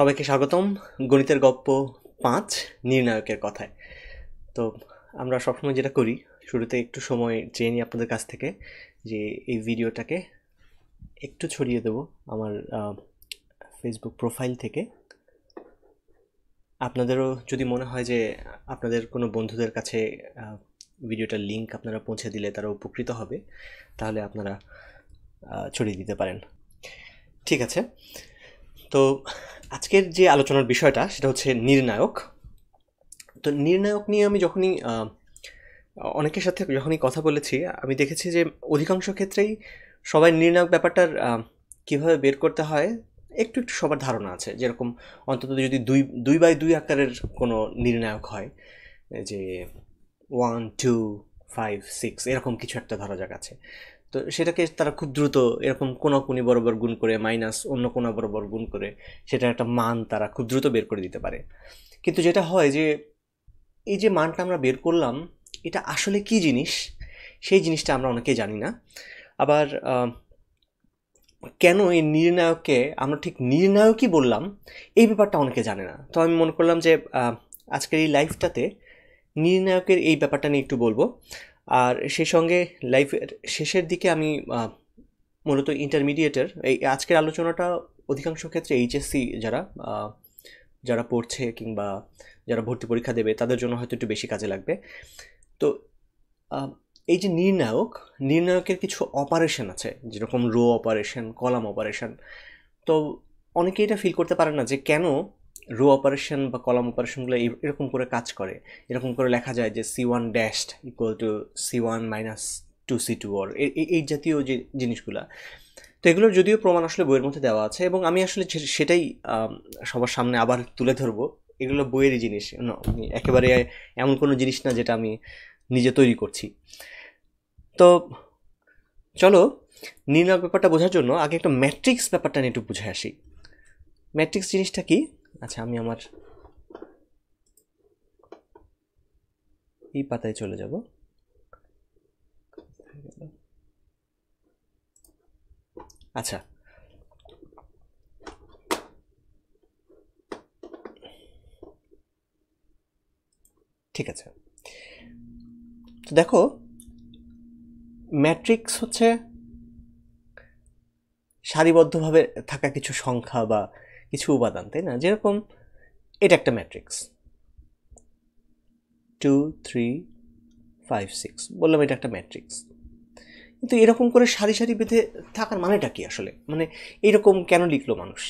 সবাইকে স্বাগতম গণিতের গপ্প পাঁচ নির্ণায়কের কথায় তো আমরা সবসময় যেটা করি শুরুতে একটু সময় চেয়ে নিই আপনাদের কাছ থেকে যে এই ভিডিওটাকে একটু ছড়িয়ে দেব আমার ফেসবুক প্রোফাইল থেকে আপনাদেরও যদি মনে হয় যে আপনাদের কোনো বন্ধুদের কাছে ভিডিওটার লিঙ্ক আপনারা পৌঁছে দিলে তারা উপকৃত হবে তাহলে আপনারা ছড়িয়ে দিতে পারেন ঠিক আছে তো আজকের যে আলোচনার বিষয়টা সেটা হচ্ছে নির্ণায়ক তো নির্ণায়ক নিয়ে আমি যখনই অনেকের সাথে যখনই কথা বলেছি আমি দেখেছি যে অধিকাংশ ক্ষেত্রেই সবাই নির্ণায়ক ব্যাপারটার কীভাবে বের করতে হয় একটু একটু সবার ধারণা আছে যেরকম অন্তত যদি দুই দুই বাই দুই আকারের কোনো নির্ণায়ক হয় যে ওয়ান টু ফাইভ সিক্স এরকম কিছু একটা ধরা যাক আছে তো সেটাকে তারা খুব দ্রুত এরকম কোনি বরাবর গুণ করে মাইনাস অন্য কোনো বরাবর গুণ করে সেটা একটা মান তারা খুব দ্রুত বের করে দিতে পারে কিন্তু যেটা হয় যে এই যে মানটা আমরা বের করলাম এটা আসলে কি জিনিস সেই জিনিসটা আমরা অনেকে জানি না আবার কেন এই নির্ণায়ককে আমরা ঠিক নির্ণায়কই বললাম এই ব্যাপারটা অনেকে জানে না তো আমি মনে করলাম যে আজকের এই লাইফটাতে নির্ণায়কের এই ব্যাপারটা নিয়ে একটু বলবো আর সেই সঙ্গে লাইফের শেষের দিকে আমি মূলত ইন্টারমিডিয়েটের এই আজকের আলোচনাটা অধিকাংশ ক্ষেত্রে এইচএসসি যারা যারা পড়ছে কিংবা যারা ভর্তি পরীক্ষা দেবে তাদের জন্য হয়তো একটু বেশি কাজে লাগবে তো এই যে নির্ণায়ক নির্ণায়কের কিছু অপারেশন আছে যেরকম রো অপারেশন কলাম অপারেশন তো অনেকে এটা ফিল করতে পারে না যে কেন রো অপারেশন বা কলাম অপারেশনগুলো এরকম করে কাজ করে এরকম করে লেখা যায় যে C one dashed equal to C one minus two C two or এই জাতীয় যে জিনিসগুলো তো এগুলোর যদিও প্রমাণ আসলে বইয়ের মধ্যে দেওয়া আছে এবং আমি আসলে সেটাই সবার সামনে আবার তুলে ধরবো এগুলো বইয়েরই জিনিস একেবারে এমন কোনো জিনিস না যেটা আমি নিজে তৈরি করছি তো চলো নির্ণয় ব্যাপারটা বোঝার জন্য আগে একটা ম্যাট্রিক্স ব্যাপারটা নিয়ে একটু বুঝে আসি ম্যাট্রিক্স জিনিসটা কি আচ্ছা আমি আমার এই পাতায় চলে যাব আচ্ছা ঠিক আছে তো দেখো ম্যাট্রিক্স হচ্ছে সারিবদ্ধভাবে থাকা কিছু সংখ্যা বা কিছু উপাদান তাই না যেরকম এটা একটা matrix two three five six বললাম এটা একটা ম্যাট্রিক্স কিন্তু এরকম করে সারি সারি বেঁধে থাকার মানেটা কি আসলে মানে এরকম কেন লিখলো মানুষ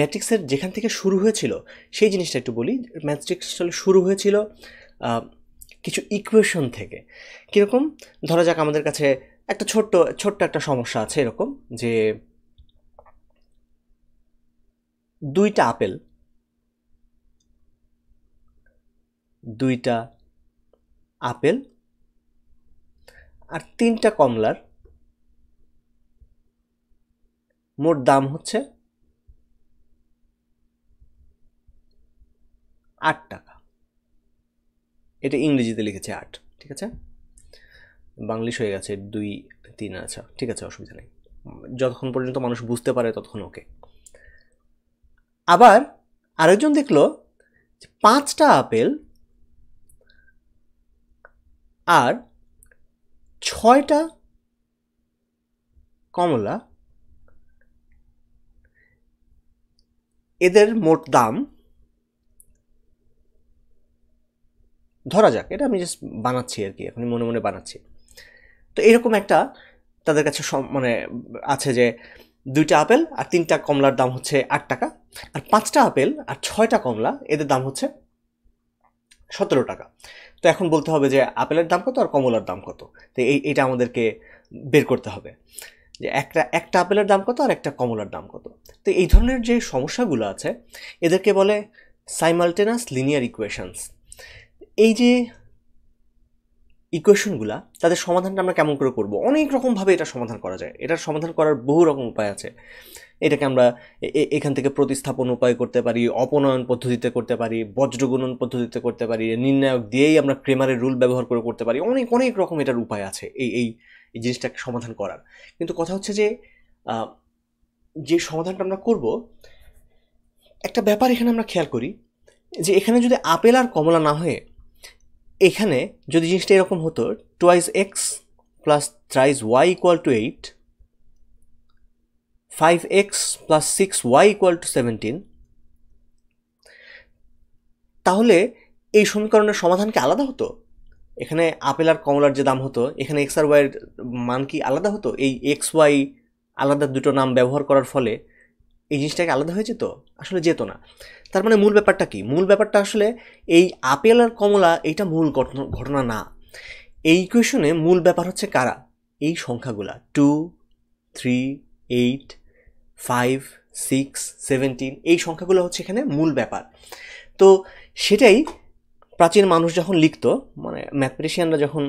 ম্যাট্রিক্সের যেখান থেকে শুরু হয়েছিল সেই জিনিসটা একটু বলি ম্যাট্রিক্স আসলে শুরু হয়েছিল কিছু ইকুয়েশন থেকে কীরকম ধরা যাক আমাদের কাছে একটা ছোট্ট ছোট্ট একটা সমস্যা আছে এরকম যে দুইটা আপেল দুইটা আপেল আর তিনটা কমলার মোট দাম হচ্ছে আট টাকা এটা ইংরেজিতে লিখেছে আট ঠিক আছে বাংলিশ হয়ে গেছে দুই তিন আচ্ছা ঠিক আছে অসুবিধা নেই যতক্ষণ পর্যন্ত মানুষ বুঝতে পারে ততক্ষণ ওকে আবার আরেকজন দেখল পাঁচটা আপেল আর ছয়টা কমলা এদের মোট দাম ধরা যাক এটা আমি জাস্ট বানাচ্ছি আর কি এখন মনে মনে বানাচ্ছি তো এরকম একটা তাদের কাছে মানে আছে যে দুইটা আপেল আর তিনটা কমলার দাম হচ্ছে আট টাকা আর পাঁচটা আপেল আর ছয়টা কমলা এদের দাম হচ্ছে সতেরো টাকা তো এখন বলতে হবে যে আপেলের দাম কত আর কমলার দাম কত তো এই এটা আমাদেরকে বের করতে হবে যে একটা একটা আপেলের দাম কত আর একটা কমলার দাম কত তো এই ধরনের যে সমস্যাগুলো আছে এদেরকে বলে সাইমালটেনাস লিনিয়ার ইকুয়েশানস এই যে ইকুয়েশনগুলা তাদের সমাধানটা আমরা কেমন করে করবো অনেক রকমভাবে এটা সমাধান করা যায় এটার সমাধান করার বহু রকম উপায় আছে এটাকে আমরা এখান থেকে প্রতিস্থাপন উপায় করতে পারি অপনয়ন পদ্ধতিতে করতে পারি বজ্রগুণন পদ্ধতিতে করতে পারি নির্ণায়ক দিয়েই আমরা ক্রেমারের রুল ব্যবহার করে করতে পারি অনেক অনেক রকম এটার উপায় আছে এই এই এই জিনিসটাকে সমাধান করার কিন্তু কথা হচ্ছে যে যে সমাধানটা আমরা করব একটা ব্যাপার এখানে আমরা খেয়াল করি যে এখানে যদি আপেল আর কমলা না হয়ে এখানে যদি জিনিসটা এরকম হতো twice x plus thrice y equal to eight five x plus six y equal to seventeen তাহলে এই সমীকরণের সমাধান কি আলাদা হতো এখানে আপেল আর কমলার যে দাম হতো এখানে এক্স আর ওয়াইয়ের মান কি আলাদা হতো এই এক্স ওয়াই আলাদা দুটো নাম ব্যবহার করার ফলে এই জিনিসটাকে আলাদা হয়ে যেত আসলে যেত না তার মানে মূল ব্যাপারটা কি মূল ব্যাপারটা আসলে এই আপেল আর কমলা এইটা মূল ঘটনা না এই ইকুয়েশনে মূল ব্যাপার হচ্ছে কারা এই সংখ্যাগুলা two three eight five six seventeen এই সংখ্যাগুলো হচ্ছে এখানে মূল ব্যাপার তো সেটাই প্রাচীন মানুষ যখন লিখত মানে ম্যাথমেটিশিয়ানরা যখন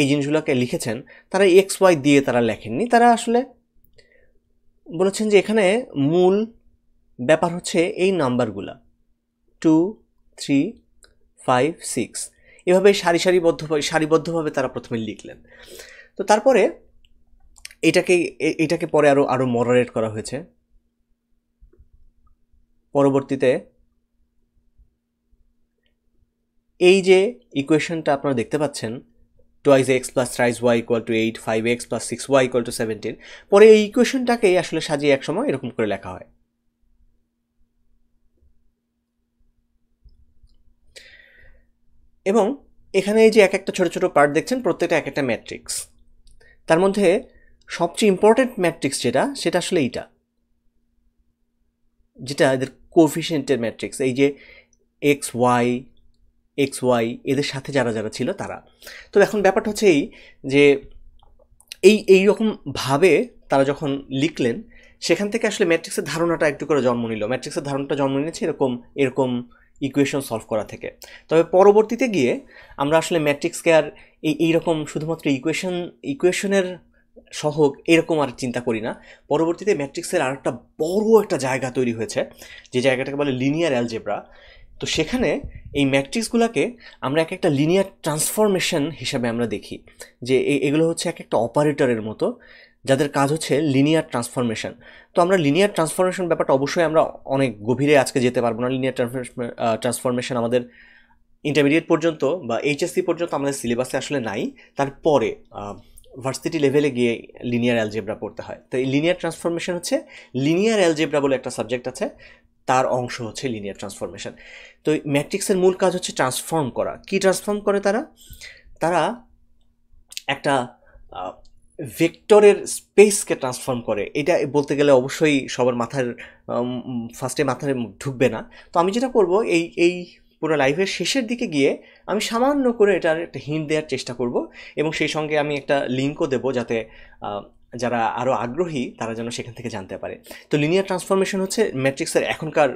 এই জিনিসগুলোকে লিখেছেন তারা এক্স ওয়াই দিয়ে তারা লেখেননি তারা আসলে বলেছেন যে এখানে মূল ব্যাপার হচ্ছে এই নাম্বারগুলা টু থ্রি ফাইভ সিক্স এভাবে সারি সারিবদ্ধ সারিবদ্ধভাবে তারা প্রথমে লিখলেন তো তারপরে এটাকে এটাকে পরে আরও আরও মডারেট করা হয়েছে পরবর্তীতে এই যে ইকুয়েশনটা আপনারা দেখতে পাচ্ছেন twice x plus thrice y equal to eight five x plus six y equal to seventeen পরে এই ইকুয়েশনটাকে আসলে সাজিয়ে একসময় এরকম করে লেখা হয় এবং এখানে এই যে এক একটা ছোটো ছোটো পার্ট দেখছেন প্রত্যেকটা এক একটা ম্যাট্রিক্স তার মধ্যে সবচেয়ে ইম্পর্টেন্ট ম্যাট্রিক্স যেটা সেটা আসলে এইটা যেটা এদের কোফিসিয়েন্টের ম্যাট্রিক্স এই যে এক্স ওয়াই এক্স ওয়াই এদের সাথে যারা যারা ছিল তারা তো এখন ব্যাপারটা হচ্ছে এই যে এই এই রকমভাবে তারা যখন লিখলেন সেখান থেকে আসলে ম্যাট্রিক্সের ধারণাটা একটু করে জন্ম নিল ম্যাট্রিক্সের ধারণাটা জন্ম নিয়েছে এরকম এরকম ইকুয়েশন সলভ করা থেকে তবে পরবর্তীতে গিয়ে আমরা আসলে ম্যাট্রিক্সকে আর এই রকম শুধুমাত্র ইকুয়েশন ইকুয়েশনের সহগ এরকম আর চিন্তা করি না পরবর্তীতে ম্যাট্রিক্সের আর একটা বড় একটা জায়গা তৈরি হয়েছে যে জায়গাটাকে বলে লিনিয়ার অ্যালজেব্রা তো সেখানে এই ম্যাট্রিক্সগুলোকে আমরা এক একটা লিনিয়ার ট্রান্সফরমেশন হিসাবে আমরা দেখি যে এগুলো হচ্ছে এক একটা অপারেটরের মতো যাদের কাজ হচ্ছে লিনিয়ার ট্রান্সফরমেশন তো আমরা লিনিয়ার ট্রান্সফরমেশন ব্যাপারটা অবশ্যই আমরা অনেক গভীরে আজকে যেতে পারবো না লিনিয়ার ট্রান্সফরমেশন আমাদের ইন্টারমিডিয়েট পর্যন্ত বা এইচএসসি পর্যন্ত আমাদের সিলেবাসে আসলে নাই তারপরে ভার্সিটি লেভেলে গিয়ে লিনিয়ার অ্যালজেব্রা পড়তে হয় তো এই লিনিয়ার ট্রান্সফরমেশন হচ্ছে লিনিয়ার অ্যালজেব্রা বলে একটা সাবজেক্ট আছে তার অংশ হচ্ছে লিনিয়ার ট্রান্সফরমেশন তো ম্যাট্রিক্সের মূল কাজ হচ্ছে ট্রান্সফর্ম করা কি ট্রান্সফর্ম করে তারা তারা একটা ভেক্টরের স্পেসকে ট্রান্সফর্ম করে এটা বলতে গেলে অবশ্যই সবার মাথার ফার্স্টে মাথায় ঢুকবে না তো আমি যেটা করব এই এই পুরো লাইভের শেষের দিকে গিয়ে আমি সামান্য করে এটার একটা হিন্ট দেওয়ার চেষ্টা করব এবং সেই সঙ্গে আমি একটা লিঙ্কও দেব যাতে যারা আরও আগ্রহী তারা যেন সেখান থেকে জানতে পারে তো লিনিয়ার ট্রান্সফরমেশন হচ্ছে ম্যাট্রিক্সের এখনকার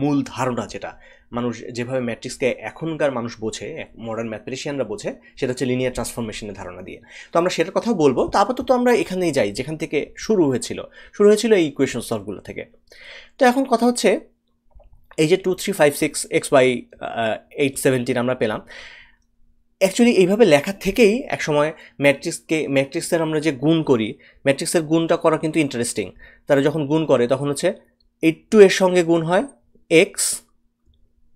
মূল ধারণা যেটা মানুষ যেভাবে ম্যাট্রিক্সকে এখনকার মানুষ বোঝে মডার্ন ম্যাথমেটিশিয়ানরা বোঝে সেটা হচ্ছে লিনিয়ার ট্রান্সফরমেশনের ধারণা দিয়ে তো আমরা সেটার কথাও বলবো তো আপাতত আমরা এখানেই যাই যেখান থেকে শুরু হয়েছিল শুরু হয়েছিল এই ইকুয়েশন সলভগুলো থেকে তো এখন কথা হচ্ছে এই যে two three five six x by eight seventeen আমরা পেলাম অ্যাকচুয়ালি এইভাবে লেখার থেকেই একসময় ম্যাট্রিক্সকে ম্যাট্রিক্সের আমরা যে গুণ করি ম্যাট্রিক্সের গুণটা করা কিন্তু ইন্টারেস্টিং তারা যখন গুণ করে তখন হচ্ছে এইট টু এর সঙ্গে গুণ হয় এক্স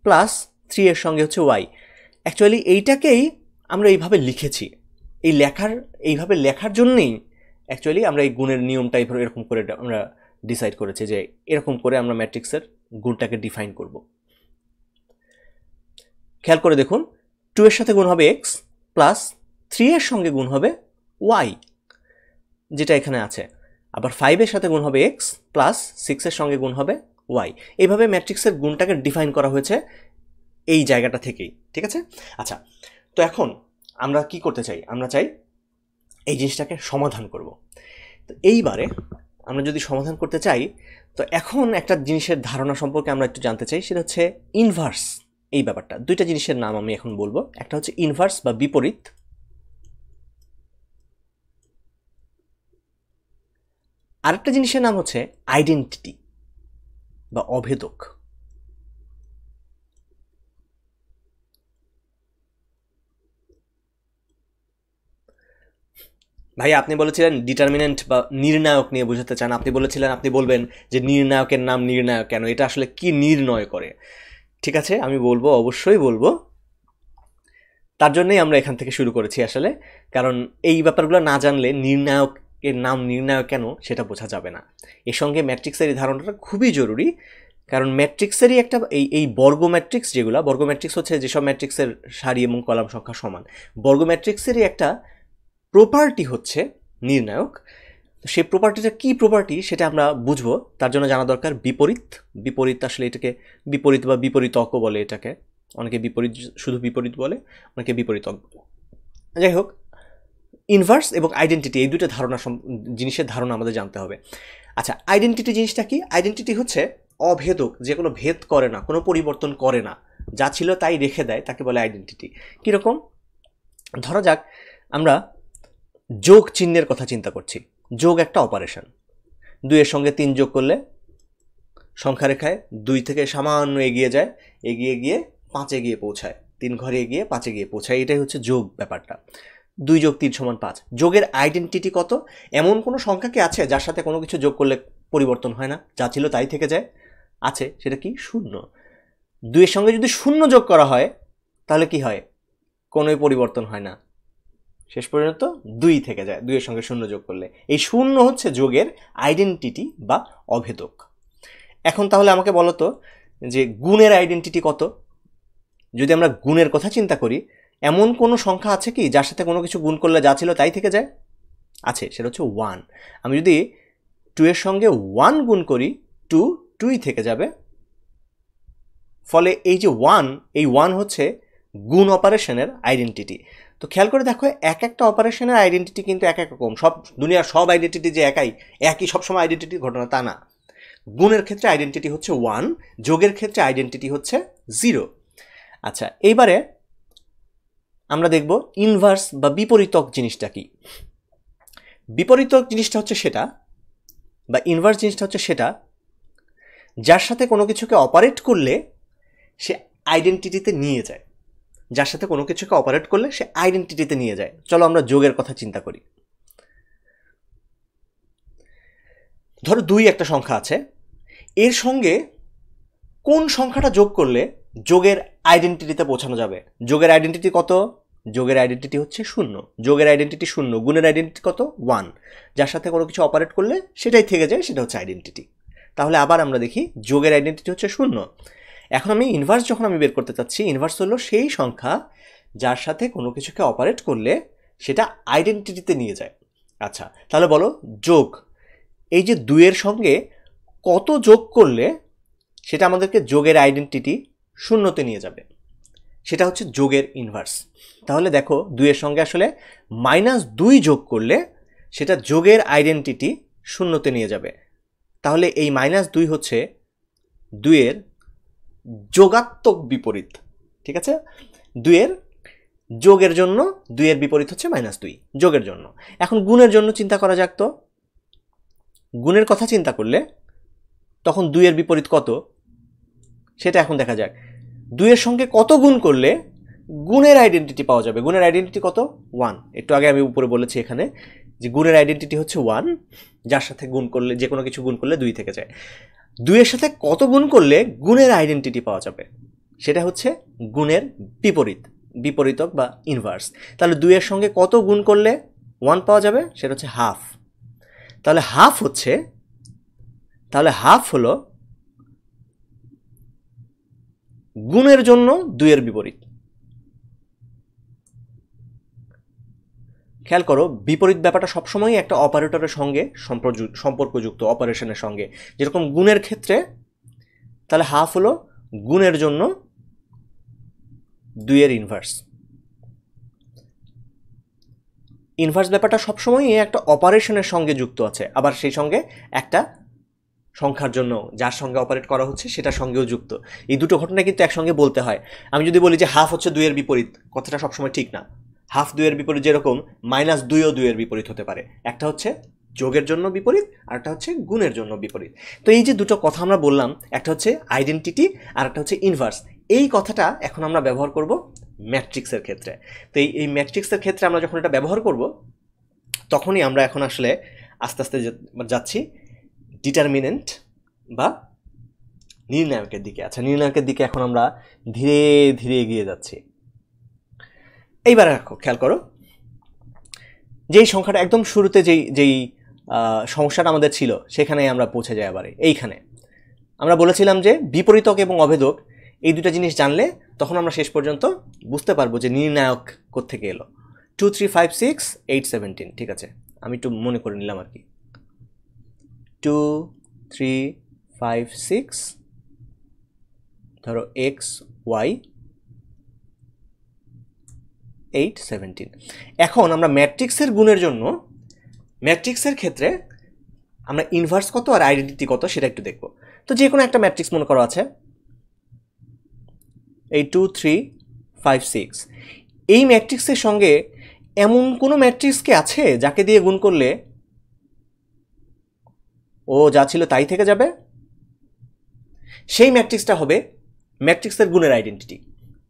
প্লাস থ্রি এর সঙ্গে হচ্ছে ওয়াই অ্যাকচুয়ালি এইটাকেই আমরা এইভাবে লিখেছি এই লেখার এইভাবে লেখার জন্যেই অ্যাকচুয়ালি আমরা এই গুণের নিয়ম টাইপ এরকম করে আমরা ডিসাইড করেছি যে এরকম করে আমরা ম্যাট্রিক্সের গুণটাকে ডিফাইন করব খেয়াল করে দেখুন টু এর সাথে গুণ হবে এক্স প্লাস থ্রি এর সঙ্গে গুণ হবে ওয়াই যেটা এখানে আছে আবার ফাইভের সাথে গুণ হবে এক্স প্লাস সিক্সের সঙ্গে গুণ হবে ওয়াই এইভাবে ম্যাট্রিক্সের গুণটাকে ডিফাইন করা হয়েছে এই জায়গাটা থেকেই ঠিক আছে আচ্ছা তো এখন আমরা কি করতে চাই আমরা চাই এই জিনিসটাকে সমাধান করব তো এইবারে আমরা যদি সমাধান করতে চাই তো এখন একটা জিনিসের ধারণা সম্পর্কে আমরা একটু জানতে চাই সেটা হচ্ছে ইনভার্স এই ব্যাপারটা দুইটা জিনিসের নাম আমি এখন বলবো একটা হচ্ছে ইনভার্স বা বিপরীত আরেকটা জিনিসের নাম হচ্ছে আইডেন্টিটি বা অভেদক ভাই আপনি বলেছিলেন ডিটারমিনেন্ট বা নির্ণায়ক নিয়ে বোঝাতে চান আপনি বলেছিলেন আপনি বলবেন যে নির্ণায়কের নাম নির্ণায়ক কেন এটা আসলে কি নির্ণয় করে ঠিক আছে আমি বলবো অবশ্যই বলবো তার জন্যই আমরা এখান থেকে শুরু করেছি আসলে কারণ এই ব্যাপারগুলো না জানলে নির্ণায়কের নাম নির্ণায়ক কেন সেটা বোঝা যাবে না এর সঙ্গে ম্যাট্রিক্সের এই ধারণাটা খুবই জরুরি কারণ ম্যাট্রিক্সেরই একটা এই এই বর্গ ম্যাট্রিক্স যেগুলো বর্গ ম্যাট্রিক্স হচ্ছে যেসব ম্যাট্রিক্সের সারি এবং কলাম সংখ্যা সমান বর্গ ম্যাট্রিক্সেরই একটা প্রপার্টি হচ্ছে নির্ণায়ক সেই প্রপার্টিটা কী প্রপার্টি সেটা আমরা বুঝবো তার জন্য জানা দরকার বিপরীত বিপরীত আসলে এটাকে বিপরীত বা বিপরীত অক বলে এটাকে অনেকে বিপরীত শুধু বিপরীত বলে অনেকে বিপরীত অক বলে যাই হোক ইনভার্স এবং আইডেন্টিটি এই দুটো ধারণা জিনিসের ধারণা আমাদের জানতে হবে আচ্ছা আইডেন্টিটি জিনিসটা কি আইডেন্টিটি হচ্ছে অভেদক যে কোনো ভেদ করে না কোনো পরিবর্তন করে না যা ছিল তাই রেখে দেয় তাকে বলে আইডেন্টিটি কীরকম ধরা যাক আমরা যোগ চিহ্নের কথা চিন্তা করছি যোগ একটা অপারেশন দুইয়ের সঙ্গে তিন যোগ করলে সংখ্যা রেখায় দুই থেকে সামান্য এগিয়ে যায় এগিয়ে গিয়ে পাঁচে গিয়ে পৌঁছায় তিন ঘরে এগিয়ে পাঁচে গিয়ে পৌঁছায় এটাই হচ্ছে যোগ ব্যাপারটা দুই যোগ তিন সমান পাঁচ যোগের আইডেন্টিটি কত এমন কোনো সংখ্যা কি আছে যার সাথে কোনো কিছু যোগ করলে পরিবর্তন হয় না যা ছিল তাই থেকে যায় আছে সেটা কি শূন্য দুইয়ের সঙ্গে যদি শূন্য যোগ করা হয় তাহলে কি হয় কোনোই পরিবর্তন হয় না শেষ পর্যন্ত দুই থেকে যায় দুইয়ের সঙ্গে শূন্য যোগ করলে এই শূন্য হচ্ছে যোগের আইডেন্টিটি বা অভেদক এখন তাহলে আমাকে বলো তো যে গুণের আইডেন্টিটি কত যদি আমরা গুণের কথা চিন্তা করি এমন কোনো সংখ্যা আছে কি যার সাথে কোনো কিছু গুণ করলে যা ছিল তাই থেকে যায় আছে সেটা হচ্ছে ওয়ান আমি যদি টু এর সঙ্গে ওয়ান গুণ করি টু টুই থেকে যাবে ফলে এই যে ওয়ান এই ওয়ান হচ্ছে গুণ অপারেশনের আইডেন্টিটি তো খেয়াল করে দেখো এক একটা অপারেশনের আইডেন্টিটি কিন্তু এক এক রকম সব দুনিয়ার সব আইডেন্টিটি যে একাই একই সবসময় আইডেন্টিটির ঘটনা তা না গুণের ক্ষেত্রে আইডেন্টিটি হচ্ছে ওয়ান যোগের ক্ষেত্রে আইডেন্টিটি হচ্ছে জিরো আচ্ছা এইবারে আমরা দেখব ইনভার্স বা বিপরীতক জিনিসটা কি বিপরীতক জিনিসটা হচ্ছে সেটা বা ইনভার্স জিনিসটা হচ্ছে সেটা যার সাথে কোনো কিছুকে অপারেট করলে সে আইডেন্টিটিতে নিয়ে যায় যার সাথে কোনো কিছুকে অপারেট করলে সে আইডেন্টিটিতে নিয়ে যায় চলো আমরা যোগের কথা চিন্তা করি ধরো দুই একটা সংখ্যা আছে এর সঙ্গে কোন সংখ্যাটা যোগ করলে যোগের আইডেন্টিটিতে পৌঁছানো যাবে যোগের আইডেন্টিটি কত যোগের আইডেন্টিটি হচ্ছে শূন্য যোগের আইডেন্টিটি শূন্য গুণের আইডেন্টিটি কত ওয়ান যার সাথে কোনো কিছু অপারেট করলে সেটাই থেকে যায় সেটা হচ্ছে আইডেন্টিটি তাহলে আবার আমরা দেখি যোগের আইডেন্টিটি হচ্ছে শূন্য এখন আমি ইনভার্স যখন আমি বের করতে চাচ্ছি ইনভার্স হলো সেই সংখ্যা যার সাথে কোনো কিছুকে অপারেট করলে সেটা আইডেন্টিটিতে নিয়ে যায় আচ্ছা তাহলে বলো যোগ এই যে দুয়ের সঙ্গে কত যোগ করলে সেটা আমাদেরকে যোগের আইডেন্টিটি শূন্যতে নিয়ে যাবে সেটা হচ্ছে যোগের ইনভার্স তাহলে দেখো দুইয়ের সঙ্গে আসলে মাইনাস দুই যোগ করলে সেটা যোগের আইডেন্টিটি শূন্যতে নিয়ে যাবে তাহলে এই মাইনাস দুই হচ্ছে দুইয়ের যোগাত্মক বিপরীত ঠিক আছে দুয়ের যোগের জন্য দুইয়ের বিপরীত হচ্ছে মাইনাস দুই যোগের জন্য এখন গুণের জন্য চিন্তা করা যাক তো গুণের কথা চিন্তা করলে তখন দুইয়ের বিপরীত কত সেটা এখন দেখা যাক দুইয়ের সঙ্গে কত গুণ করলে গুণের আইডেন্টিটি পাওয়া যাবে গুণের আইডেন্টিটি কত ওয়ান একটু আগে আমি উপরে বলেছি এখানে যে গুণের আইডেন্টিটি হচ্ছে ওয়ান যার সাথে গুণ করলে যে কোনো কিছু গুণ করলে দুই থেকে যায় দুইয়ের সাথে কত গুণ করলে গুণের আইডেন্টিটি পাওয়া যাবে সেটা হচ্ছে গুণের বিপরীত বিপরীতক বা ইনভার্স তাহলে দুইয়ের সঙ্গে কত গুণ করলে ওয়ান পাওয়া যাবে সেটা হচ্ছে হাফ তাহলে হাফ হচ্ছে তাহলে হাফ হলো গুণের জন্য দুইয়ের বিপরীত খেয়াল করো বিপরীত ব্যাপারটা সবসময়ই একটা অপারেটরের সঙ্গে সম্পর্কযুক্ত অপারেশনের সঙ্গে যেরকম গুণের ক্ষেত্রে তাহলে হাফ হলো গুণের জন্য দুইয়ের ইনভার্স ইনভার্স ব্যাপারটা সবসময়ই একটা অপারেশনের সঙ্গে যুক্ত আছে আবার সেই সঙ্গে একটা সংখ্যার জন্য যার সঙ্গে অপারেট করা হচ্ছে সেটার সঙ্গেও যুক্ত এই দুটো ঘটনা কিন্তু একসঙ্গে বলতে হয় আমি যদি বলি যে হাফ হচ্ছে দুইয়ের বিপরীত কথাটা সবসময় ঠিক না হাফ দুইয়ের বিপরীত যেরকম মাইনাস দুইও দুইয়ের বিপরীত হতে পারে একটা হচ্ছে যোগের জন্য বিপরীত আর একটা হচ্ছে গুণের জন্য বিপরীত তো এই যে দুটো কথা আমরা বললাম একটা হচ্ছে আইডেন্টিটি আর একটা হচ্ছে ইনভার্স এই কথাটা এখন আমরা ব্যবহার করব ম্যাট্রিক্সের ক্ষেত্রে তো এই এই ম্যাট্রিক্সের ক্ষেত্রে আমরা যখন এটা ব্যবহার করব তখনই আমরা এখন আসলে আস্তে আস্তে যাচ্ছি ডিটারমিনেন্ট বা নির্ণায়কের দিকে আচ্ছা নির্ণায়কের দিকে এখন আমরা ধীরে ধীরে এগিয়ে যাচ্ছি এইবার রাখো খেয়াল করো যেই সংখ্যাটা একদম শুরুতে যেই যেই সমস্যাটা আমাদের ছিল সেখানে আমরা পৌঁছে যাই আবার এইখানে আমরা বলেছিলাম যে বিপরীতক এবং অভেদক এই দুটা জিনিস জানলে তখন আমরা শেষ পর্যন্ত বুঝতে পারবো যে নির্ণায়ক কোথেকে এলো two three five six eight seventeen ঠিক আছে আমি একটু মনে করে নিলাম আর কি টু থ্রি ফাইভ সিক্স ধরো এক্স ওয়াই এইট সেভেন্টিন এখন আমরা ম্যাট্রিক্সের গুণের জন্য ম্যাট্রিক্সের ক্ষেত্রে আমরা ইনভার্স কত আর আইডেন্টিটি কত সেটা একটু দেখব তো যে কোনো একটা ম্যাট্রিক্স মনে করা আছে এই টু থ্রি ফাইভ সিক্স এই ম্যাট্রিক্সের সঙ্গে এমন কোনো ম্যাট্রিক্সকে আছে যাকে দিয়ে গুণ করলে ও যা ছিল তাই থেকে যাবে সেই ম্যাট্রিক্সটা হবে ম্যাট্রিক্সের গুণের আইডেন্টিটি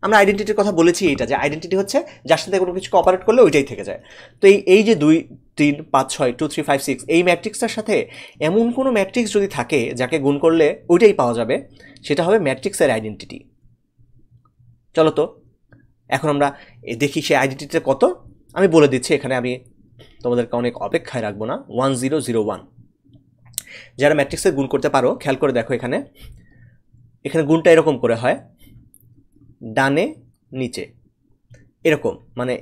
আমরা আইডেন্টিটির কথা বলেছি এইটা যে আইডেন্টিটি হচ্ছে যার সাথে কোনো কিছু অপারেট করলে ওইটাই থেকে যায় তো এই এই যে দুই তিন পাঁচ ছয় টু থ্রি ফাইভ সিক্স এই ম্যাট্রিক্সটার সাথে এমন কোনো ম্যাট্রিক্স যদি থাকে যাকে গুণ করলে ওইটাই পাওয়া যাবে সেটা হবে ম্যাট্রিক্সের আইডেন্টিটি চলো তো এখন আমরা দেখি সেই আইডেন্টিটি কত আমি বলে দিচ্ছি এখানে আমি তোমাদেরকে অনেক অপেক্ষায় রাখবো না ওয়ান জিরো জিরো ওয়ান যারা ম্যাট্রিক্সের গুণ করতে পারো খেয়াল করে দেখো এখানে এখানে গুণটা এরকম করে হয় ডানে নিচে এরকম মানে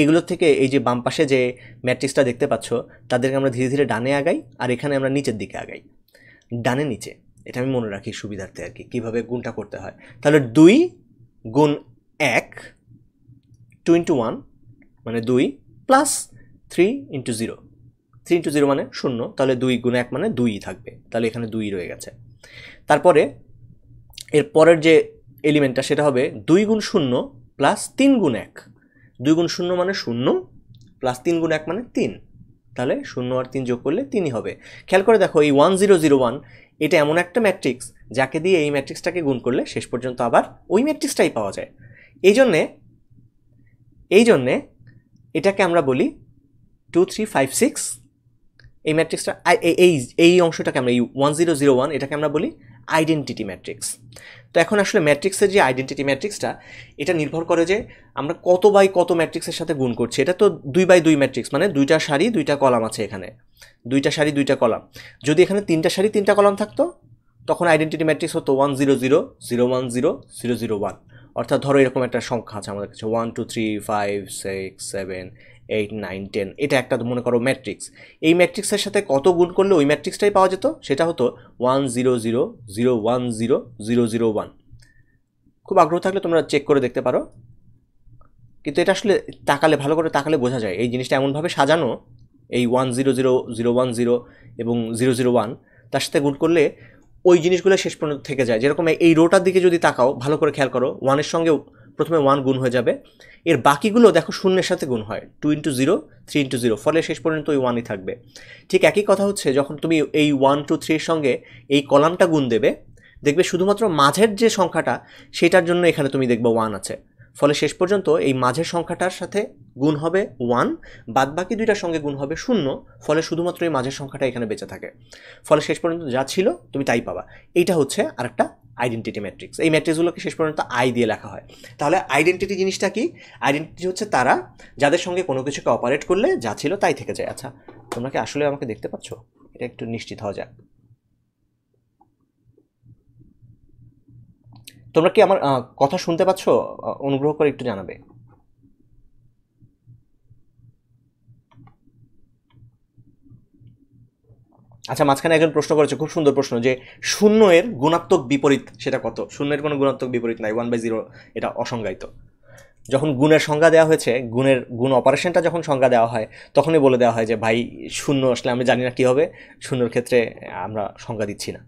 এগুলো থেকে এই যে বাম পাশে যে ম্যাট্রিক্সটা দেখতে পাচ্ছ তাদেরকে আমরা ধীরে ধীরে ডানে আগাই আর এখানে আমরা নিচের দিকে আগাই ডানে নিচে এটা আমি মনে রাখি সুবিধার্থে আর কি কীভাবে গুণটা করতে হয় তাহলে দুই গুণ এক টু ইন্টু ওয়ান মানে দুই plus three into zero three into zero মানে শূন্য তাহলে দুই গুণ এক মানে দুই থাকবে তাহলে এখানে দুই রয়ে গেছে তারপরে এর পরের যে এলিমেন্টটা সেটা হবে দুই গুণ শূন্য প্লাস তিন গুণ এক দুই গুণ শূন্য মানে শূন্য প্লাস তিন গুণ এক মানে তিন তাহলে শূন্য আর তিন যোগ করলে তিনই হবে খেয়াল করে দেখো এই ওয়ান জিরো জিরো ওয়ান এটা এমন একটা ম্যাট্রিক্স যাকে দিয়ে এই ম্যাট্রিক্সটাকে গুণ করলে শেষ পর্যন্ত আবার ওই ম্যাট্রিক্সটাই পাওয়া যায় এই জন্যে এই জন্যে এটাকে আমরা বলি টু থ্রি ফাইভ সিক্স এই ম্যাট্রিক্সটা এই এই অংশটাকে আমরা এই ওয়ান জিরো জিরো ওয়ান এটাকে আমরা বলি আইডেন্টিটি ম্যাট্রিক্স তো এখন আসলে ম্যাট্রিক্সের যে আইডেন্টিটি ম্যাট্রিক্সটা এটা নির্ভর করে যে আমরা কত বাই কত ম্যাট্রিক্সের সাথে গুণ করছি এটা তো দুই বাই দুই ম্যাট্রিক্স মানে দুইটা সারি দুইটা কলাম আছে এখানে দুইটা সারি দুইটা কলাম যদি এখানে তিনটা সারি তিনটা কলাম থাকতো তখন আইডেন্টিটি ম্যাট্রিক্স হতো one zero zero zero one zero zero zero one অর্থাৎ ধরো এরকম একটা সংখ্যা আছে আমাদের কাছে one two three five six seven eight nine ten এটা একটা মনে করো ম্যাট্রিক্স এই ম্যাট্রিক্সের সাথে কত গুণ করলে ওই ম্যাট্রিক্সটাই পাওয়া যেত সেটা হতো one zero zero zero one zero zero zero one খুব আগ্রহ থাকলে তোমরা চেক করে দেখতে পারো কিন্তু এটা আসলে তাকালে ভালো করে তাকালে বোঝা যায় এই জিনিসটা এমনভাবে সাজানো এই one zero zero zero one zero এবং জিরো জিরো ওয়ান তার সাথে গুণ করলে ওই জিনিসগুলো শেষ পর্যন্ত থেকে যায় যেরকম এই রোটার দিকে যদি তাকাও ভালো করে খেয়াল করো ওয়ানের সঙ্গে প্রথমে ওয়ান গুণ হয়ে যাবে এর বাকিগুলো দেখো শূন্যের সাথে গুণ হয় two into zero three into zero ফলে শেষ পর্যন্ত ওই ওয়ানই থাকবে ঠিক একই কথা হচ্ছে যখন তুমি এই ওয়ান টু থ্রির সঙ্গে এই কলামটা গুণ দেবে দেখবে শুধুমাত্র মাঝের যে সংখ্যাটা সেটার জন্য এখানে তুমি দেখবে ওয়ান আছে ফলে শেষ পর্যন্ত এই মাঝের সংখ্যাটার সাথে গুণ হবে ওয়ান বাদ বাকি দুইটার সঙ্গে গুণ হবে শূন্য ফলে শুধুমাত্র এই মাঝের সংখ্যাটা এখানে বেঁচে থাকে ফলে শেষ পর্যন্ত যা ছিল তুমি তাই পাবা এইটা হচ্ছে আরেকটা আইডেন্টিটি ম্যাট্রিক্স এই ম্যাট্রিক্সগুলোকে শেষ পর্যন্ত আই দিয়ে লেখা হয় তাহলে আইডেন্টিটি জিনিসটা কি আইডেন্টিটি হচ্ছে তারা যাদের সঙ্গে কোনো কিছুকে অপারেট করলে যা ছিল তাই থেকে যায় আচ্ছা তোমরা কি আসলে আমাকে দেখতে পাচ্ছ এটা একটু নিশ্চিত হওয়া যাক তোমরা কি আমার কথা শুনতে পাচ্ছ অনুগ্রহ করে একটু জানাবে আচ্ছা মাঝখানে একজন প্রশ্ন করেছে খুব সুন্দর প্রশ্ন যে শূন্য এর গুণাত্মক বিপরীত সেটা কত শূন্যের কোনো গুণাত্মক বিপরীত নাই ওয়ান বাই জিরো এটা অসংজ্ঞায়িত যখন গুণের সংজ্ঞা দেওয়া হয়েছে গুণের গুণ অপারেশনটা যখন সংজ্ঞা দেওয়া হয় তখনই বলে দেওয়া হয় যে ভাই শূন্য আসলে আমি জানি না কী হবে শূন্যর ক্ষেত্রে আমরা সংজ্ঞা দিচ্ছি না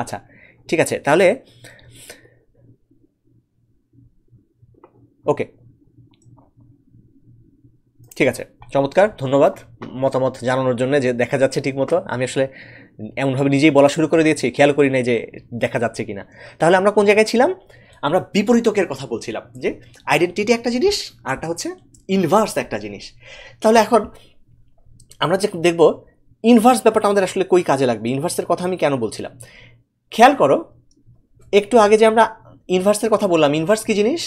আচ্ছা ঠিক আছে তাহলে ওকে ঠিক আছে চমৎকার ধন্যবাদ মতামত জানানোর জন্য যে দেখা যাচ্ছে ঠিকমতো আমি আসলে এমনভাবে নিজেই বলা শুরু করে দিয়েছি খেয়াল করি নাই যে দেখা যাচ্ছে কিনা তাহলে আমরা কোন জায়গায় ছিলাম আমরা বিপরীতকের কথা বলছিলাম যে আইডেন্টিটি একটা জিনিস আরটা হচ্ছে ইনভার্স একটা জিনিস তাহলে এখন আমরা যে দেখব ইনভার্স ব্যাপারটা আমাদের আসলে কই কাজে লাগবে ইনভার্সের কথা আমি কেন বলছিলাম খেয়াল করো একটু আগে যে আমরা ইনভার্সের কথা বললাম ইনভার্স কী জিনিস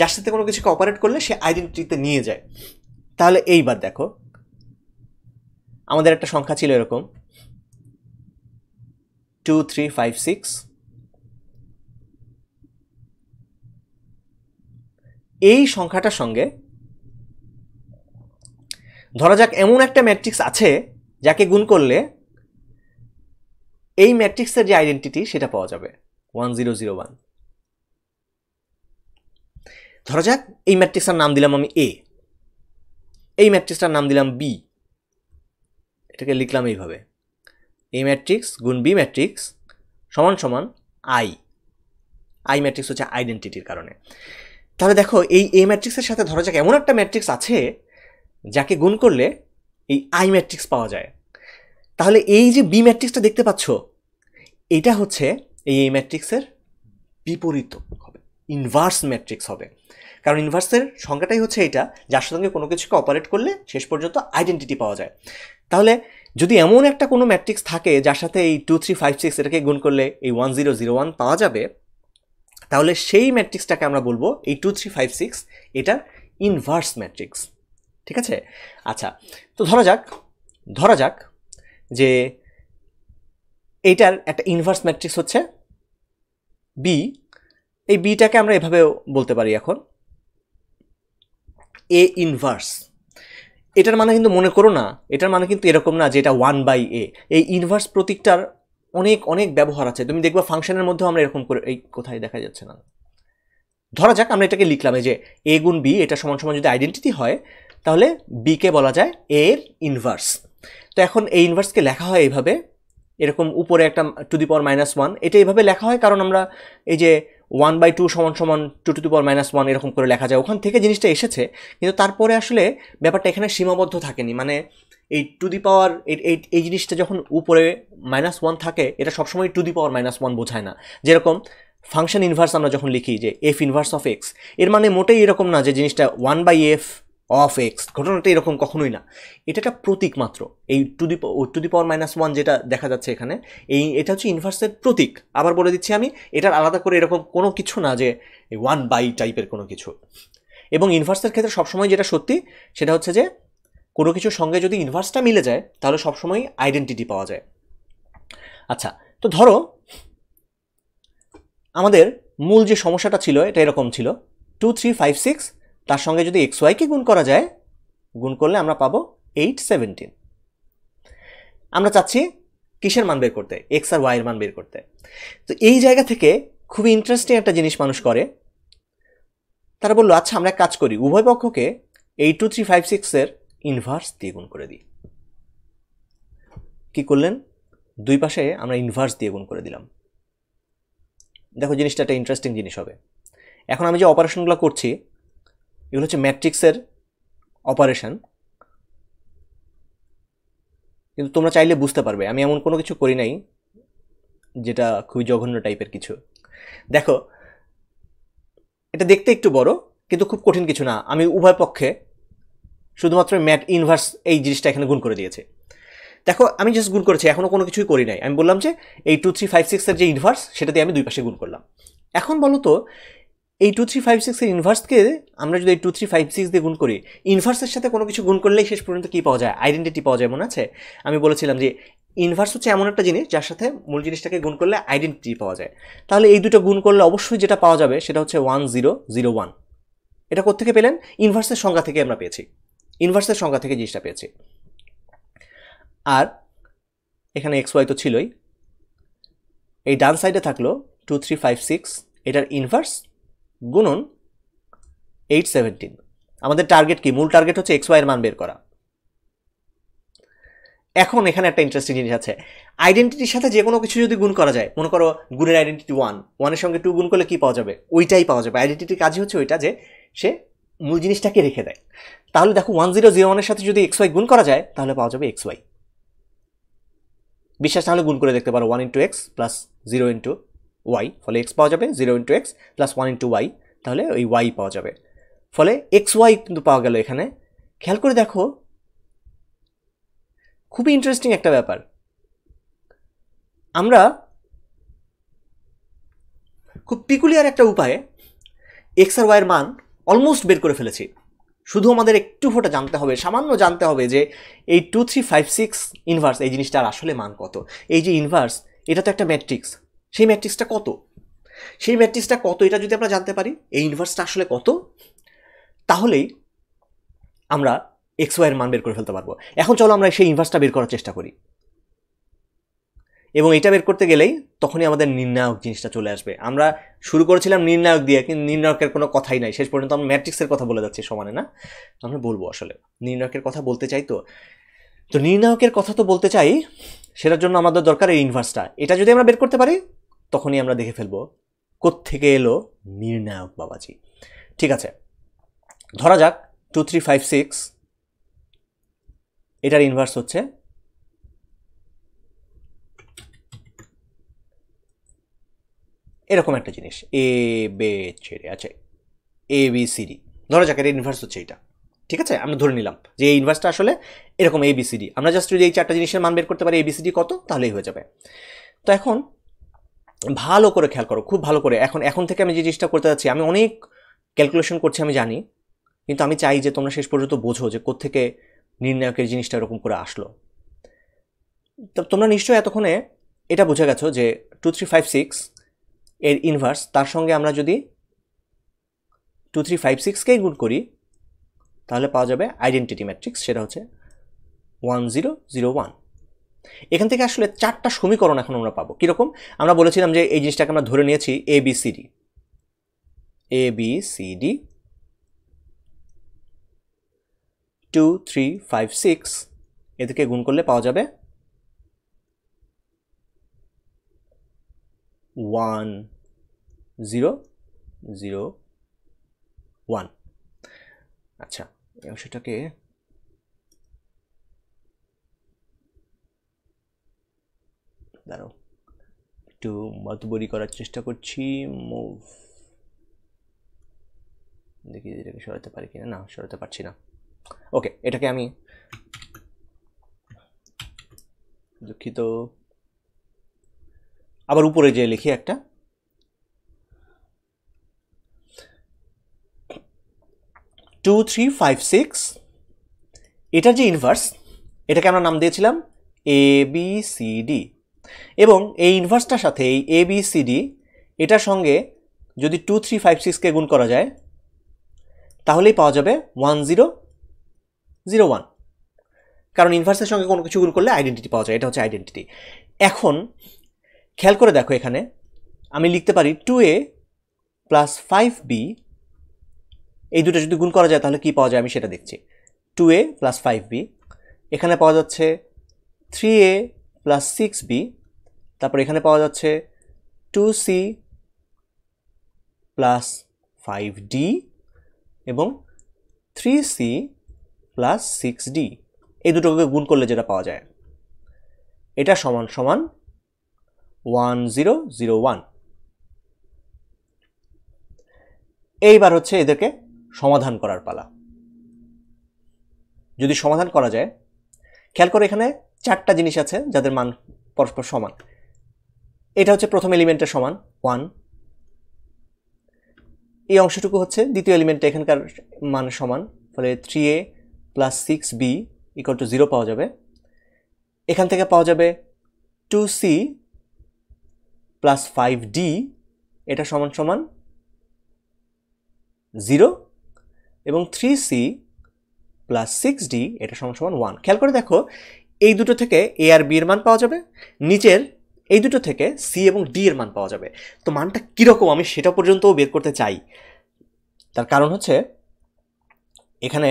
যার সাথে কোনো কিছুকে অপারেট করলে সে আইডেন্টিটিতে নিয়ে যায় তাহলে এইবার দেখো আমাদের একটা সংখ্যা ছিল এরকম টু থ্রি ফাইভ সিক্স এই সংখ্যাটার সঙ্গে ধরা যাক এমন একটা ম্যাট্রিক্স আছে যাকে গুণ করলে এই ম্যাট্রিক্সের যে আইডেন্টিটি সেটা পাওয়া যাবে ওয়ান জিরো জিরো ওয়ান ধরা যাক এই ম্যাট্রিক্সের নাম দিলাম আমি এ এই ম্যাট্রিক্সটার নাম দিলাম বি এটাকে লিখলাম এইভাবে এ ম্যাট্রিক্স গুণ বি ম্যাট্রিক্স সমান সমান আই আই ম্যাট্রিক্স হচ্ছে আইডেন্টিটির কারণে তাহলে দেখো এই এ ম্যাট্রিক্সের সাথে ধরা যাক এমন একটা ম্যাট্রিক্স আছে যাকে গুণ করলে এই আই ম্যাট্রিক্স পাওয়া যায় তাহলে এই যে বি ম্যাট্রিক্সটা দেখতে পাচ্ছ এটা হচ্ছে এই এ ম্যাট্রিক্সের বিপরীত হবে ইনভার্স ম্যাট্রিক্স হবে কারণ ইনভার্সের সংখ্যাটাই হচ্ছে এটা যার সঙ্গে কোনো কিছুকে অপারেট করলে শেষ পর্যন্ত আইডেন্টিটি পাওয়া যায় তাহলে যদি এমন একটা কোনো ম্যাট্রিক্স থাকে যার সাথে এই টু থ্রি ফাইভ সিক্স এটাকে গুণ করলে এই ওয়ান জিরো জিরো ওয়ান পাওয়া যাবে তাহলে সেই ম্যাট্রিক্সটাকে আমরা বলবো এই টু থ্রি ফাইভ সিক্স এটার ইনভার্স ম্যাট্রিক্স ঠিক আছে আচ্ছা তো ধরা যাক ধরা যাক যে এইটার একটা ইনভার্স ম্যাট্রিক্স হচ্ছে বি এই বিটাকে আমরা এভাবে বলতে পারি এখন এ ইনভার্স এটার মানে কিন্তু মনে করো না এটার মানে কিন্তু এরকম না যে এটা ওয়ান বাই এ এই ইনভার্স প্রতীকটার অনেক অনেক ব্যবহার আছে তুমি দেখবা ফাংশনের মধ্যেও আমরা এরকম করে এই কোথায় দেখা যাচ্ছে না ধরা যাক আমরা এটাকে লিখলাম যে এ গুণ বি এটা সমান সমান যদি আইডেন্টিটি হয় তাহলে বিকে বলা যায় এর ইনভার্স তো এখন এই ইনভার্সকে লেখা হয় এইভাবে এরকম উপরে একটা to the power minus one এটা এইভাবে লেখা হয় কারণ আমরা এই যে ওয়ান বাই টু সমান সমান two two to power minus one এরকম করে লেখা যায় ওখান থেকে জিনিসটা এসেছে কিন্তু তারপরে আসলে ব্যাপারটা এখানে সীমাবদ্ধ থাকেনি মানে এই টু দি পাওয়ার এই এই জিনিসটা যখন উপরে মাইনাস ওয়ান থাকে এটা সবসময় to the power minus one বোঝায় না যেরকম ফাংশন ইনভার্স আমরা যখন লিখি যে এফ ইনভার্স অফ এক্স এর মানে মোটেই এরকম না যে জিনিসটা one by f of x ঘটনাটা এরকম কখনোই না এটা একটা প্রতীক মাত্র এই to the to the power minus one যেটা দেখা যাচ্ছে এখানে এই এটা হচ্ছে ইনভার্সের প্রতীক আবার বলে দিচ্ছি আমি এটার আলাদা করে এরকম কোনো কিছু না যে ওয়ান বাই টাইপের কোনো কিছু এবং ইনভার্সের ক্ষেত্রে সবসময় যেটা সত্যি সেটা হচ্ছে যে কোনো কিছুর সঙ্গে যদি ইনভার্সটা মিলে যায় তাহলে সবসময় আইডেন্টিটি পাওয়া যায় আচ্ছা তো ধরো আমাদের মূল যে সমস্যাটা ছিল এটা এরকম ছিল টু থ্রি ফাইভ সিক্স তার সঙ্গে যদি এক্স ওয়াইকে গুণ করা যায় গুণ করলে আমরা পাবো এইট সেভেন্টিন আমরা চাচ্ছি কিসের মান বের করতে এক্স আর ওয়াইয়ের মান বের করতে তো এই জায়গা থেকে খুবই ইন্টারেস্টিং একটা জিনিস মানুষ করে তারা বললো আচ্ছা আমরা কাজ করি উভয় পক্ষকে এইট টু থ্রি ফাইভ সিক্সের ইনভার্স দিয়ে গুণ করে দিই কি করলেন দুই পাশে আমরা ইনভার্স দিয়ে গুণ করে দিলাম দেখো জিনিসটা একটা ইন্টারেস্টিং জিনিস হবে এখন আমি যে অপারেশনগুলো করছি এগুলো হচ্ছে ম্যাট্রিক্সের অপারেশন কিন্তু তোমরা চাইলে বুঝতে পারবে আমি এমন কোনো কিছু করি নাই যেটা খুবই জঘন্য টাইপের কিছু দেখো এটা দেখতে একটু বড় কিন্তু খুব কঠিন কিছু না আমি উভয় পক্ষে শুধুমাত্র ম্যাট ইনভার্স এই জিনিসটা এখানে গুণ করে দিয়েছে দেখো আমি জাস্ট গুণ করেছি এখনও কোনো কিছুই করি নাই আমি বললাম যে এই টু থ্রি ফাইভ সিক্সের যে ইনভার্স সেটা দিয়ে আমি দুই পাশে গুণ করলাম এখন বলো তো এই টু থ্রি ফাইভ সিক্সের ইনভার্সকে আমরা যদি টু থ্রি ফাইভ সিক্স দিয়ে গুণ করি ইনভার্সের সাথে কোনো কিছু গুণ করলেই শেষ পর্যন্ত কী পাওয়া যায় আইডেন্টিটি পাওয়া যায় মনে আছে আমি বলেছিলাম যে ইনভার্স হচ্ছে এমন একটা জিনিস যার সাথে মূল জিনিসটাকে গুণ করলে আইডেন্টিটি পাওয়া যায় তাহলে এই দুটো গুণ করলে অবশ্যই যেটা পাওয়া যাবে সেটা হচ্ছে ওয়ান জিরো জিরো ওয়ান এটা কোথেকে পেলেন ইনভার্সের সংজ্ঞা থেকে আমরা পেয়েছি ইনভার্সের সংজ্ঞা থেকে জিনিসটা পেয়েছি আর এখানে এক্স ওয়াই তো ছিলই এই ডান সাইডে থাকলো টু থ্রি ফাইভ সিক্স এটার ইনভার্স গুণন এইট সেভেন্টিন আমাদের টার্গেট কি মূল টার্গেট হচ্ছে এক্স ওয়াইয়ের মান বের করা এখন এখানে একটা ইন্টারেস্টিং জিনিস আছে আইডেন্টিটির সাথে যে কোনো কিছু যদি গুণ করা যায় মনে করো গুণের আইডেন্টিটি ওয়ান ওয়ানের সঙ্গে টু গুণ করলে কী পাওয়া যাবে ওইটাই পাওয়া যাবে আইডেন্টিটির কাজই হচ্ছে ওইটা যে সে মূল জিনিসটাকে রেখে দেয় তাহলে দেখো ওয়ান জিরো জিরো ওয়ানের সাথে যদি এক্স ওয়াই গুণ করা যায় তাহলে পাওয়া যাবে এক্স ওয়াই বিশ্বাস তাহলে গুণ করে দেখতে পারো one into x plus zero into y ফলে এক্স পাওয়া যাবে zero into x plus one into y তাহলে ওই ওয়াই পাওয়া যাবে ফলে এক্স ওয়াই কিন্তু পাওয়া গেল এখানে খেয়াল করে দেখো খুবই ইন্টারেস্টিং একটা ব্যাপার আমরা খুব পিকুলিয়ার একটা উপায়ে এক্স আর ওয়াইয়ের মান অলমোস্ট বের করে ফেলেছি শুধু আমাদের একটু ফোটা জানতে হবে সামান্য জানতে হবে যে এই two three five six inverse এই জিনিসটার আসলে মান কত এই যে ইনভার্স এটা তো একটা ম্যাট্রিক্স সেই ম্যাট্রিক্সটা কত সেই ম্যাট্রিক্সটা কত এটা যদি আমরা জানতে পারি এই ইনভার্সটা আসলে কত তাহলেই আমরা এক্স ওয়াইয়ের মান বের করে ফেলতে পারবো এখন চলো আমরা সেই ইনভার্সটা বের করার চেষ্টা করি এবং এটা বের করতে গেলেই তখনই আমাদের নির্ণায়ক জিনিসটা চলে আসবে আমরা শুরু করেছিলাম নির্ণায়ক দিয়ে কিন্তু নির্ণায়কের কোনো কথাই নাই শেষ পর্যন্ত আমরা ম্যাট্রিক্সের কথা বলে যাচ্ছি সমানে না আমরা বলবো আসলে নির্ণায়কের কথা বলতে চাই তো তো নির্ণায়কের কথা তো বলতে চাই সেটার জন্য আমাদের দরকার এই ইনভার্সটা এটা যদি আমরা বের করতে পারি তখনই আমরা দেখে ফেলবো কোত্থেকে এলো নির্ণায়ক বাবাজি ঠিক আছে ধরা যাক টু থ্রি ফাইভ সিক্স এটার ইনভার্স হচ্ছে এরকম একটা জিনিস এ বে ছেড়ে আচ্ছা এ বি সি ডি ধরা যাক এর ইনভার্স হচ্ছে এটা ঠিক আছে আমরা ধরে নিলাম যে এই ইনভার্সটা আসলে এরকম এ বি সি ডি আমরা জাস্ট যদি এই চারটা জিনিসের মান বের করতে পারি এ বি সি ডি কত তাহলেই হয়ে যাবে তো এখন ভালো করে খেয়াল করো খুব ভালো করে এখন এখন থেকে আমি যে জিনিসটা করতে যাচ্ছি আমি অনেক ক্যালকুলেশন করছি আমি জানি কিন্তু আমি চাই যে তোমরা শেষ পর্যন্ত বোঝো যে কোত্থেকে নির্ণায়কের জিনিসটা এরকম করে আসলো তো তোমরা নিশ্চয়ই এতক্ষণে এটা বুঝে গেছো যে টু থ্রি ফাইভ সিক্স এর ইনভার্স তার সঙ্গে আমরা যদি টু থ্রি ফাইভ সিক্সকেই গুণ করি তাহলে পাওয়া যাবে আইডেন্টিটি ম্যাট্রিক্স সেটা হচ্ছে ওয়ান জিরো জিরো ওয়ান এখান থেকে আসলে চারটা সমীকরণ এখন আমরা পাবো কীরকম আমরা বলেছিলাম যে এই জিনিসটাকে আমরা ধরে নিয়েছি A B C D A B C D two three five six এদেরকে গুণ করলে পাওয়া যাবে ওয়ান জিরো জিরো ওয়ান আচ্ছা সেটাকে দাঁড়ো একটু মতবরি করার চেষ্টা করছি মুভ দেখি এটাকে সরাতে পারি কিনা না সরাতে পারছি না ওকে এটাকে আমি দুঃখিত আবার উপরে যে লিখি একটা টু থ্রি ফাইভ সিক্স এটার যে ইনভার্স এটাকে আমরা নাম দিয়েছিলাম এ বি সি ডি এবং এই ইনভার্সটার সাথে এই এ বি সি ডি এটার সঙ্গে যদি টু থ্রি ফাইভ সিক্সকে গুণ করা যায় তাহলেই পাওয়া যাবে ওয়ান জিরো জিরো ওয়ান কারণ ইনভার্সের সঙ্গে কোনো কিছু গুণ করলে আইডেন্টিটি পাওয়া যায় এটা হচ্ছে আইডেন্টিটি এখন খেয়াল করে দেখো এখানে আমি লিখতে পারি two A plus five B এই দুটো যদি গুণ করা যায় তাহলে কী পাওয়া যায় আমি সেটা দেখছি two A plus five B এখানে পাওয়া যাচ্ছে three A plus six B তারপর এখানে পাওয়া যাচ্ছে two C plus five D এবং three C plus six D এই দুটোকে গুণ করলে যেটা পাওয়া যায় এটা সমান সমান ওয়ান জিরো জিরো ওয়ান এইবার হচ্ছে এদেরকে সমাধান করার পালা যদি সমাধান করা যায় খেয়াল করে এখানে চারটা জিনিস আছে যাদের মান পরস্পর সমান এটা হচ্ছে প্রথম এলিমেন্টের সমান ওয়ান এই অংশটুকু হচ্ছে দ্বিতীয় এলিমেন্টে এখানকার মান সমান ফলে three A plus six B equal to zero পাওয়া যাবে এখান থেকে পাওয়া যাবে two C plus five D এটা সমান সমান জিরো এবং three C plus six D এটা সমান সমান ওয়ান খেয়াল করে দেখো এই দুটো থেকে এ আর বি এর মান পাওয়া যাবে নিচের এই দুটো থেকে সি এবং ডি এর মান পাওয়া যাবে তো মানটা কীরকম আমি সেটা পর্যন্তও বের করতে চাই তার কারণ হচ্ছে এখানে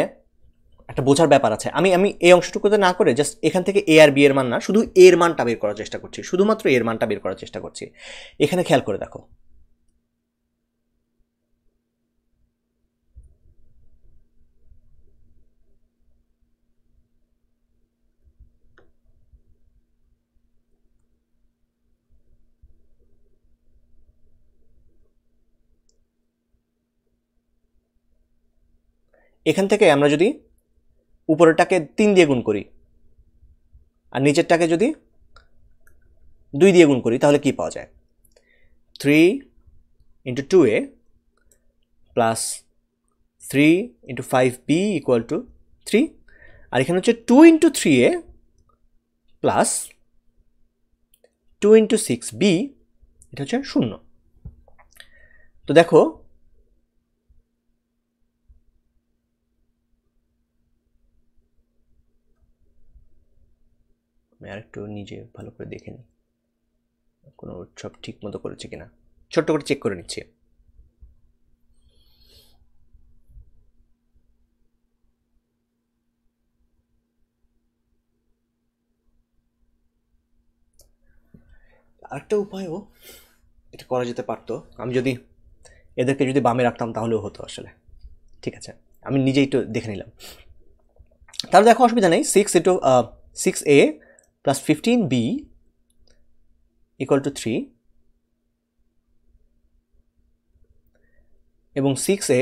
একটা বোঝার ব্যাপার আছে আমি আমি এই অংশটুকুতে না করে জাস্ট এখান থেকে এ আর বি এর মান না শুধু এর মানটা বের করার চেষ্টা করছি শুধুমাত্র এর মানটা বের করার চেষ্টা করছি এখানে খেয়াল করে দেখো এখান থেকে আমরা যদি উপরেরটাকে তিন দিয়ে গুণ করি আর নিচেরটাকে যদি দুই দিয়ে গুণ করি তাহলে কি পাওয়া যায় three into two A plus three into five B equal to three আর এখানে হচ্ছে two into three A plus two into six B এটা হচ্ছে শূন্য তো দেখো আমি আরেকটু নিজে ভালো করে দেখে নিই কোনো সব ঠিক মতো করেছে কিনা ছোট্ট করে চেক করে নিচ্ছি আরেকটা উপায়ও এটা করা যেতে পারতো আমি যদি এদেরকে যদি বামে রাখতাম তাহলেও হতো আসলে ঠিক আছে আমি নিজেই একটু দেখে নিলাম তাহলে দেখো অসুবিধা নেই six into six A plus 15b equal to 3 এবং 6a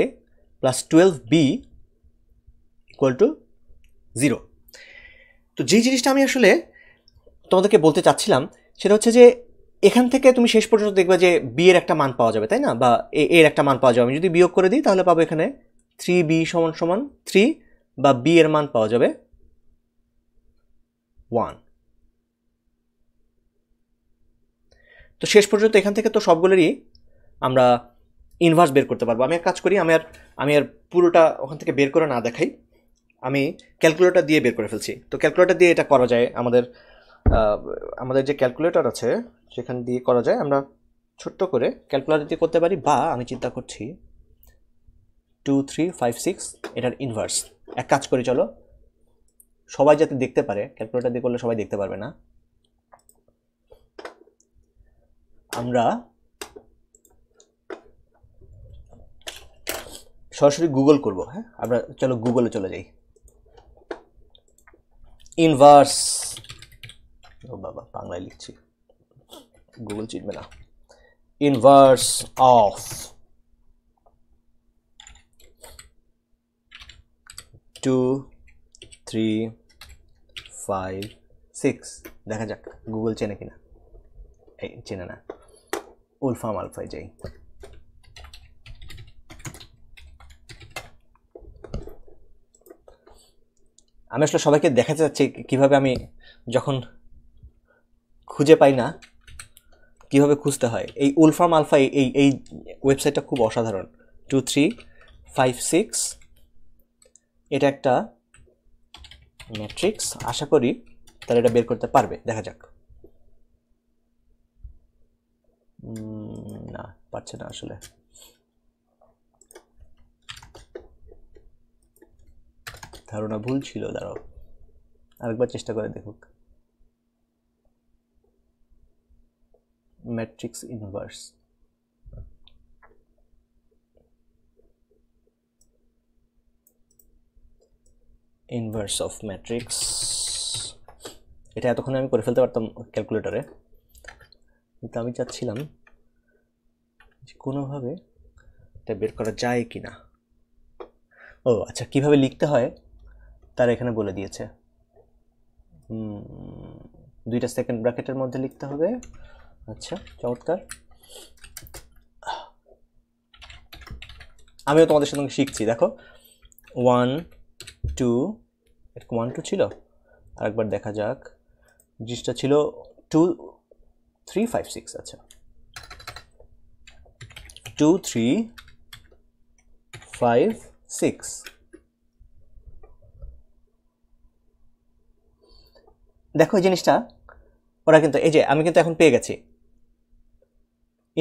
plus twelve B equal to zero তো যেই জিনিসটা আমি আসলে তোমাদেরকে বলতে চাচ্ছিলাম সেটা হচ্ছে যে এখান থেকে তুমি শেষ পর্যন্ত দেখবে যে বি এর একটা মান পাওয়া যাবে তাই না বা এ এর একটা মান পাওয়া যাবে আমি যদি বিয়োগ করে দিই তাহলে পাবো এখানে থ্রি বি সমান সমান থ্রি বা বি এর মান পাওয়া যাবে ওয়ান তো শেষ পর্যন্ত এখান থেকে তো সবগুলোরই আমরা ইনভার্স বের করতে পারবো আমি এক কাজ করি আমি আর আমি আর পুরোটা ওখান থেকে বের করে না দেখাই আমি ক্যালকুলেটার দিয়ে বের করে ফেলছি তো ক্যালকুলেটার দিয়ে এটা করা যায় আমাদের আমাদের যে ক্যালকুলেটর আছে সেখান দিয়ে করা যায় আমরা ছোট্ট করে ক্যালকুলেটার দিয়ে করতে পারি বা আমি চিন্তা করছি টু থ্রি ফাইভ সিক্স এটার ইনভার্স এক কাজ করি চলো সবাই যাতে দেখতে পারে ক্যালকুলেটার দিয়ে করলে সবাই দেখতে পারবে না আমরা সরাসরি গুগল করব হ্যাঁ আমরা চলো গুগলে চলে যাই ইনভার্স ও বাবা বাংলায় লিখছি গুগল চিনবে না inverse of two three five six দেখা যাক গুগল চেনে কিনা এই চেনে না আলফায় যাই আমি আসলে সবাইকে দেখাতে চাচ্ছি কিভাবে আমি যখন খুঁজে পাই না কিভাবে খুঁজতে হয় এই উলফাম আলফা এই এই ওয়েবসাইটটা খুব অসাধারণ টু থ্রি ফাইভ সিক্স এটা একটা ম্যাট্রিক্স আশা করি তারা এটা বের করতে পারবে দেখা যাক না পারছে না আসলে ধারণা ভুল ছিল দাঁড়াও আরেকবার চেষ্টা করে দেখুক matrix inverse inverse of matrix এটা এতক্ষণে আমি করে ফেলতে পারতাম ক্যালকুলেটারে কিন্তু আমি চাচ্ছিলাম যে কোনোভাবে এটা বের করা যায় কি না ও আচ্ছা কিভাবে লিখতে হয় তারা এখানে বলে দিয়েছে দুইটা সেকেন্ড ব্র্যাকেটের মধ্যে লিখতে হবে আচ্ছা চমৎকার আমিও তোমাদের সঙ্গে শিখছি দেখো ওয়ান টু এরকম ওয়ান টু ছিল আরেকবার দেখা যাক জিনিসটা ছিল টু থ্রি ফাইভ সিক্স আচ্ছা টু থ্রি ফাইভ সিক্স দেখো এই জিনিসটা ওরা কিন্তু এই যে আমি কিন্তু এখন পেয়ে গেছি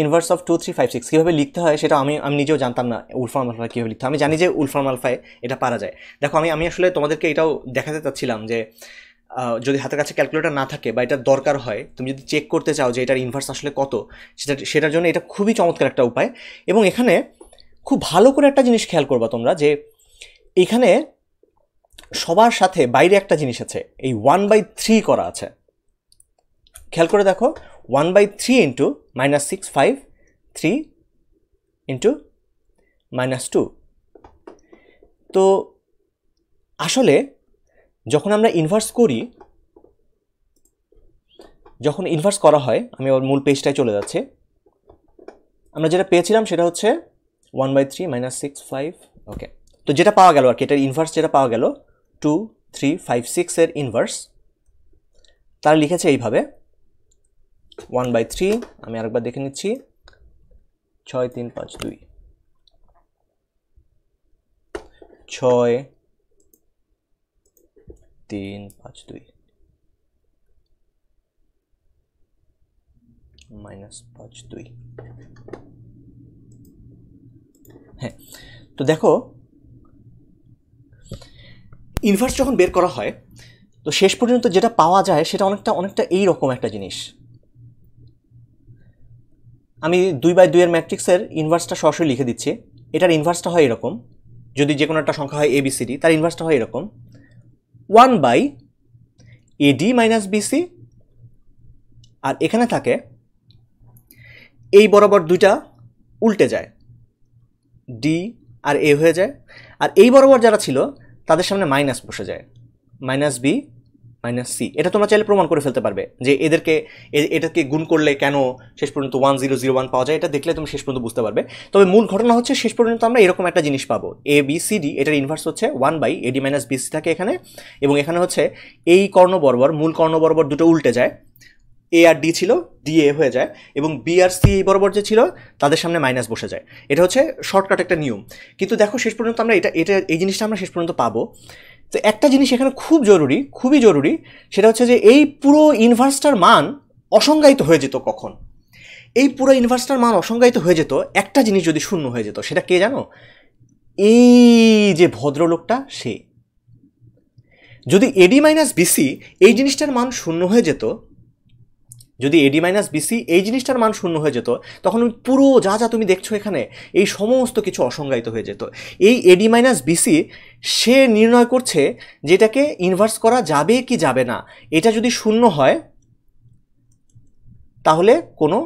inverse of two three five six কীভাবে লিখতে হয় সেটা আমি আমি নিজেও জানতাম না উলফর্ম আলফা কীভাবে লিখতে হয় আমি জানি যে উলফর্ম আলফায় এটা পারা যায় দেখো আমি আমি আসলে তোমাদেরকে এটাও দেখাতে চাচ্ছিলাম যে যদি হাতের কাছে ক্যালকুলেটার না থাকে বা এটার দরকার হয় তুমি যদি চেক করতে চাও যে এটার ইনভার্স আসলে কত সেটা সেটার জন্য এটা খুবই চমৎকার একটা উপায় এবং এখানে খুব ভালো করে একটা জিনিস খেয়াল করবা তোমরা যে এখানে সবার সাথে বাইরে একটা জিনিস আছে এই ওয়ান বাই থ্রি করা আছে খেয়াল করে দেখো one by three into minus six five three into minus two তো আসলে যখন আমরা ইনভার্স করি যখন ইনভার্স করা হয় আমি ওর মূল পেজটায় চলে যাচ্ছে আমরা যেটা পেয়েছিলাম সেটা হচ্ছে one by three minus six five okay তো যেটা পাওয়া গেল আর কি এটার ইনভার্স যেটা পাওয়া গেল টু থ্রি ফাইভ সিক্সের ইনভার্স তারা লিখেছে এইভাবে ওয়ান বাই থ্রি আমি আরেকবার দেখে নিচ্ছি ছয় তিন পাঁচ দুই ছয় তিন পাঁচ দুই মাইনাস পাঁচ দুই হ্যাঁ তো দেখো ইনভার্স যখন বের করা হয় তো শেষ পর্যন্ত যেটা পাওয়া যায় সেটা অনেকটা অনেকটা এই রকম একটা জিনিস আমি দুই বাই দুইয়ের ম্যাট্রিক্সের ইনভার্সটা সরাসরি লিখে দিচ্ছি এটার ইনভার্সটা হয় এরকম যদি যে কোনো একটা সংখ্যা হয় এবিসিডি তার ইনভার্সটা হয় এরকম one by A D minus B C আর এখানে থাকে এই বরাবর দুইটা উল্টে যায় ডি আর এ হয়ে যায় আর এই বরাবর যারা ছিল তাদের সামনে মাইনাস বসে যায় মাইনাস বি মাইনাস সি এটা তোমরা চাইলে প্রমাণ করে ফেলতে পারবে যে এদেরকে এটাকে গুণ করলে কেন শেষ পর্যন্ত ওয়ান জিরো জিরো ওয়ান পাওয়া যায় এটা দেখলে তুমি শেষ পর্যন্ত বুঝতে পারবে তবে মূল ঘটনা হচ্ছে শেষ পর্যন্ত আমরা এরকম একটা জিনিস পাবো এ বি সি ডি এটার ইনভার্স হচ্ছে one by A D minus B C থাকে এখানে এবং এখানে হচ্ছে এই কর্ণ বরাবর মূল কর্ণ বরাবর দুটো উল্টে যায় এ আর ডি ছিল ডি এ হয়ে যায় এবং বি আর সি বরাবর যে ছিল তাদের সামনে মাইনাস বসে যায় এটা হচ্ছে শর্টকাট একটা নিয়ম কিন্তু দেখো শেষ পর্যন্ত আমরা এটা এটা এই জিনিসটা আমরা শেষ পর্যন্ত পাবো তো একটা জিনিস এখানে খুব জরুরি খুবই জরুরি সেটা হচ্ছে যে এই পুরো ইনভার্সটার মান অসংজ্ঞায়িত হয়ে যেত কখন এই পুরো ইনভার্সটার মান অসংজ্ঞায়িত হয়ে যেত একটা জিনিস যদি শূন্য হয়ে যেত সেটা কে জানো এই যে ভদ্রলোকটা সে যদি এডি মাইনাস বিসি এই জিনিসটার মান শূন্য হয়ে যেত যদি এডি মাইনাস বিসি এই জিনিসটার মান শূন্য হয়ে যেত তখন পুরো যা যা তুমি দেখছো এখানে এই সমস্ত কিছু অসংজ্ঞায়িত হয়ে যেত এই এডি মাইনাস বিসি সে নির্ণয় করছে যেটাকে ইনভার্স করা যাবে কি যাবে না এটা যদি শূন্য হয় তাহলে কোনো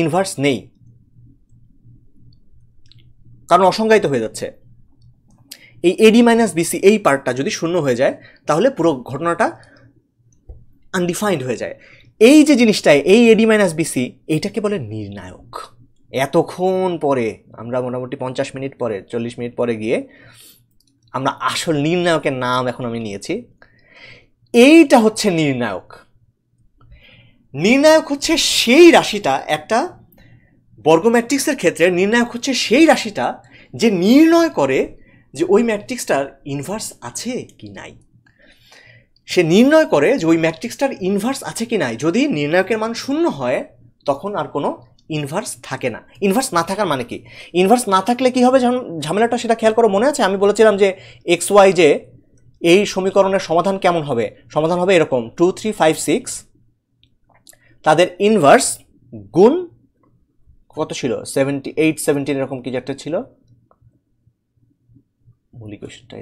ইনভার্স নেই কারণ অসংজ্ঞায়িত হয়ে যাচ্ছে এই এডি মাইনাস বিসি এই পার্টটা যদি শূন্য হয়ে যায় তাহলে পুরো ঘটনাটা আনডিফাইন্ড হয়ে যায় এই যে জিনিসটায় এই এডি মাইনাস বিসি এইটাকে বলে নির্ণায়ক এতক্ষণ পরে আমরা মোটামুটি পঞ্চাশ মিনিট পরে চল্লিশ মিনিট পরে গিয়ে আমরা আসল নির্ণায়কের নাম এখন আমি নিয়েছি এইটা হচ্ছে নির্ণায়ক নির্ণায়ক হচ্ছে সেই রাশিটা একটা বর্গ ম্যাট্রিক্সের ক্ষেত্রে নির্ণায়ক হচ্ছে সেই রাশিটা যে নির্ণয় করে যে ওই ম্যাট্রিক্সটার ইনভার্স আছে কি নাই সে নির্ণয় করে যে ওই ম্যাট্রিক্সটার ইনভার্স আছে কি নাই যদি নির্ণায়কের মান শূন্য হয় তখন আর কোনো ইনভার্স থাকে না ইনভার্স না থাকার মানে কি ইনভার্স না থাকলে কি হবে ঝামেলাটা সেটা খেয়াল করো মনে আছে আমি বলেছিলাম যে এক্স ওয়াই যে এই সমীকরণের সমাধান কেমন হবে সমাধান হবে এরকম টু থ্রি ফাইভ সিক্স তাদের ইনভার্স গুণ কত ছিল সেভেন্টি এইট সেভেন্টিন এরকম কি একটা ছিল মূলিক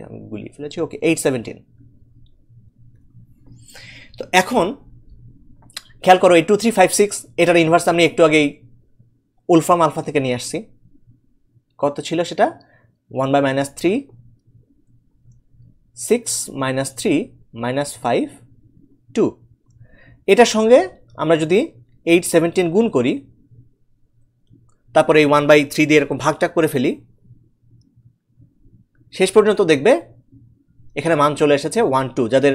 আমি গুলিয়ে ফেলেছি ওকে এইট সেভেন্টিন তো এখন খেয়াল করো এই টু থ্রি ফাইভ সিক্স এটার ইনভার্স আমি একটু আগেই উলফ্রাম আলফা থেকে নিয়ে আসছি কত ছিল সেটা one by minus three six minus three minus five two এটার সঙ্গে আমরা যদি এইট সেভেন্টিন গুণ করি তারপরে এই ওয়ান বাই থ্রি দিয়ে এরকম ভাগটাক করে ফেলি শেষ পর্যন্ত দেখবে এখানে মান চলে এসেছে ওয়ান টু যাদের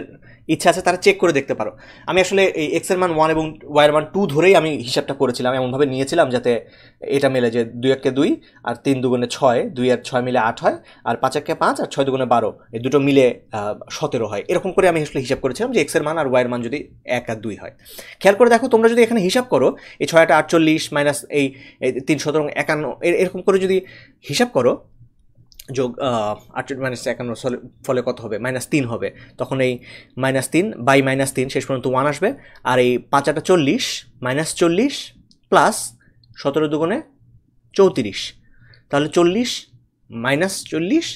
ইচ্ছা আছে তারা চেক করে দেখতে পারো আমি আসলে এই এক্সের মান ওয়ান এবং ওয়ার মান টু ধরেই আমি হিসাবটা করেছিলাম এমনভাবে নিয়েছিলাম যাতে এটা মেলে যে দুই এককে দুই আর তিন দুগুণে ছয় দুই আর ছয় মিলে আট হয় আর পাঁচ একে পাঁচ আর ছয় দুগুণে বারো এই দুটো মিলে সতেরো হয় এরকম করে আমি আসলে হিসাব করেছিলাম যে এক্সের মান আর ওয়ার মান যদি এক আর দুই হয় খেয়াল করে দেখো তোমরা যদি এখানে হিসাব করো এই ছয়টা আটচল্লিশ মাইনাস এই তিন সতেরো একান্ন এরকম করে যদি হিসাব করো যোগ আটচল্লিশ মাইনাস একান্ন ফলে কত হবে মাইনাস তিন হবে তখন এই মাইনাস তিন বাই মাইনাস তিন শেষ পর্যন্ত ওয়ান আসবে আর এই পাঁচ আটা চল্লিশ মাইনাস চল্লিশ প্লাস সতেরো দুগুণে চৌত্রিশ তাহলে চল্লিশ মাইনাস চল্লিশ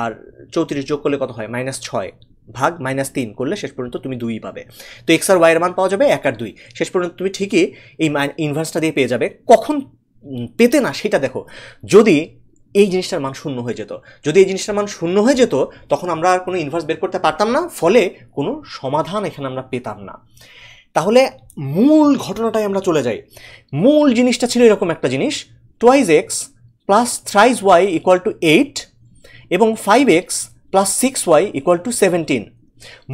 আর চৌত্রিশ যোগ করলে কত হয় মাইনাস ছয় ভাগ মাইনাস তিন করলে শেষ পর্যন্ত তুমি দুই পাবে তো এক্স আর ওয়াইয়ের মান পাওয়া যাবে এক আর দুই শেষ পর্যন্ত তুমি ঠিকই এই ইনভার্সটা দিয়ে পেয়ে যাবে কখন পেতে না সেটা দেখো যদি এই জিনিসটার মান শূন্য হয়ে যেত যদি এই জিনিসটার মান শূন্য হয়ে যেত তখন আমরা আর কোনো ইনভার্স বের করতে পারতাম না ফলে কোনো সমাধান এখানে আমরা পেতাম না তাহলে মূল ঘটনাটাই আমরা চলে যাই মূল জিনিসটা ছিল এরকম একটা জিনিস twice x plus thrice y equal to eight এবং five x plus six y equal to seventeen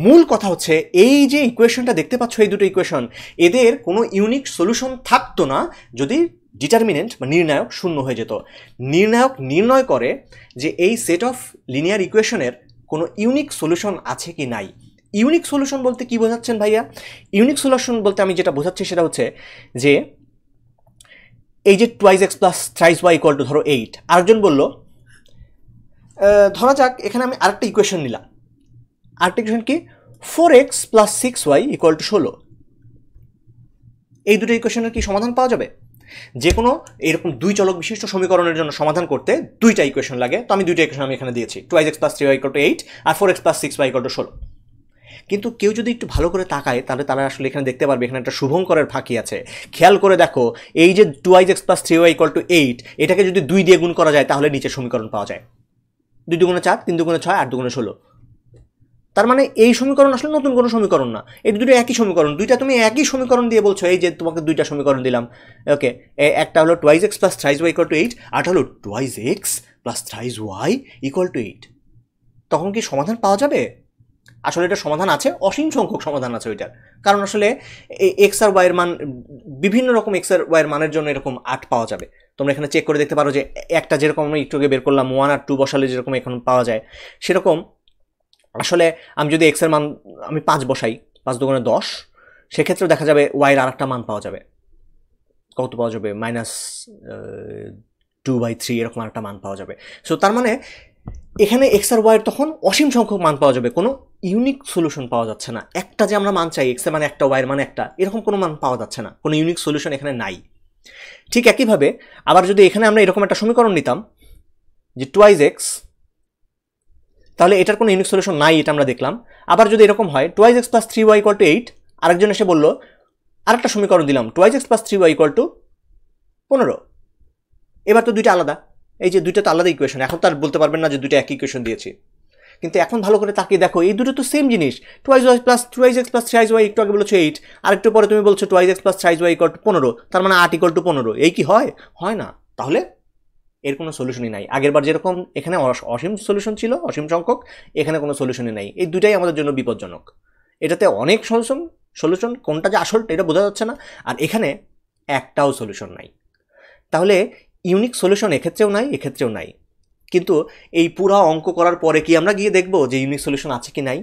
মূল কথা হচ্ছে এই যে ইকুয়েশনটা দেখতে পাচ্ছ এই দুটো ইকুয়েশন এদের কোনো ইউনিক সলিউশন থাকতো না যদি ডিটারমিনেন্ট বা নির্ণায়ক শূন্য হয়ে যেত নির্ণায়ক নির্ণয় করে যে এই সেট অফ লিনিয়ার ইকুয়েশনের কোনো ইউনিক সলিউশন আছে কি নাই ইউনিক সলিউশন বলতে কি বোঝাচ্ছেন ভাইয়া ইউনিক সলিউশন বলতে আমি যেটা বোঝাচ্ছি সেটা হচ্ছে যে এই যে twice x plus thrice y equal to ধরো এইট আরেকজন বলল ধরা যাক এখানে আমি আরেকটা ইকুয়েশন নিলাম আরেকটা ইকুয়েশন কি four x plus six y equal to ষোলো এই দুটো ইকুয়েশনের কি সমাধান পাওয়া যাবে যে কোনো এরকম দুই চলক বিশিষ্ট সমীকরণের জন্য সমাধান করতে দুইটা ইকুয়েশন লাগে তো আমি দুইটা ইকুয়েশন আমি এখানে দিয়েছি two x plus three two eight আর four x plus six by two ষোলো কিন্তু কেউ যদি একটু ভালো করে তাকায় তাহলে তারা আসলে এখানে দেখতে পারবে এখানে একটা শুভঙ্করের ফাঁকি আছে খেয়াল করে দেখো এই যে twice x plus three y equal to eight এটাকে যদি দুই দিয়ে গুণ করা যায় তাহলে নিচের সমীকরণ পাওয়া যায় দুই দুগুণে চার তিন দুগুণে ছয় আট দুগুণে ষোলো তার মানে এই সমীকরণ আসলে নতুন কোনো সমীকরণ না এই দুটো একই সমীকরণ দুইটা তুমি একই সমীকরণ দিয়ে বলছো এই যে তোমাকে দুইটা সমীকরণ দিলাম ওকে একটা হলো twice x plus thrice y equal to eight আর হলো twice x plus thrice y equal to eight তখন কি সমাধান পাওয়া যাবে আসলে এটা সমাধান আছে অসীম সংখ্যক সমাধান আছে ওইটার কারণ আসলে এক্স আর ওয়াইয়ের মান বিভিন্ন রকম এক্স আর ওয়াইয়ের মানের জন্য এরকম আট পাওয়া যাবে তোমরা এখানে চেক করে দেখতে পারো যে একটা যেরকম আমরা একটু আগে বের করলাম ওয়ান আর টু বসালে যেরকম এখন পাওয়া যায় সেরকম আসলে আমি যদি এক্সের মান আমি পাঁচ বসাই পাঁচ দোকানে দশ সেক্ষেত্রে দেখা যাবে ওয়াইয়ের আর একটা মান পাওয়া যাবে কত পাওয়া যাবে মাইনাস টু বাই থ্রি এরকম একটা মান পাওয়া যাবে সো তার মানে এখানে এক্স আর ওয়াইয়ের তখন অসীম সংখ্যক মান পাওয়া যাবে কোনো ইউনিক সলিউশন পাওয়া যাচ্ছে না একটা যে আমরা মান চাই এক্সের মানে একটা ওয়াইয়ের মানে একটা এরকম কোনো মান পাওয়া যাচ্ছে না কোনো ইউনিক সলিউশন এখানে নাই ঠিক একইভাবে আবার যদি এখানে আমরা এরকম একটা সমীকরণ নিতাম যে টুয়াইজ এক্স তাহলে এটার কোনো ইউনিক সলিউশন নাই এটা আমরা দেখলাম আবার যদি এরকম হয় twice x plus three y equal to eight আরেকজন এসে বললো আরেকটা সমীকরণ দিলাম twice x plus three y equal to পনেরো এবার তো দুইটা আলাদা এই যে দুইটা তো আলাদা ইকুয়েশন এখন তো আর বলতে পারবেন না যে দুইটা একই ইকুয়েশন দিয়েছি কিন্তু এখন ভালো করে তাকিয়ে দেখো এই দুটো তো সেম জিনিস twice y plus twice x plus thrice y একটু আগে বলছো এইট আর একটু পরে তুমি বলছো twice x plus thrice y equal to পনেরো তার মানে আট ইকল টু পনেরো এই কি হয় হয় না তাহলে এর কোনো সলিউশনই নাই আগেরবার যেরকম এখানে অসীম সলিউশন ছিল অসীম সংখ্যক এখানে কোনো সলিউশনই নাই এই দুটাই আমাদের জন্য বিপজ্জনক এটাতে অনেক সলিউশন সলিউশন কোনটা যে আসল এটা বোঝা যাচ্ছে না আর এখানে একটাও সলিউশন নাই তাহলে ইউনিক সলিউশন এক্ষেত্রেও নাই এক্ষেত্রেও নাই কিন্তু এই পুরা অঙ্ক করার পরে কি আমরা গিয়ে দেখব যে ইউনিক সলিউশন আছে কি নাই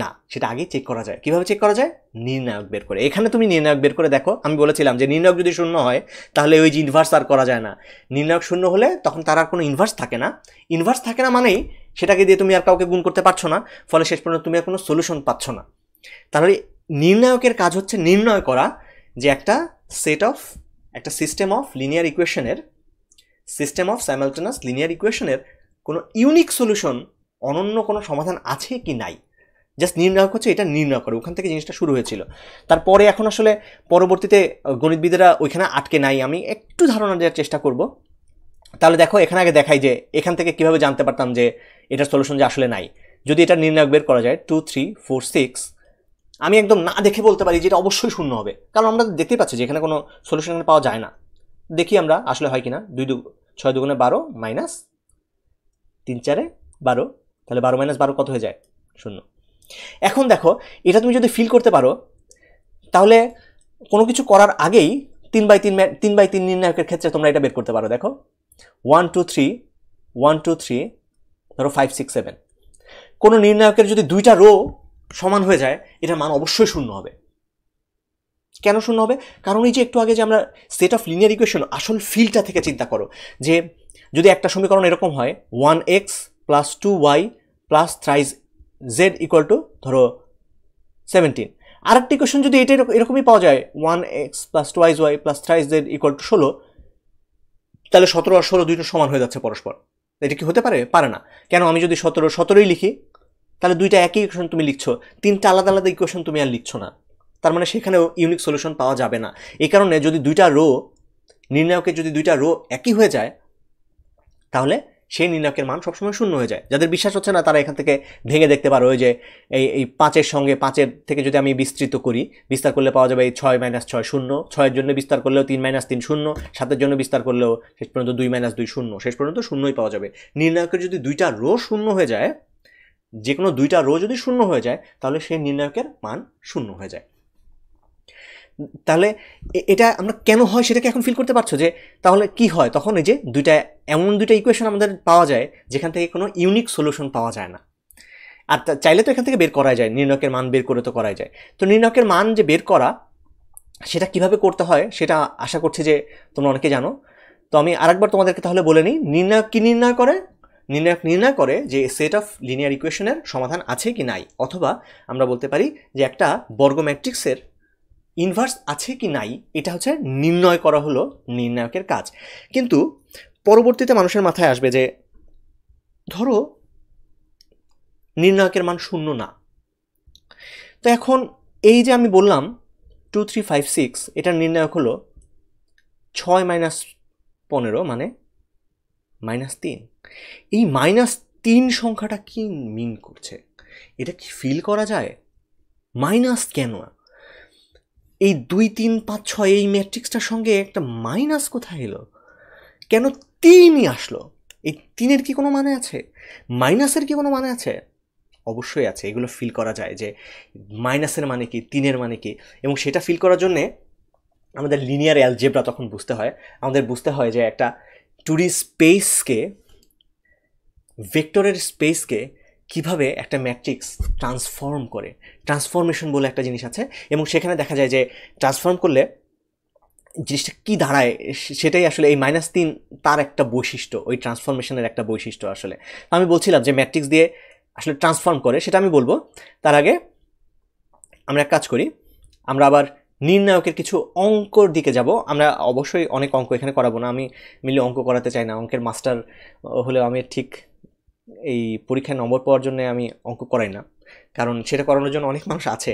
না সেটা আগে চেক করা যায় কিভাবে চেক করা যায় নির্ণায়ক বের করে এখানে তুমি নির্ণায়ক বের করে দেখো আমি বলেছিলাম যে নির্ণায়ক যদি শূন্য হয় তাহলে ওই যে ইনভার্স আর করা যায় না নির্ণায়ক শূন্য হলে তখন তার আর কোনো ইনভার্স থাকে না ইনভার্স থাকে না মানেই সেটাকে দিয়ে তুমি আর কাউকে গুণ করতে পারছো না ফলে শেষ পর্যন্ত তুমি আর কোনো সলিউশন পাচ্ছ না তাহলে নির্ণায়কের কাজ হচ্ছে নির্ণয় করা যে একটা সেট অফ একটা সিস্টেম অফ লিনিয়ার ইকুয়েশনের সিস্টেম অফ স্যামলটেনাস লিনিয়ার ইকুয়েশনের কোনো ইউনিক সলিউশন অনন্য কোনো সমাধান আছে কি নাই জাস্ট নির্ণায়ক হচ্ছে এটা নির্ণয় করে ওখান থেকে জিনিসটা শুরু হয়েছিল তারপরে এখন আসলে পরবর্তীতে গণিতবিদেরা ওইখানে আটকে নাই আমি একটু ধারণা দেওয়ার চেষ্টা করব তাহলে দেখো এখানে আগে দেখাই যে এখান থেকে কিভাবে জানতে পারতাম যে এটার সলিউশন যে আসলে নাই যদি এটা নির্ণায়ক বের করা যায় টু থ্রি ফোর সিক্স আমি একদম না দেখে বলতে পারি যে এটা অবশ্যই শূন্য হবে কারণ আমরা দেখতেই পাচ্ছি যে এখানে কোনো সলিউশন এখানে পাওয়া যায় না দেখি আমরা আসলে হয় কি না দুই দু ছয় দুগুণে বারো মাইনাস তিন চারে বারো তাহলে বারো মাইনাস বারো কত হয়ে যায় শূন্য এখন দেখো এটা তুমি যদি ফিল করতে পারো তাহলে কোনো কিছু করার আগেই তিন বাই তিন তিন বাই তিন নির্ণায়কের ক্ষেত্রে তোমরা এটা বের করতে পারো দেখো one two three one two three ধরো ফাইভ সিক্স সেভেন কোনো নির্ণায়কের যদি দুইটা রো সমান হয়ে যায় এটার মান অবশ্যই শূন্য হবে কেন শূন্য হবে কারণ এই যে একটু আগে যে আমরা সেট অফ লিনিয়ার ইকুয়েশন আসল ফিলটা থেকে চিন্তা করো যে যদি একটা সমীকরণ এরকম হয় one x plus two y plus thrice z equal to ধরো সেভেন্টিন আরেকটি কোয়েশন যদি এটা এরকমই পাওয়া যায় one x plus twice y plus thrice z equal to ষোলো তাহলে সতেরো আর ষোলো দুইটা সমান হয়ে যাচ্ছে পরস্পর এটা কি হতে পারে পারে না কেন আমি যদি সতেরো সতেরোই লিখি তাহলে দুইটা একই ইকুয়েশন তুমি লিখছো তিনটা আলাদা আলাদা ইকুয়েশন তুমি আর লিখছো না তার মানে সেখানেও ইউনিক সলিউশন পাওয়া যাবে না এই কারণে যদি দুইটা রো নির্ণায়কের যদি দুইটা রো একই হয়ে যায় তাহলে সেই নির্ণায়কের মান সবসময় শূন্য হয়ে যায় যাদের বিশ্বাস হচ্ছে না তারা এখান থেকে ভেঙে দেখতে পারো ওই যে এই এই পাঁচের সঙ্গে পাঁচের থেকে যদি আমি বিস্তৃত করি বিস্তার করলে পাওয়া যাবে এই ছয় মাইনাস ছয় শূন্য ছয়ের জন্য বিস্তার করলেও তিন মাইনাস তিন শূন্য সাতের জন্য বিস্তার করলেও শেষ পর্যন্ত দুই মাইনাস দুই শূন্য শেষ পর্যন্ত শূন্যই পাওয়া যাবে নির্ণায়কের যদি দুইটা রো শূন্য হয়ে যায় যে কোনো দুইটা রো যদি শূন্য হয়ে যায় তাহলে সেই নির্ণায়কের মান শূন্য হয়ে যায় তাহলে এটা আমরা কেন হয় সেটাকে এখন ফিল করতে পারছো যে তাহলে কি হয় তখন এই যে দুইটা এমন দুইটা ইকুয়েশন আমাদের পাওয়া যায় যেখান থেকে কোনো ইউনিক সলিউশন পাওয়া যায় না আর চাইলে তো এখান থেকে বের করা যায় নির্ণয়কের মান বের করে তো করাই যায় তো নির্ণয়কের মান যে বের করা সেটা কিভাবে করতে হয় সেটা আশা করছি যে তোমরা অনেকে জানো তো আমি আরেকবার তোমাদেরকে তাহলে বলে নিই নির্ণায়ক কী নির্ণয় করে নির্ণায়ক নির্ণয় করে যে সেট অফ লিনিয়ার ইকুয়েশনের সমাধান আছে কি নাই অথবা আমরা বলতে পারি যে একটা বর্গ ম্যাট্রিক্সের ইনভার্স আছে কি নাই এটা হচ্ছে নির্ণয় করা হলো নির্ণায়কের কাজ কিন্তু পরবর্তীতে মানুষের মাথায় আসবে যে ধরো নির্ণায়কের মান শূন্য না তো এখন এই যে আমি বললাম টু থ্রি ফাইভ সিক্স এটার নির্ণায়ক হলো ছয় মাইনাস পনেরো মানে মাইনাস তিন এই মাইনাস তিন সংখ্যাটা কি মিন করছে এটা কি ফিল করা যায় মাইনাস কেন এই দুই তিন পাঁচ ছয় এই ম্যাট্রিক্সটার সঙ্গে একটা মাইনাস কোথায় এলো কেন তিনই আসলো এই তিনের কি কোনো মানে আছে মাইনাসের কি কোনো মানে আছে অবশ্যই আছে এগুলো ফিল করা যায় যে মাইনাসের মানে কি তিনের মানে কি এবং সেটা ফিল করার জন্যে আমাদের লিনিয়ার অ্যালজেব্রা তখন বুঝতে হয় আমাদের বুঝতে হয় যে একটা টুরি স্পেসকে ভেক্টরের স্পেসকে কিভাবে একটা ম্যাট্রিক্স ট্রান্সফর্ম করে ট্রান্সফরমেশন বলে একটা জিনিস আছে এবং সেখানে দেখা যায় যে ট্রান্সফর্ম করলে জিনিসটা কী দাঁড়ায় সেটাই আসলে এই মাইনাস তিন তার একটা বৈশিষ্ট্য ওই ট্রান্সফরমেশনের একটা বৈশিষ্ট্য আসলে আমি বলছিলাম যে ম্যাট্রিক্স দিয়ে আসলে ট্রান্সফর্ম করে সেটা আমি বলবো তার আগে আমরা এক কাজ করি আমরা আবার নির্ণায়কের কিছু অঙ্কর দিকে যাব আমরা অবশ্যই অনেক অঙ্ক এখানে করাবো না আমি মিলে অঙ্ক করাতে চাই না অঙ্কের মাস্টার হলেও আমি ঠিক এই পরীক্ষায় নম্বর পাওয়ার জন্য আমি অঙ্ক করাই না কারণ সেটা করানোর জন্য অনেক মানুষ আছে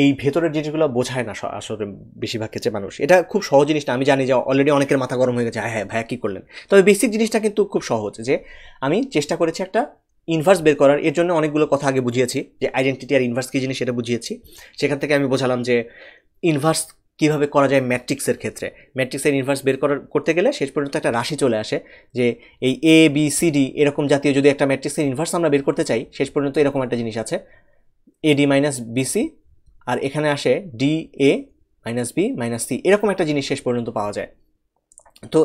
এই ভেতরের জিনিসগুলো বোঝায় না আসলে বেশিরভাগ ক্ষেত্রে মানুষ এটা খুব সহজ জিনিসটা আমি জানি যে অলরেডি অনেকের মাথা গরম হয়ে গেছে হ্যাঁ ভাইয়া কী করলেন তবে বেসিক জিনিসটা কিন্তু খুব সহজ যে আমি চেষ্টা করেছি একটা ইনভার্স বের করার এর জন্য অনেকগুলো কথা আগে বুঝিয়েছি যে আইডেন্টিটি আর ইনভার্স কী জিনিস সেটা বুঝিয়েছি সেখান থেকে আমি বোঝালাম যে ইনভার্স কিভাবে করা যায় ম্যাট্রিক্সের ক্ষেত্রে ম্যাট্রিক্সের ইনভার্স বের করতে গেলে শেষ পর্যন্ত একটা রাশি চলে আসে যে এই এ বি সি ডি এরকম জাতীয় যদি একটা ম্যাট্রিক্সের ইনভার্স আমরা বের করতে চাই শেষ পর্যন্ত এরকম একটা জিনিস আছে এ ডি মাইনাস বিসি আর এখানে আসে D A minus B minus C এরকম একটা জিনিস শেষ পর্যন্ত পাওয়া যায় তো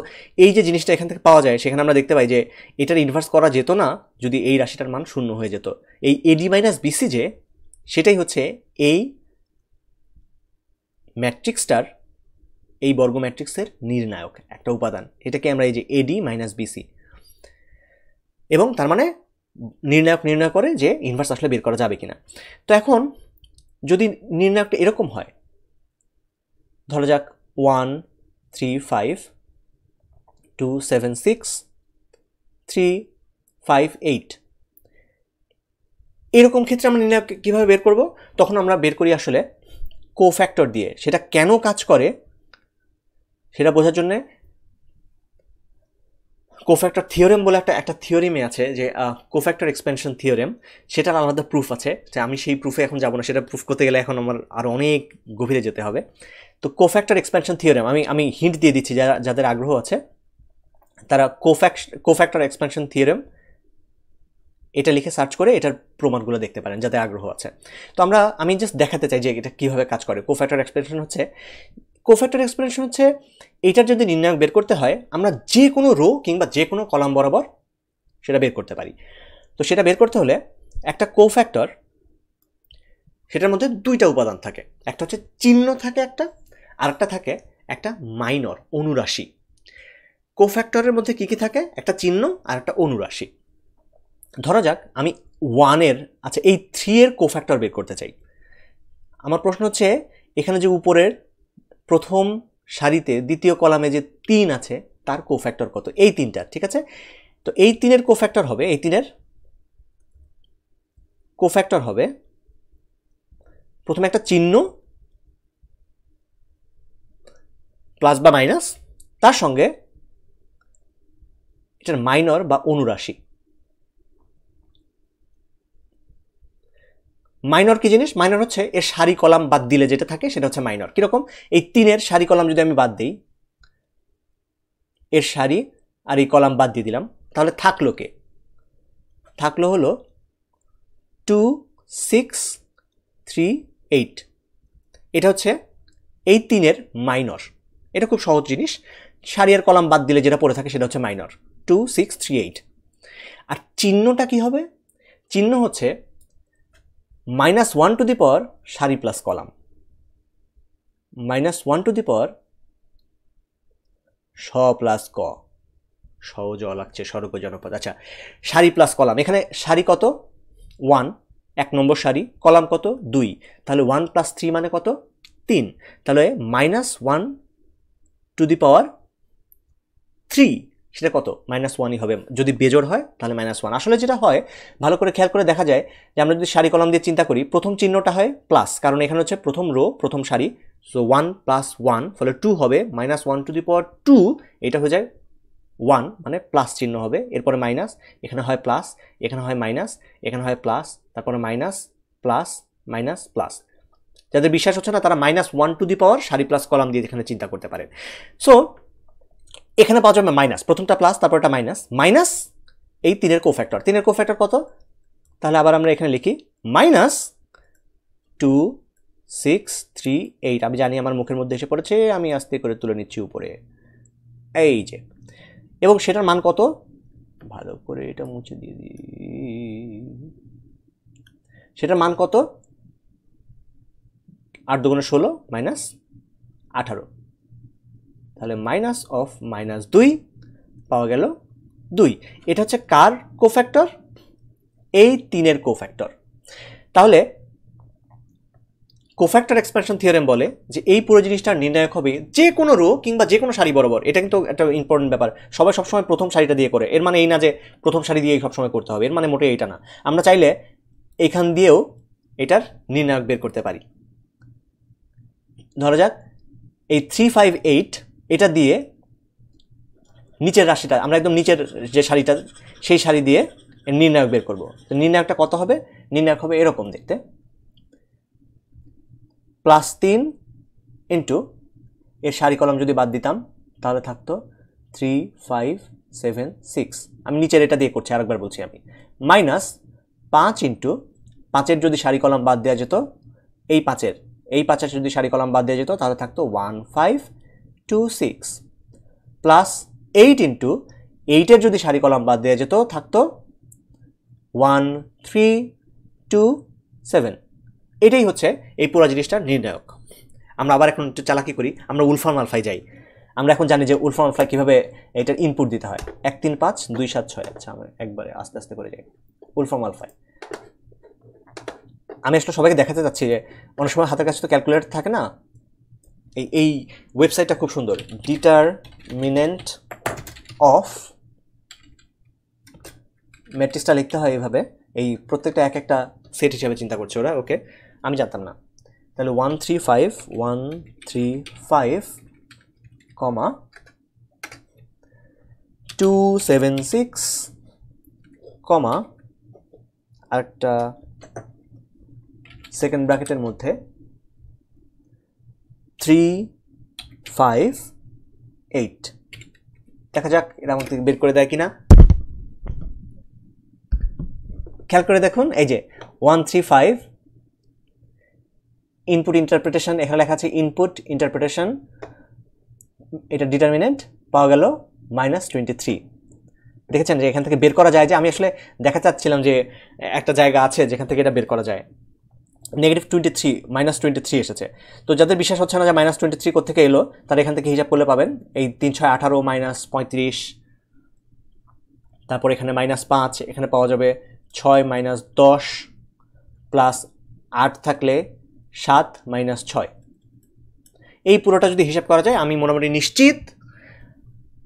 এই যে জিনিসটা এখান থেকে পাওয়া যায় সেখানে আমরা দেখতে পাই যে এটার ইনভার্স করা যেত না যদি এই রাশিটার মান শূন্য হয়ে যেত এই এডি মাইনাস বিসি যে সেটাই হচ্ছে এই ম্যাট্রিক্সটার এই বর্গ ম্যাট্রিক্সের নির্ণায়ক একটা উপাদান এটাকে আমরা এই যে এডি মাইনাস বিসি এবং তার মানে নির্ণায়ক নির্ণয় করে যে ইনভার্স আসলে বের করা যাবে কিনা তো এখন যদি নির্ণায়কটা এরকম হয় ধরা যাক one three five two seven six three five eight এরকম ক্ষেত্রে আমরা নির্ণায়ক কীভাবে বের করব তখন আমরা বের করি আসলে কোফ্যাক্টর দিয়ে সেটা কেন কাজ করে সেটা বোঝার জন্যে কোফ্যাক্টর থিওরেম বলে একটা একটা থিওরিমে আছে যে কোফ্যাক্টর এক্সপেনশন থিওরেম সেটার আলাদা প্রুফ আছে যে আমি সেই প্রুফে এখন যাবো না সেটা প্রুফ করতে গেলে এখন আমার আরও অনেক গভীরে যেতে হবে তো কোফ্যাক্টর এক্সপেনশন থিওরেম আমি আমি হিন্ট দিয়ে দিচ্ছি যারা যাদের আগ্রহ আছে তারা কোফ্যাক্ট কোফ্যাক্টর এক্সপেনশন থিওরেম এটা লিখে সার্চ করে এটার প্রমাণগুলো দেখতে পারেন যাতে আগ্রহ আছে তো আমরা আমি জাস্ট দেখাতে চাই যে এটা কীভাবে কাজ করে কোফ্যাক্টর এক্সপ্রেশন হচ্ছে কোফ্যাক্টর এক্সপ্রেশন হচ্ছে এটার যদি নির্ণায়ক বের করতে হয় আমরা যে কোনো রো কিংবা যে কোনো কলাম বরাবর সেটা বের করতে পারি তো সেটা বের করতে হলে একটা কোফ্যাক্টর সেটার মধ্যে দুইটা উপাদান থাকে একটা হচ্ছে চিহ্ন থাকে একটা আর একটা থাকে একটা মাইনর অনুরাশি কোফ্যাক্টরের মধ্যে কী কী থাকে একটা চিহ্ন আর একটা অনুরাশি ধরা যাক আমি ওয়ানের আচ্ছা এই থ্রি এর কোফ্যাক্টর বের করতে চাই আমার প্রশ্ন হচ্ছে এখানে যে উপরের প্রথম সারিতে দ্বিতীয় কলামে যে তিন আছে তার কোফ্যাক্টর কত এই তিনটা ঠিক আছে তো এই তিনের কোফ্যাক্টর হবে এই তিনের কোফ্যাক্টর হবে প্রথমে একটা চিহ্ন প্লাস বা মাইনাস তার সঙ্গে এটার মাইনর বা অনুরাশি মাইনর কি জিনিস মাইনর হচ্ছে এর সারি কলাম বাদ দিলে যেটা থাকে সেটা হচ্ছে মাইনর কীরকম এই তিনের সারি কলাম যদি আমি বাদ দিই এর সারি আর এই কলাম বাদ দিয়ে দিলাম তাহলে থাকলো কে থাকলো হলো টু সিক্স থ্রি এইট এটা হচ্ছে এই তিনের মাইনর এটা খুব সহজ জিনিস সারি আর কলাম বাদ দিলে যেটা পড়ে থাকে সেটা হচ্ছে minor two six three eight আর চিহ্নটা কি হবে চিহ্ন হচ্ছে minus one to the power সারি plus column minus one to the power স প্লাস ক সহজ লাগছে সড়ক জনপদ আচ্ছা সারি প্লাস কলাম এখানে সারি কত ওয়ান এক নম্বর সারি কলাম কত দুই তাহলে ওয়ান প্লাস থ্রি মানে কত তিন তাহলে minus one to the power three সেটা কত মাইনাস ওয়ানই হবে যদি বেজোর হয় তাহলে মাইনাস ওয়ান আসলে যেটা হয় ভালো করে খেয়াল করে দেখা যায় যে আমরা যদি সারি কলম দিয়ে চিন্তা করি প্রথম চিহ্নটা হয় প্লাস কারণ এখানে হচ্ছে প্রথম রো প্রথম সারি সো ওয়ান প্লাস ওয়ান ফলে টু হবে minus one to the power two এটা হয়ে যায় ওয়ান মানে প্লাস চিহ্ন হবে এরপরে মাইনাস এখানে হয় প্লাস এখানে হয় মাইনাস এখানে হয় প্লাস তারপরে মাইনাস প্লাস মাইনাস প্লাস যাদের বিশ্বাস হচ্ছে না তারা minus one to the power সারি প্লাস কলাম দিয়ে এখানে চিন্তা করতে পারেন সো এখানে পাওয়া যাবে মাইনাস প্রথমটা প্লাস তারপর একটা মাইনাস মাইনাস এই তিনের কোফ্যাক্টর তিনের কোফ্যাক্টর কত তাহলে আবার আমরা এখানে লিখি minus two six three eight আমি জানি আমার মুখের মধ্যে এসে পড়েছে আমি আস্তে করে তুলে নিচ্ছি উপরে এই যে এবং সেটার মান কত ভালো করে এটা মুছে দিয়ে দি সেটার মান কত আট দুগুণে ষোলো মাইনাস আঠারো তাহলে মাইনাস অফ মাইনাস দুই পাওয়া গেল দুই এটা হচ্ছে কার কোফ্যাক্টর এই তিনের কোফ্যাক্টর তাহলে কোফ্যাক্টর এক্সপ্যানশন থিওরেম বলে যে এই পুরো জিনিসটা নির্ণায়ক হবে যে কোনো রো কিংবা যে কোনো শাড়ি বরাবর এটা কিন্তু একটা ইম্পর্টেন্ট ব্যাপার সবাই সবসময় প্রথম শাড়িটা দিয়ে করে এর মানে এই না যে প্রথম শাড়ি দিয়েই সবসময় করতে হবে এর মানে মোটে এইটা না আমরা চাইলে এখান দিয়েও এটার নির্ণায়ক বের করতে পারি ধরা যাক এই থ্রি ফাইভ এইট এটা দিয়ে নিচের রাশিটা আমরা একদম নিচের যে শাড়িটা সেই শাড়ি দিয়ে নির্ণায়ক বের করবো তো নির্ণায়কটা কত হবে নির্ণায়ক হবে এরকম দেখতে প্লাস তিন ইন্টু এর শাড়ি কলম যদি বাদ দিতাম তাহলে থাকতো থ্রি ফাইভ সেভেন সিক্স আমি নিচের এটা দিয়ে করছি আরেকবার বলছি আমি মাইনাস পাঁচ ইন্টু পাঁচের যদি শাড়ি কলম বাদ দেওয়া যেত এই পাঁচের এই পাঁচের যদি শাড়ি কলম বাদ দেওয়া যেত তাহলে থাকতো one five two six plus eight into এইটের যদি সারি কলাম বাদ দেওয়া যেত থাকতো ওয়ান থ্রি টু সেভেন এটাই হচ্ছে এই পুরো জিনিসটার নির্ণায়ক আমরা আবার এখন একটু চালাকি করি আমরা উলফার্ম আলফাই যাই আমরা এখন জানি যে উলফার্ম আলফাই কীভাবে এটার ইনপুট দিতে হয় এক তিন পাঁচ দুই সাত ছয় আচ্ছা আমরা একবারে আস্তে আস্তে করে যাই উলফার্ম আলফাই আমি আসলে সবাইকে দেখাতে চাচ্ছি যে অনেক সময় হাতের কাছে তো ক্যালকুলেটর থাকে না এই এই ওয়েবসাইটটা খুব সুন্দর ডিটারমিনেন্ট অফ ম্যাট্রিক্সটা লিখতে হয় এইভাবে এই প্রত্যেকটা এক একটা সেট হিসেবে চিন্তা করছে ওরা ওকে আমি জানতাম না তাহলে one three five one three five comma two seven six comma আরেকটা সেকেন্ড ব্র্যাকেটের মধ্যে থ্রি ফাইভ এইট দেখা যাক এর মধ্যে বের করে দেয় কিনা খেয়াল করে দেখুন এই যে one three five input interpretation এখানে লেখা আছে ইনপুট ইন্টারপ্রিটেশন এটা ডিটারমিনেন্ট পাওয়া গেল মাইনাস টোয়েন্টি থ্রি দেখেছেন যে এখান থেকে বের করা যায় যে আমি আসলে দেখা চাচ্ছিলাম যে একটা জায়গা আছে যেখান থেকে এটা বের করা যায় negative twenty three minus twenty three এসেছে তো যাদের বিশ্বাস হচ্ছে না যে মাইনাস টোয়েন্টি থ্রি কোথেকে এলো তারা এখান থেকে হিসাব করলে পাবেন এই তিন ছয় আঠারো মাইনাস পঁয়ত্রিশ তারপর এখানে মাইনাস পাঁচ এখানে পাওয়া যাবে ছয় মাইনাস দশ প্লাস আট থাকলে সাত মাইনাস ছয় এই পুরোটা যদি হিসাব করা যায় আমি মোটামুটি নিশ্চিত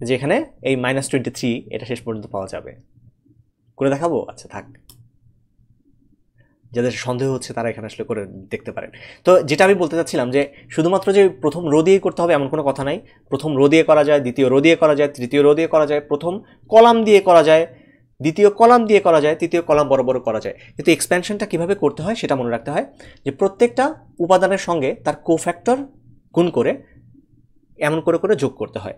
যে এখানে এই মাইনাস টোয়েন্টি থ্রি এটা শেষ পর্যন্ত পাওয়া যাবে করে দেখাবো আচ্ছা থাক যাদের সন্দেহ হচ্ছে তারা এখানে আসলে করে দেখতে পারেন তো যেটা আমি বলতে চাচ্ছিলাম যে শুধুমাত্র যে প্রথম রো দিয়ে করতে হবে এমন কোনো কথা নাই প্রথম রো দিয়ে করা যায় দ্বিতীয় রো দিয়ে করা যায় তৃতীয় রো দিয়ে করা যায় প্রথম কলাম দিয়ে করা যায় দ্বিতীয় কলাম দিয়ে করা যায় তৃতীয় কলাম বড় বড় করা যায় কিন্তু এক্সপ্যানশনটা কীভাবে করতে হয় সেটা মনে রাখতে হয় যে প্রত্যেকটা উপাদানের সঙ্গে তার কোফ্যাক্টর গুণ করে এমন করে করে যোগ করতে হয়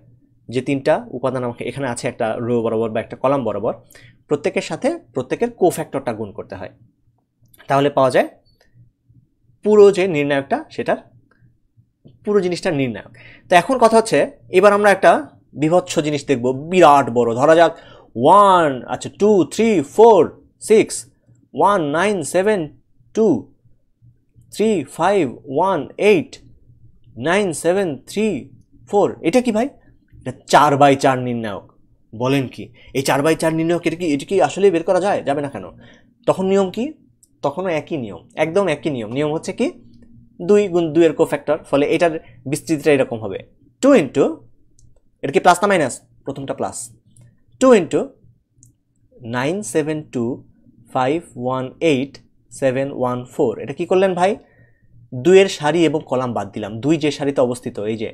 যে তিনটা উপাদান আমাকে এখানে আছে একটা রো বরাবর বা একটা কলাম বরাবর প্রত্যেকের সাথে প্রত্যেকের কোফ্যাক্টরটা গুণ করতে হয় তাহলে পাওয়া যায় পুরো যে নির্ণায়কটা সেটার পুরো জিনিসটার নির্ণায়ক তো এখন কথা হচ্ছে এবার আমরা একটা বিভৎস জিনিস দেখব বিরাট বড় ধরা যাক ওয়ান আচ্ছা two three four six one nine seven two three five one eight nine seven three four এটা কি ভাই এটা চার বাই চার নির্ণায়ক বলেন কি এই চার বাই চার নির্ণায়ক এটা কি এটা কি আসলে বের করা যায় যাবে না কেন তখন নিয়ম কি তখনও একই নিয়ম একদম একই নিয়ম নিয়ম হচ্ছে কি দুই গুণ দুইয়ের কোফ্যাক্টর ফলে এটার বিস্তৃতিটা এরকম হবে টু ইন্টু এটা কি প্লাস না মাইনাস প্রথমটা plus two into nine seven two five one eight seven one four এটা কী করলেন ভাই দুইয়ের শাড়ি এবং কলাম বাদ দিলাম দুই যে শাড়িতে অবস্থিত এই যে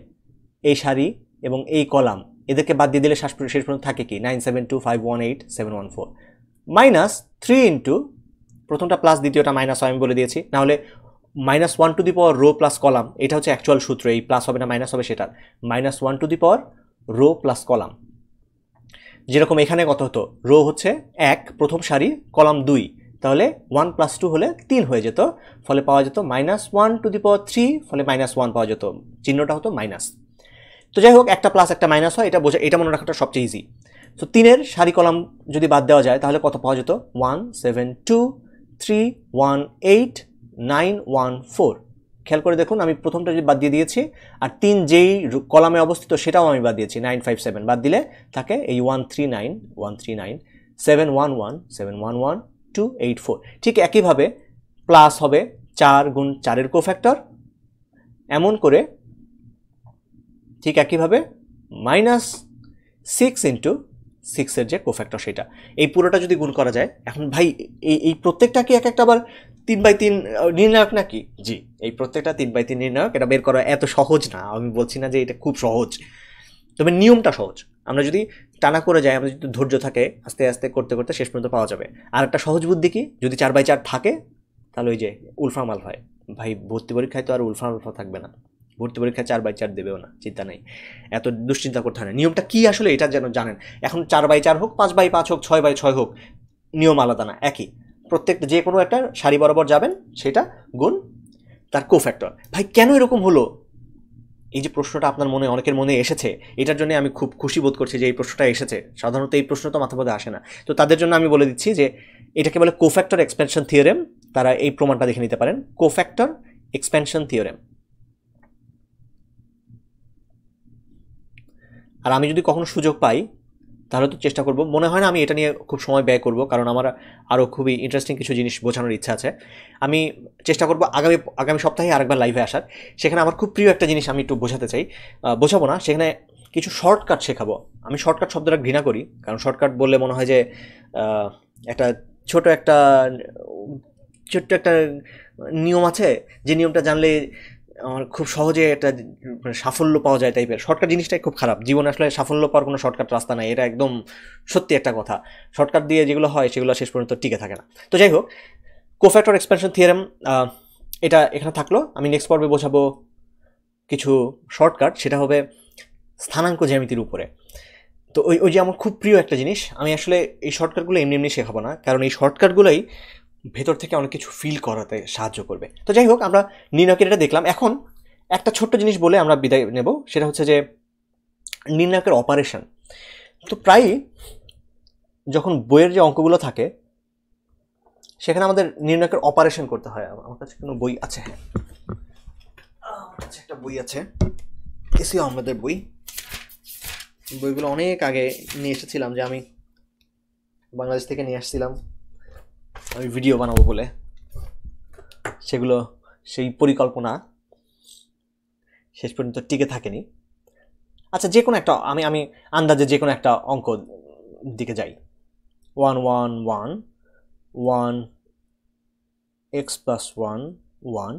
এই শাড়ি এবং এই কলাম এদেরকে বাদ দিয়ে দিলে শেষ পর্যন্ত থাকে কি nine seven two five one eight seven one four minus three into প্রথমটা প্লাস দ্বিতীয়টা মাইনাস আমি বলে দিয়েছি নাহলে minus one to the power row plus column এটা হচ্ছে অ্যাকচুয়াল সূত্র এই প্লাস হবে না মাইনাস হবে সেটার minus one to the power row plus column যেরকম এখানে কত হতো রো হচ্ছে এক প্রথম সারি কলাম দুই তাহলে ওয়ান প্লাস টু হলে তিন হয়ে যেত ফলে পাওয়া যেত minus one to the power three ফলে মাইনাস ওয়ান পাওয়া যেত চিহ্নটা হতো মাইনাস তো যাই হোক একটা প্লাস একটা মাইনাস হয় এটা বোঝা এটা মনে রাখাটা সবচেয়ে ইজি তো তিনের সারি কলাম যদি বাদ দেওয়া যায় তাহলে কত পাওয়া যেত one seven two three one eight nine one four খেয়াল করে দেখুন আমি প্রথমটা যদি বাদ দিয়ে দিয়েছি আর তিন যেই কলামে অবস্থিত সেটাও আমি বাদ দিয়েছি নাইন ফাইভ সেভেন বাদ দিলে থাকে এই one three nine one three nine seven one one seven one one two eight four ঠিক একইভাবে প্লাস হবে চার গুণ চারের কোফ্যাক্টর এমন করে ঠিক একইভাবে মাইনাস সিক্স ইন্টু সিক্সের যে কোফ্যাক্টর সেটা এই পুরোটা যদি গুণ করা যায় এখন ভাই এই এই প্রত্যেকটা কি এক একটা আবার তিন বাই তিন নির্ণায়ক নাকি জি এই প্রত্যেকটা তিন বাই তিন নির্ণায়ক এটা বের করা এত সহজ না আমি বলছি না যে এটা খুব সহজ তবে নিয়মটা সহজ আমরা যদি টানা করে যাই আমরা যদি ধৈর্য থাকে আস্তে আস্তে করতে করতে শেষ পর্যন্ত পাওয়া যাবে আর একটা সহজ বুদ্ধি কি যদি চার বাই চার থাকে তাহলে ওই যে উলফামাল হয় ভাই ভর্তি পরীক্ষায় তো আর উলফামাল থাকবে না ভর্তি পরীক্ষা চার বাই চার দেবেও না চিন্তা নেই এত দুশ্চিন্তা করতে হয় না নিয়মটা কী আসলে এটা যেন জানেন এখন চার বাই চার হোক পাঁচ বাই পাঁচ হোক ছয় বাই ছয় হোক নিয়ম আলাদা না একই প্রত্যেক যে কোনো একটা শাড়ি বরাবর যাবেন সেটা গুণ তার কোফ্যাক্টর ভাই কেন এরকম হলো এই যে প্রশ্নটা আপনার মনে অনেকের মনে এসেছে এটার জন্য আমি খুব খুশি বোধ করছি যে এই প্রশ্নটা এসেছে সাধারণত এই প্রশ্ন তো মাথা আসে না তো তাদের জন্য আমি বলে দিচ্ছি যে এটাকে বলে কোফ্যাক্টর এক্সপেনশন থিওরেম তারা এই প্রমাণটা দেখে নিতে পারেন কোফ্যাক্টর এক্সপেনশন থিওরেম আর আমি যদি কখনো সুযোগ পাই তাহলে তো চেষ্টা করব মনে হয় না আমি এটা নিয়ে খুব সময় ব্যয় করব কারণ আমার আরও খুবই ইন্টারেস্টিং কিছু জিনিস বোঝানোর ইচ্ছা আছে আমি চেষ্টা করব আগামী আগামী সপ্তাহে আরেকবার লাইভে আসার সেখানে আমার খুব প্রিয় একটা জিনিস আমি একটু বোঝাতে চাই বোঝাবো না সেখানে কিছু শর্টকাট শেখাবো আমি শর্টকাট শব্দটা ঘৃণা করি কারণ শর্টকাট বললে মনে হয় যে একটা ছোট একটা ছোট্ট একটা নিয়ম আছে যে নিয়মটা জানলে আমার খুব সহজে একটা মানে সাফল্য পাওয়া যায় টাইপের শর্টকাট জিনিসটাই খুব খারাপ জীবনে আসলে সাফল্য পাওয়ার কোনো শর্টকাট রাস্তা নাই এটা একদম সত্যি একটা কথা শর্টকাট দিয়ে যেগুলো হয় সেগুলো শেষ পর্যন্ত টিকে থাকে না তো যাই হোক কোফ্যাক্টর এক্সপেনশন থিয়ারেম এটা এখানে থাকলো আমি নেক্সট পর্বে বোঝাবো কিছু শর্টকাট সেটা হবে স্থানাঙ্ক জ্যামিতির উপরে তো ওই ওই যে আমার খুব প্রিয় একটা জিনিস আমি আসলে এই শর্টকাটগুলো এমনি এমনি শেখাবো না কারণ এই শর্টকাটগুলোই ভেতর থেকে অনেক কিছু ফিল করাতে সাহায্য করবে তো যাই হোক আমরা নির্ণয়কের এটা দেখলাম এখন একটা ছোট্ট জিনিস বলে আমরা বিদায় নেব সেটা হচ্ছে যে নির্ণয়কের অপারেশন তো প্রায়ই যখন বইয়ের যে অঙ্কগুলো থাকে সেখানে আমাদের নির্ণয়কের অপারেশন করতে হয় আমার কাছে কোনো বই আছে হ্যাঁ আমার কাছে একটা বই আছে এসিও আমাদের বই বইগুলো অনেক আগে নিয়ে এসেছিলাম যে আমি বাংলাদেশ থেকে নিয়ে আসছিলাম আমি ভিডিও বানাবো বলে সেগুলো সেই পরিকল্পনা শেষ পর্যন্ত টিকে থাকেনি আচ্ছা যে কোনো একটা আমি আমি আন্দাজে যে কোনো একটা অঙ্ক দিকে যাই one one one one x plus one one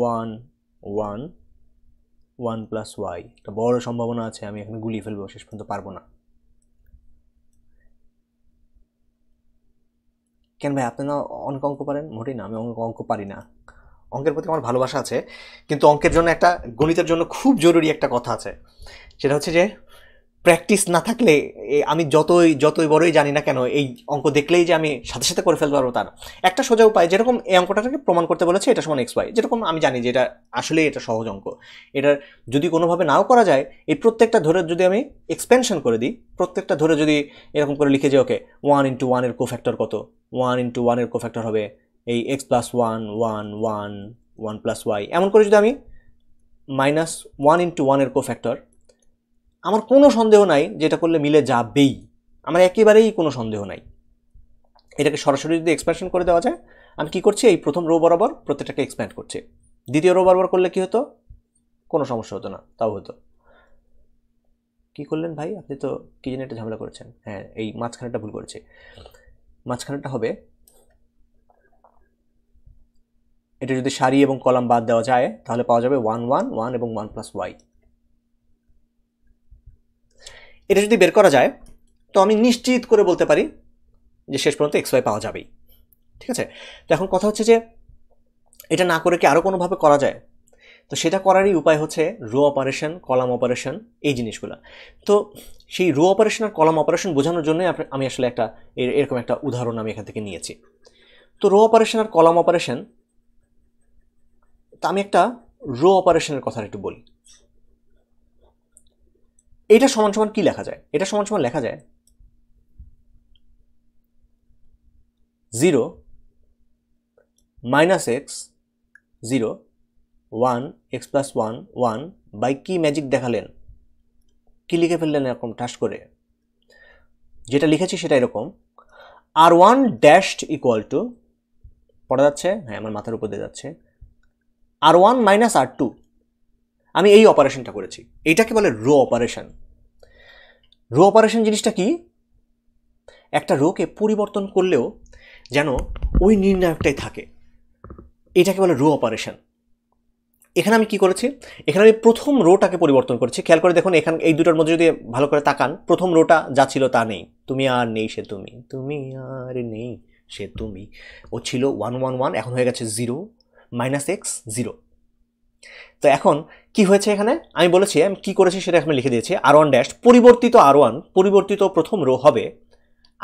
one one one plus y একটা বড় সম্ভাবনা আছে আমি এখানে গুলিয়ে ফেলবো শেষ পর্যন্ত পারবো না কেন ভাই আপনি না অনেক অঙ্ক পারেন মোটেই না আমি অঙ্ক অঙ্ক পারি না অঙ্কের প্রতি আমার ভালোবাসা আছে কিন্তু অঙ্কের জন্য একটা গণিতের জন্য খুব জরুরি একটা কথা আছে সেটা হচ্ছে যে প্র্যাকটিস না থাকলে আমি যতই যতই বড়ই জানি না কেন এই অঙ্ক দেখলেই যে আমি সাথে সাথে করে ফেলতে পারবো তার একটা সোজা উপায় যেরকম এই অঙ্কটাকে প্রমাণ করতে বলেছে এটা সমান এক্স ওয়াই যেরকম আমি জানি যে এটা আসলেই এটা সহজ অঙ্ক এটার যদি কোনোভাবে নাও করা যায় এই প্রত্যেকটা ধরে যদি আমি এক্সপেনশন করে দিই প্রত্যেকটা ধরে যদি এরকম করে লিখে যে ওকে ওয়ান ইন্টু ওয়ানের কোফ্যাক্টর কত ওয়ান ইন্টু ওয়ানের কোফ্যাক্টর হবে এই x plus one one one one plus y এমন করে যদি আমি মাইনাস ওয়ান ইন্টু ওয়ানের কোফ্যাক্টর আমার কোনো সন্দেহ নাই যেটা করলে মিলে যাবেই আমার একেবারেই কোনো সন্দেহ নাই এটাকে সরাসরি যদি এক্সপ্যানশন করে দেওয়া যায় আমি কি করছি এই প্রথম রো বরাবর প্রত্যেকটাকে এক্সপ্যান্ড করছে দ্বিতীয় রো বরাবর করলে কি হতো কোনো সমস্যা হতো না তাও হতো কি করলেন ভাই আপনি তো কি যেন একটা ঝামেলা করেছেন হ্যাঁ এই মাঝখানেটা ভুল করেছে মাঝখানেটা হবে এটা যদি সারি এবং কলাম বাদ দেওয়া যায় তাহলে পাওয়া যাবে ওয়ান ওয়ান ওয়ান এবং ওয়ান প্লাস ওয়াই এটা যদি বের করা যায় তো আমি নিশ্চিত করে বলতে পারি যে শেষ পর্যন্ত এক্স ওয়াই পাওয়া যাবেই ঠিক আছে তো এখন কথা হচ্ছে যে এটা না করে কি আরও কোনোভাবে করা যায় তো সেটা করারই উপায় হচ্ছে রো অপারেশন কলাম অপারেশন এই জিনিসগুলো তো সেই রো অপারেশন আর কলাম অপারেশন বোঝানোর জন্যই আমি আসলে একটা এরকম একটা উদাহরণ আমি এখান থেকে নিয়েছি তো রো অপারেশন আর কলাম অপারেশন তা আমি একটা রো অপারেশনের কথা একটু বলি এটা সমান সমান কি লেখা যায় এটা সমান সমান লেখা যায় zero minus x zero one x plus one one by কী ম্যাজিক দেখালেন কি লিখে ফেললেন এরকম ঠাস করে যেটা লিখেছি সেটা এরকম R one dashed equal to পড়া যাচ্ছে হ্যাঁ আমার মাথার উপর দিয়ে যাচ্ছে R one minus R two আমি এই অপারেশনটা করেছি এটাকে বলে রো অপারেশন রো অপারেশন জিনিসটা কি একটা রোকে পরিবর্তন করলেও যেন ওই নির্ণায়কটাই থাকে এটাকে বলে রো অপারেশন এখানে আমি কি করেছি এখানে আমি প্রথম রোটাকে পরিবর্তন করেছি খেয়াল করে দেখুন এখানে এই দুটোর মধ্যে যদি ভালো করে তাকান প্রথম রোটা যা ছিল তা নেই তুমি আর নেই সে তুমি তুমি আর নেই সে তুমি ও ছিল ওয়ান ওয়ান ওয়ান এখন হয়ে গেছে জিরো মাইনাস এক্স জিরো তো এখন কি হয়েছে এখানে আমি বলেছি আমি কী করেছি সেটা এখানে লিখে দিয়েছি আর ওয়ান ড্যাশ পরিবর্তিত আর ওয়ান পরিবর্তিত প্রথম রো হবে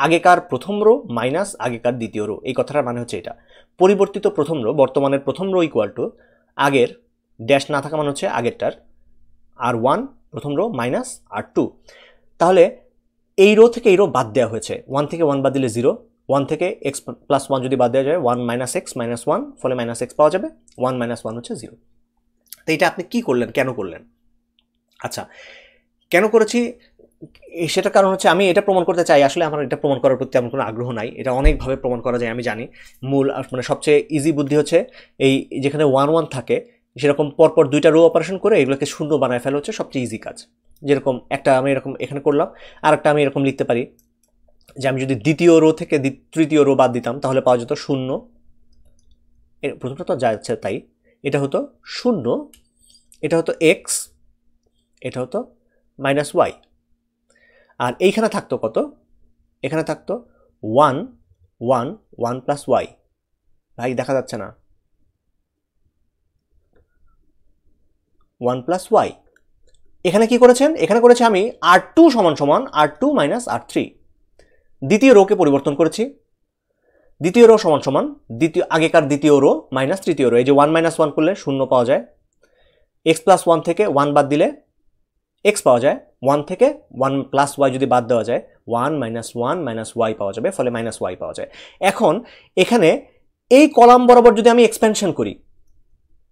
আগেকার প্রথম রো মাইনাস আগেকার দ্বিতীয় রো এই কথাটার মানে হচ্ছে এটা পরিবর্তিত প্রথম রো বর্তমানের প্রথম রো ইকুয়াল টু আগের ড্যাশ না থাকা মানে হচ্ছে আগেরটার আর ওয়ান প্রথম রো মাইনাস আর টু তাহলে এই রো থেকে এই রো বাদ দেওয়া হয়েছে ওয়ান থেকে ওয়ান বাদ দিলে জিরো ওয়ান থেকে এক্স প্লাস ওয়ান যদি বাদ দেওয়া যায় one minus x minus one ফলে মাইনাস এক্স পাওয়া যাবে ওয়ান মাইনাস ওয়ান হচ্ছে জিরো তো এটা আপনি কি করলেন কেন করলেন আচ্ছা কেন করেছি সেটা কারণ হচ্ছে আমি এটা প্রমাণ করতে চাই আসলে আমার এটা প্রমাণ করার প্রতি আমার কোনো আগ্রহ নাই এটা অনেকভাবে প্রমাণ করা যায় আমি জানি মূল মানে সবচেয়ে ইজি বুদ্ধি হচ্ছে এই যেখানে ওয়ান ওয়ান থাকে সেরকম পরপর দুইটা রো অপারেশন করে এগুলোকে শূন্য বানায় ফেলা হচ্ছে সবচেয়ে ইজি কাজ যেরকম একটা আমি এরকম এখানে করলাম আর একটা আমি এরকম লিখতে পারি যে আমি যদি দ্বিতীয় রো থেকে তৃতীয় রো বাদ দিতাম তাহলে পাওয়া যেত শূন্য প্রথমটা তো যাচ্ছে তাই এটা হতো শূন্য এটা হতো এক্স এটা হতো মাইনাস ওয়াই আর এইখানে থাকতো কত এখানে থাকতো one one one plus y ভাই দেখা যাচ্ছে না ওয়ান প্লাস ওয়াই এখানে কি করেছেন এখানে করেছে আমি আর টু সমান সমান R two minus R three দ্বিতীয় রোকে পরিবর্তন করেছি দ্বিতীয় রো সমান সমান দ্বিতীয় আগেকার দ্বিতীয় রো মাইনাস তৃতীয় রো এই যে ওয়ান মাইনাস ওয়ান করলে শূন্য পাওয়া যায় এক্স প্লাস ওয়ান থেকে ওয়ান বাদ দিলে এক্স পাওয়া যায় ওয়ান থেকে ওয়ান প্লাস ওয়াই যদি বাদ দেওয়া যায় one minus one minus y পাওয়া যাবে ফলে মাইনাস ওয়াই পাওয়া যায় এখন এখানে এই কলাম বরাবর যদি আমি এক্সপেনশন করি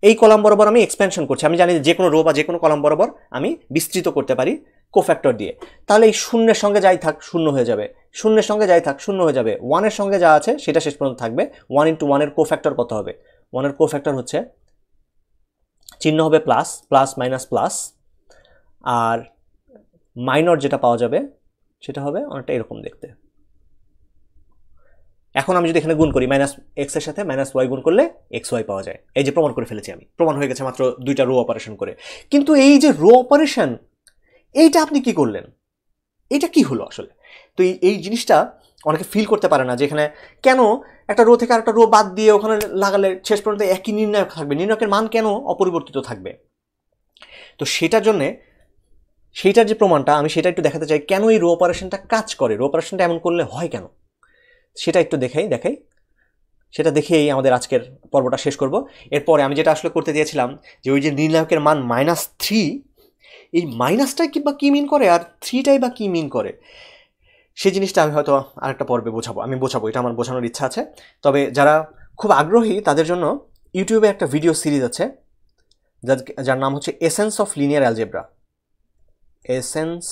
এই কলাম বরাবর আমি এক্সপেনশন করছি আমি জানি যে কোনো রো বা যে কোনো কলাম বরাবর আমি বিস্তৃত করতে পারি কোফ্যাক্টর দিয়ে তাহলে এই শূন্যের সঙ্গে যাই থাক শূন্য হয়ে যাবে শূন্যের সঙ্গে যাই থাক শূন্য হয়ে যাবে ওয়ানের সঙ্গে যা আছে সেটা শেষ পর্যন্ত থাকবে ওয়ান ইন্টু ওয়ানের কো ফ্যাক্টর কত হবে ওয়ানের কো ফ্যাক্টর হচ্ছে চিহ্ন হবে প্লাস প্লাস মাইনাস প্লাস আর মাইনর যেটা পাওয়া যাবে সেটা হবে অনেকটা এরকম দেখতে এখন আমি যদি এখানে গুণ করি মাইনাস এক্সের সাথে মাইনাস ওয়াই গুণ করলে এক্স ওয়াই পাওয়া যায় এই যে প্রমাণ করে ফেলেছি আমি প্রমাণ হয়ে গেছে মাত্র দুইটা রো অপারেশন করে কিন্তু এই যে রো অপারেশন এইটা আপনি কি করলেন এটা কি হলো আসলে তো এই জিনিসটা অনেকে ফিল করতে পারে না যেখানে কেন একটা রো থেকে আরেকটা রো বাদ দিয়ে ওখানে লাগালে শেষ পর্যন্ত একই নির্ণায়ক থাকবে নির্ণায়কের মান কেন অপরিবর্তিত থাকবে তো সেটার জন্যে সেইটার যে প্রমাণটা আমি সেটা একটু দেখাতে চাই কেন এই রো অপারেশনটা কাজ করে রো অপারেশনটা এমন করলে হয় কেন সেটা একটু দেখাই দেখাই সেটা দেখেই আমাদের আজকের পর্বটা শেষ করব এরপরে আমি যেটা আসলে করতে দিয়েছিলাম যে ওই যে নির্ণায়কের মান মাইনাস থ্রি এই মাইনাসটাই কি বা কী মিন করে আর থ্রিটাই বা কী মিন করে সেই জিনিসটা আমি হয়তো আরেকটা পর্বে বোঝাবো আমি বোঝাবো এটা আমার বোঝানোর ইচ্ছা আছে তবে যারা খুব আগ্রহী তাদের জন্য ইউটিউবে একটা ভিডিও সিরিজ আছে যার নাম হচ্ছে essence of linear algebra essence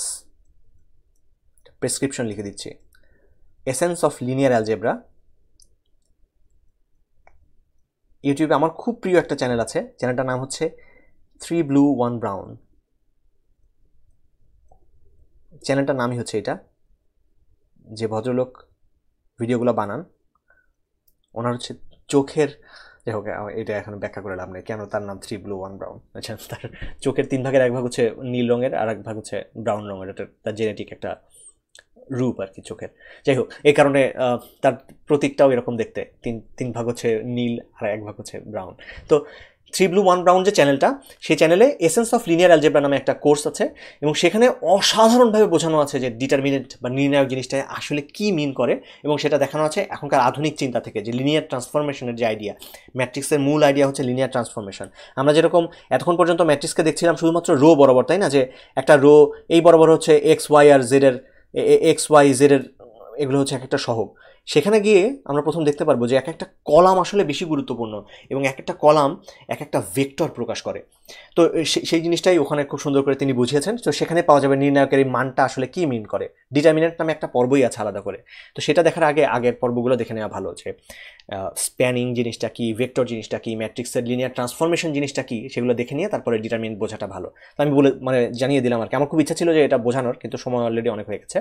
prescription লিখে দিচ্ছি এসেন্স অফ লিনিয়ার অ্যালজেব্রা ইউটিউবে আমার খুব প্রিয় একটা চ্যানেল আছে চ্যানেলটার নাম হচ্ছে থ্রি ব্লু ওয়ান ব্রাউন চ্যানেলটার নামই হচ্ছে এটা যে ভদ্রলোক ভিডিওগুলো বানান ওনার হচ্ছে চোখের যাই হোক এটা এখন ব্যাখ্যা করে লাভ নেই কেন তার নাম থ্রি ব্লু ওয়ান ব্রাউন আচ্ছা তার চোখের তিন ভাগের এক ভাগ হচ্ছে নীল রঙের আর এক ভাগ হচ্ছে ব্রাউন রঙের এটা তার জেনেটিক একটা রূপ আর কি চোখের যাই হোক এই কারণে তার প্রতীকটাও এরকম দেখতে তিন তিন ভাগ হচ্ছে নীল আর এক ভাগ হচ্ছে ব্রাউন তো থ্রি ব্লু ওয়ান ব্রাউন যে চ্যানেলটা সেই চ্যানেলে এসেন্স অফ লিনিয়ার অ্যালজেব্রা নামে একটা কোর্স আছে এবং সেখানে অসাধারণভাবে বোঝানো আছে যে ডিটারমিনেন্ট বা নির্ণায়ক জিনিসটা আসলে কি মিন করে এবং সেটা দেখানো আছে এখনকার আধুনিক চিন্তা থেকে যে লিনিয়ার ট্রান্সফরমেশনের যে আইডিয়া ম্যাট্রিক্সের মূল আইডিয়া হচ্ছে লিনিয়ার ট্রান্সফরমেশন আমরা যেরকম এতক্ষণ পর্যন্ত ম্যাট্রিক্সকে দেখছিলাম শুধুমাত্র রো বরাবর তাই না যে একটা রো এই বরাবর হচ্ছে এক্স ওয়াই আর জেডের এক্স ওয়াই জেডের এগুলো হচ্ছে এক একটা সহগ সেখানে গিয়ে আমরা প্রথম দেখতে পারবো যে এক একটা কলাম আসলে বেশি গুরুত্বপূর্ণ এবং এক একটা কলাম এক একটা ভেক্টর প্রকাশ করে তো সেই জিনিসটাই ওখানে খুব সুন্দর করে তিনি বুঝিয়েছেন তো সেখানে পাওয়া যাবে নির্ণায়কের এই মানটা আসলে কি মিন করে ডিটারমিনেন্ট নামে একটা পর্বই আছে আলাদা করে তো সেটা দেখার আগে আগের পর্বগুলো দেখে নেওয়া ভালো যে স্প্যানিং জিনিসটা কি ভেক্টর জিনিসটা কি ম্যাট্রিক্সের লিনিয়ার ট্রান্সফরমেশন জিনিসটা কি সেগুলো দেখে নিয়ে তারপরে ডিটারমিনেন্ট বোঝাটা ভালো তো আমি বলে মানে জানিয়ে দিলাম আর কি আমার খুব ইচ্ছা ছিল যে এটা বোঝানোর কিন্তু সময় অলরেডি অনেক হয়ে গেছে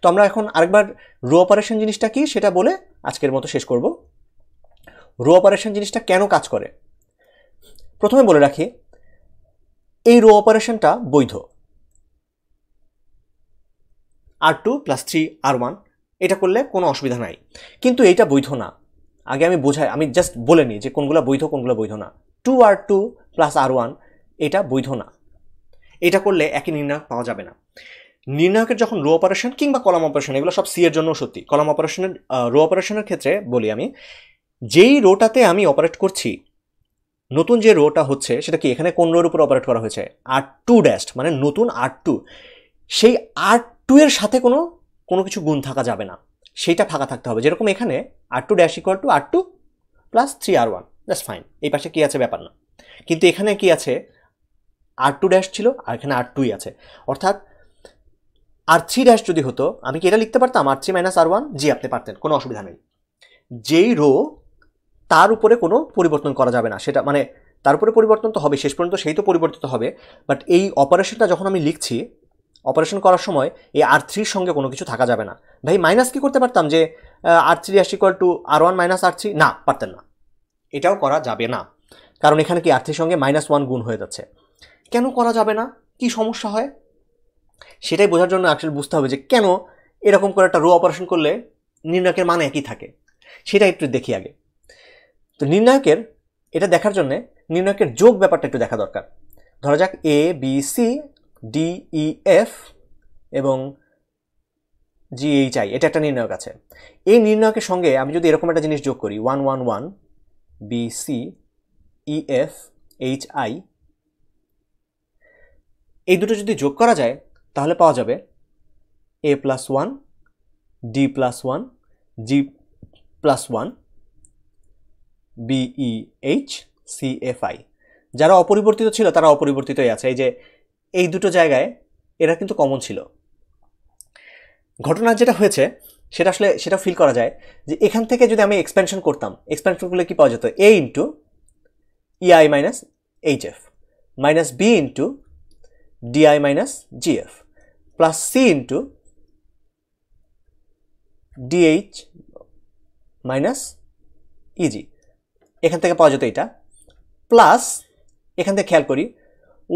তো আমরা এখন আরেকবার রো অপারেশন জিনিসটা কি সেটা বলে আজকের মতো শেষ করব রো অপারেশন জিনিসটা কেন কাজ করে প্রথমে বলে রাখি এই রো অপারেশনটা বৈধ R two plus three R one এটা করলে কোনো অসুবিধা নাই কিন্তু এইটা বৈধ না আগে আমি বোঝাই আমি জাস্ট বলে নিই যে কোনগুলো বৈধ কোনগুলো বৈধ না two R two plus R one এটা বৈধ না এটা করলে একই নির্ণায়ক পাওয়া যাবে না নির্ণায়কের যখন রো অপারেশন কিংবা কলাম অপারেশন এগুলো সব সি এর জন্য সত্যি কলাম অপারেশনের রো অপারেশনের ক্ষেত্রে বলি আমি যেই রোটাতে আমি অপারেট করছি নতুন যে রোটা হচ্ছে সেটা কি এখানে কোন রোর উপর অপারেট করা হয়েছে আর টু ড্যাস্ট মানে নতুন আর টু সেই আর টু এর সাথে কোনো কোনো কিছু গুণ থাকা যাবে না সেইটা ফাঁকা থাকতে হবে যেরকম এখানে R two dash equal to R two plus three R one that's fine এই পাশে কী আছে ব্যাপার না কিন্তু এখানে কি আছে আর টু ড্যাশ ছিল আর এখানে আর টুই আছে অর্থাৎ আর থ্রি ড্যাশ যদি হতো আমি কি এটা লিখতে পারতাম R three minus R one জি আপনি পারতেন কোনো অসুবিধা নেই যেই রো তার উপরে কোনো পরিবর্তন করা যাবে না সেটা মানে তার উপরে পরিবর্তন তো হবে শেষ পর্যন্ত সেই তো পরিবর্তিত হবে বাট এই অপারেশনটা যখন আমি লিখছি অপারেশন করার সময় এই আর থ্রির সঙ্গে কোনো কিছু থাকা যাবে না ভাই মাইনাস কি করতে পারতাম যে R three as equal to R one minus R three না পারতেন না এটাও করা যাবে না কারণ এখানে কি আর থ্রির সঙ্গে মাইনাস ওয়ান গুণ হয়ে যাচ্ছে কেন করা যাবে না কি সমস্যা হয় সেটাই বোঝার জন্য আসলে বুঝতে হবে যে কেন এরকম করে একটা রো অপারেশন করলে নির্ণয়কের মান একই থাকে সেটা একটু দেখি আগে তো নির্ণায়কের এটা দেখার জন্য নির্ণায়কের যোগ ব্যাপারটা একটু দেখা দরকার ধরা যাক A B C D E F এবং জি এইচ আই এটা একটা নির্ণায়ক আছে এই নির্ণায়কের সঙ্গে আমি যদি এরকম একটা জিনিস যোগ করি one one one B C E F H I এই দুটো যদি যোগ করা যায় তাহলে পাওয়া যাবে A plus one D plus one G plus one BEH CFI e যারা অপরিবর্তিত ছিল তারা অপরিবর্তিতই আছে এই যে এই দুটো জায়গায় এরা কিন্তু কমন ছিল ঘটনা যেটা হয়েছে সেটা আসলে সেটা ফিল করা যায় যে এখান থেকে যদি আমি এক্সপেনশন করতাম এক্সপেনশন করলে কি পাওয়া যেত A into EI minus H F minus B into DI minus GF plus C into DH minus EG এখান থেকে পাওয়া যেত এটা প্লাস এখান থেকে খেয়াল করি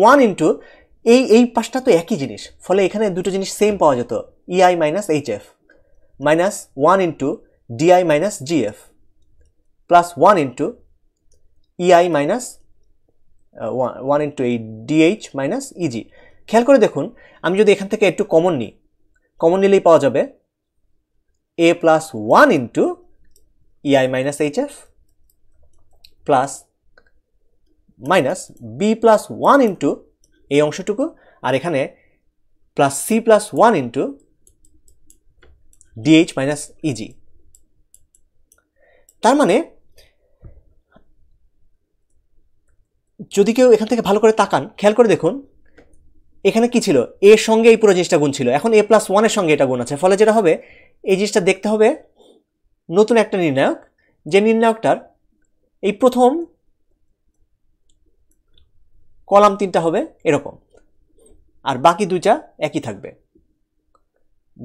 ওয়ান ইন্টু এই এই পাশটা তো একই জিনিস ফলে এখানে দুটো জিনিস সেম পাওয়া যেত EI minus H F minus one into DI minus GF plus one into EI minus one into এই ডিএইচ মাইনাস ইজি খেয়াল করে দেখুন আমি যদি এখান থেকে একটু কমন নিই কমন নিলেই পাওয়া যাবে A plus one into EI minus H F plus minus B plus one into এই অংশটুকু আর এখানে plus C plus one into DH minus EG তার মানে যদি কেউ এখান থেকে ভালো করে তাকান খেয়াল করে দেখুন এখানে কি ছিল এর সঙ্গে এই পুরো জিনিসটা গুণ ছিল এখন এ প্লাস ওয়ানের সঙ্গে এটা গুণ আছে ফলে যেটা হবে এই জিনিসটা দেখতে হবে নতুন একটা নির্ণায়ক যে নির্ণায়কটার এই প্রথম কলাম তিনটা হবে এরকম আর বাকি দুইটা একই থাকবে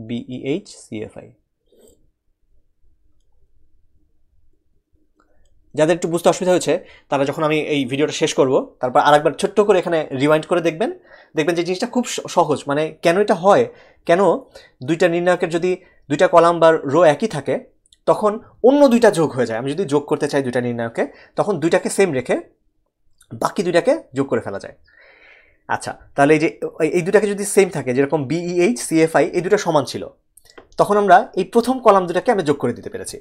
বিইএইচ সিএফআই e যাদের একটু বুঝতে অসুবিধা হয়েছে তারা যখন আমি এই ভিডিওটা শেষ করব তারপর আরেকবার ছোট্ট করে এখানে রিমাইন্ড করে দেখবেন দেখবেন যে জিনিসটা খুব সহজ মানে কেন এটা হয় কেন দুইটা নির্ণায়কের যদি দুইটা কলাম বা রো একই থাকে তখন অন্য দুইটা যোগ হয়ে যায় আমি যদি যোগ করতে চাই দুইটা নির্ণায়কে তখন দুইটাকে সেম রেখে বাকি দুইটাকে যোগ করে ফেলা যায় আচ্ছা তাহলে এই যে এই দুটাকে যদি সেম থাকে যেরকম বিইএইচ সিএফআই e এই দুটো সমান ছিল তখন আমরা এই প্রথম কলাম দুটাকে আমরা যোগ করে দিতে পেরেছি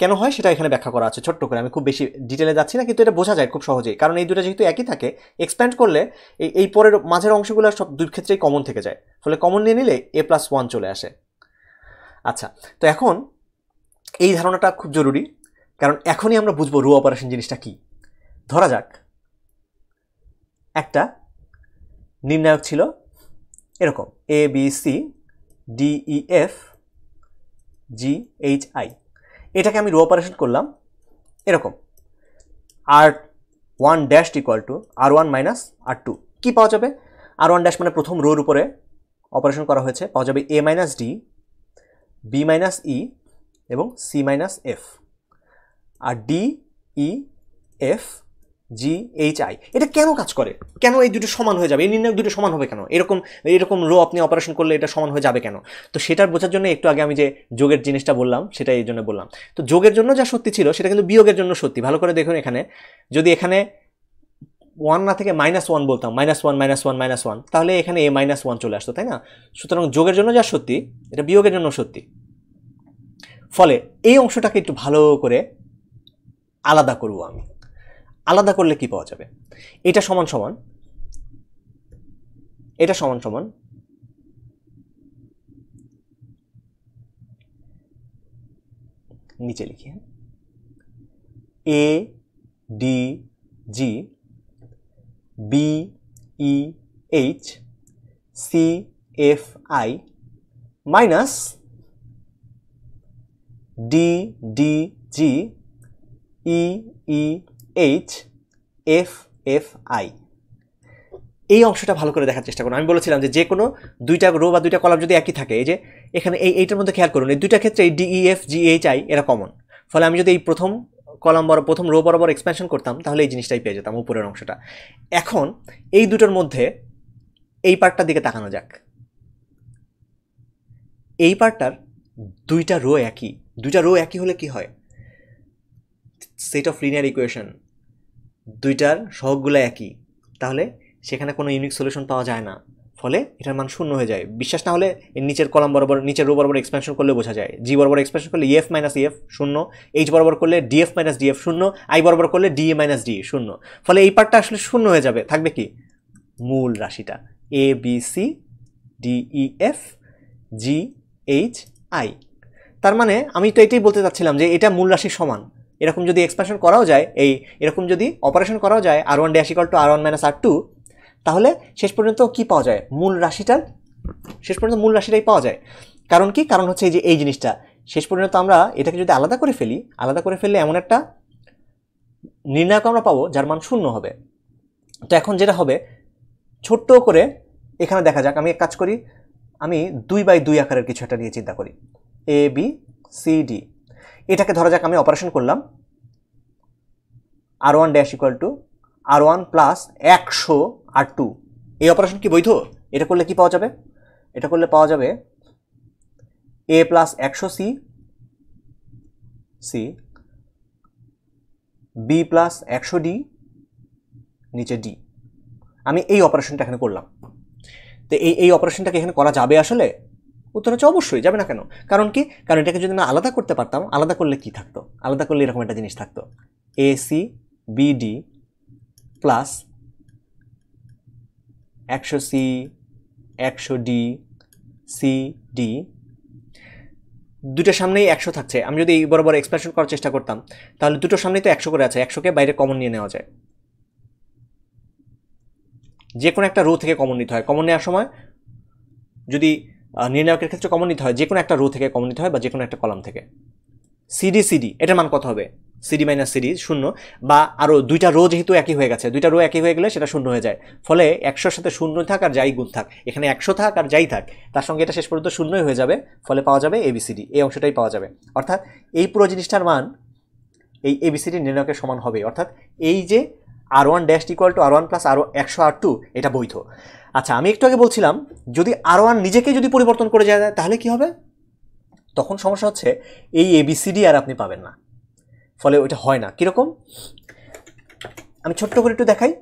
কেন হয় সেটা এখানে ব্যাখ্যা করা আছে ছোট্ট করে আমি খুব বেশি ডিটেলে যাচ্ছি না কিন্তু এটা বোঝা যায় খুব সহজেই কারণ এই দুটো যেহেতু একই থাকে এক্সপ্যান্ড করলে এই এই পরের মাঝের অংশগুলো সব দুই ক্ষেত্রেই কমন থেকে যায় ফলে কমন নিয়ে নিলে এ প্লাস ওয়ান চলে আসে আচ্ছা তো এখন এই ধারণাটা খুব জরুরি কারণ এখনই আমরা বুঝবো রো অপারেশন জিনিসটা কি ধরা যাক একটা নির্ণায়ক ছিল এরকম A B C D E F G H I এটাকে আমি রো অপারেশন করলাম এরকম R one dash equal to R one minus R two কী পাওয়া যাবে আর ওয়ান ড্যাশ মানে প্রথম রোর উপরে অপারেশন করা হয়েছে পাওয়া যাবে A minus D B minus E এবং সি মাইনাস এফ আর D E F G H I এটা কেন কাজ করে কেন এই দুটো সমান হয়ে যাবে এই নির্ণায়ক দুটো সমান হবে কেন এরকম এরকম রো আপনি অপারেশন করলে এটা সমান হয়ে যাবে কেন তো সেটার বোঝার জন্য একটু আগে আমি যে যোগের জিনিসটা বললাম সেটা এই জন্য বললাম তো যোগের জন্য যা সত্যি ছিল সেটা কিন্তু বিয়োগের জন্য সত্যি ভালো করে দেখুন এখানে যদি এখানে ওয়ান না থেকে মাইনাস ওয়ান বলতাম minus one minus one minus one তাহলে এখানে এ মাইনাস ওয়ান চলে আসতো তাই না সুতরাং যোগের জন্য যা সত্যি এটা বিয়োগের জন্য সত্যি ফলে এই অংশটাকে একটু ভালো করে আলাদা করব আমি আলাদা করলে কি পাওয়া যাবে এটা সমান সমান এটা সমান সমান নিচে লিখি A D G B E H C F I minus D D G E E H F F I এই অংশটা ভালো করে দেখার চেষ্টা করুন আমি বলেছিলাম যে যে কোনো দুইটা রো বা দুইটা কলাম যদি একই থাকে এই যে এখানে এই এইটার মধ্যে খেয়াল করুন এই দুইটা ক্ষেত্রে এই এফ জি এইচ আই এরা কমন ফলে আমি যদি এই প্রথম কলাম বড় প্রথম রো বরাবর এক্সপ্যানশন করতাম তাহলে এই জিনিসটাই পেয়ে যেতাম উপরের অংশটা এখন এই দুটোর মধ্যে এই পার্টটার দিকে তাকানো যাক এই পার্টটার দুইটা রো একই দুইটা রো একই হলে কি হয় সেট অফ লিনিয়ার ইকুয়েশন দুইটার সহগুলো একই তাহলে সেখানে কোনো ইউনিক সলিউশন পাওয়া যায় না ফলে এটার মান শূন্য হয়ে যায় বিশ্বাস না হলে নিচের কলম বরাবর নিচের রো বরাবর এক্সপেনশন করলে বোঝা যায় জি বরাবর এক্সপেনশন করলে ইএফ মাইনাস ইএফ শূন্য এইচ বরাবর করলে ডিএফ মাইনাস ডিএফ শূন্য আই বরাবর করলে ডিএ মাইনাস ডি শূন্য ফলে এই পার্টটা আসলে শূন্য হয়ে যাবে থাকবে কি মূল রাশিটা A B C D E F G H I তার মানে আমি তো এটাই বলতে চাচ্ছিলাম যে এটা মূল রাশির সমান এরকম যদি এক্সপ্যানশন করাও যায় এই এরকম যদি অপারেশন করাও যায় R one dash equal to R one minus R two তাহলে শেষ পর্যন্ত কি পাওয়া যায় মূল রাশিটার শেষ পর্যন্ত মূল রাশিটাই পাওয়া যায় কারণ কি কারণ হচ্ছে এই যে এই জিনিসটা শেষ পর্যন্ত আমরা এটাকে যদি আলাদা করে ফেলি আলাদা করে ফেললে এমন একটা নির্ণায়ক আমরা পাবো যার মান শূন্য হবে তো এখন যেটা হবে ছোট্ট করে এখানে দেখা যাক আমি এক কাজ করি আমি দুই বাই দুই আকারের কিছু একটা নিয়ে চিন্তা করি এ বি সি ডি এটাকে ধরা যাক আমি অপারেশন করলাম R one dash equal to R one plus একশো আর টু এই অপারেশন কি বৈধ এটা করলে কি পাওয়া যাবে এটা করলে পাওয়া যাবে এ প্লাস একশো সি সি বি প্লাস একশো ডি নিচে ডি আমি এই অপারেশনটা এখানে করলাম তো এই এই অপারেশনটাকে এখানে করা যাবে আসলে উত্তর হচ্ছে অবশ্যই যাবে না কেন কারণ কি কারণ এটাকে যদি না আলাদা করতে পারতাম আলাদা করলে কি থাকতো আলাদা করলে এরকম একটা জিনিস থাকতো এ সি বিডি প্লাস একশো সি একশো ডি সি ডি দুটোর সামনেই একশো থাকছে আমি যদি এই বরাবর এক্সপ্রেশন করার চেষ্টা করতাম তাহলে দুটোর সামনেই তো একশো করে আছে একশোকে বাইরে কমন নিয়ে নেওয়া যায় যে কোনো একটা রো থেকে কমন নিতে হয় কমন নেওয়ার সময় যদি নির্ণায়কের ক্ষেত্রে কমন নিতে হয় যে কোনো একটা রো থেকে কমন নিতে হয় বা যে কোনো একটা কলাম থেকে সিডি সিডি এটার মান কত হবে সিডি মাইনাস সিডি শূন্য বা আরও দুইটা রো যেহেতু একই হয়ে গেছে দুইটা রো একই হয়ে গেলে সেটা শূন্য হয়ে যায় ফলে একশোর সাথে শূন্য থাক আর যাই গুণ থাক এখানে একশো থাক আর যাই থাক তার সঙ্গে এটা শেষ পর্যন্ত শূন্যই হয়ে যাবে ফলে পাওয়া যাবে এবিসিডি এই অংশটাই পাওয়া যাবে অর্থাৎ এই পুরো জিনিসটার মান এই এবিসিডি নির্ণয়কের সমান হবে অর্থাৎ এই যে R one dash equal to R one plus R একশো আর টু এটা বৈধ আচ্ছা আমি একটু আগে বলছিলাম যদি আর ওয়ান নিজেকে যদি পরিবর্তন করে যায় তাহলে কি হবে তখন সমস্যা হচ্ছে এই এবিসিডি আর আপনি পাবেন না ফলে ওইটা হয় না কীরকম আমি ছোট্ট করে একটু দেখাই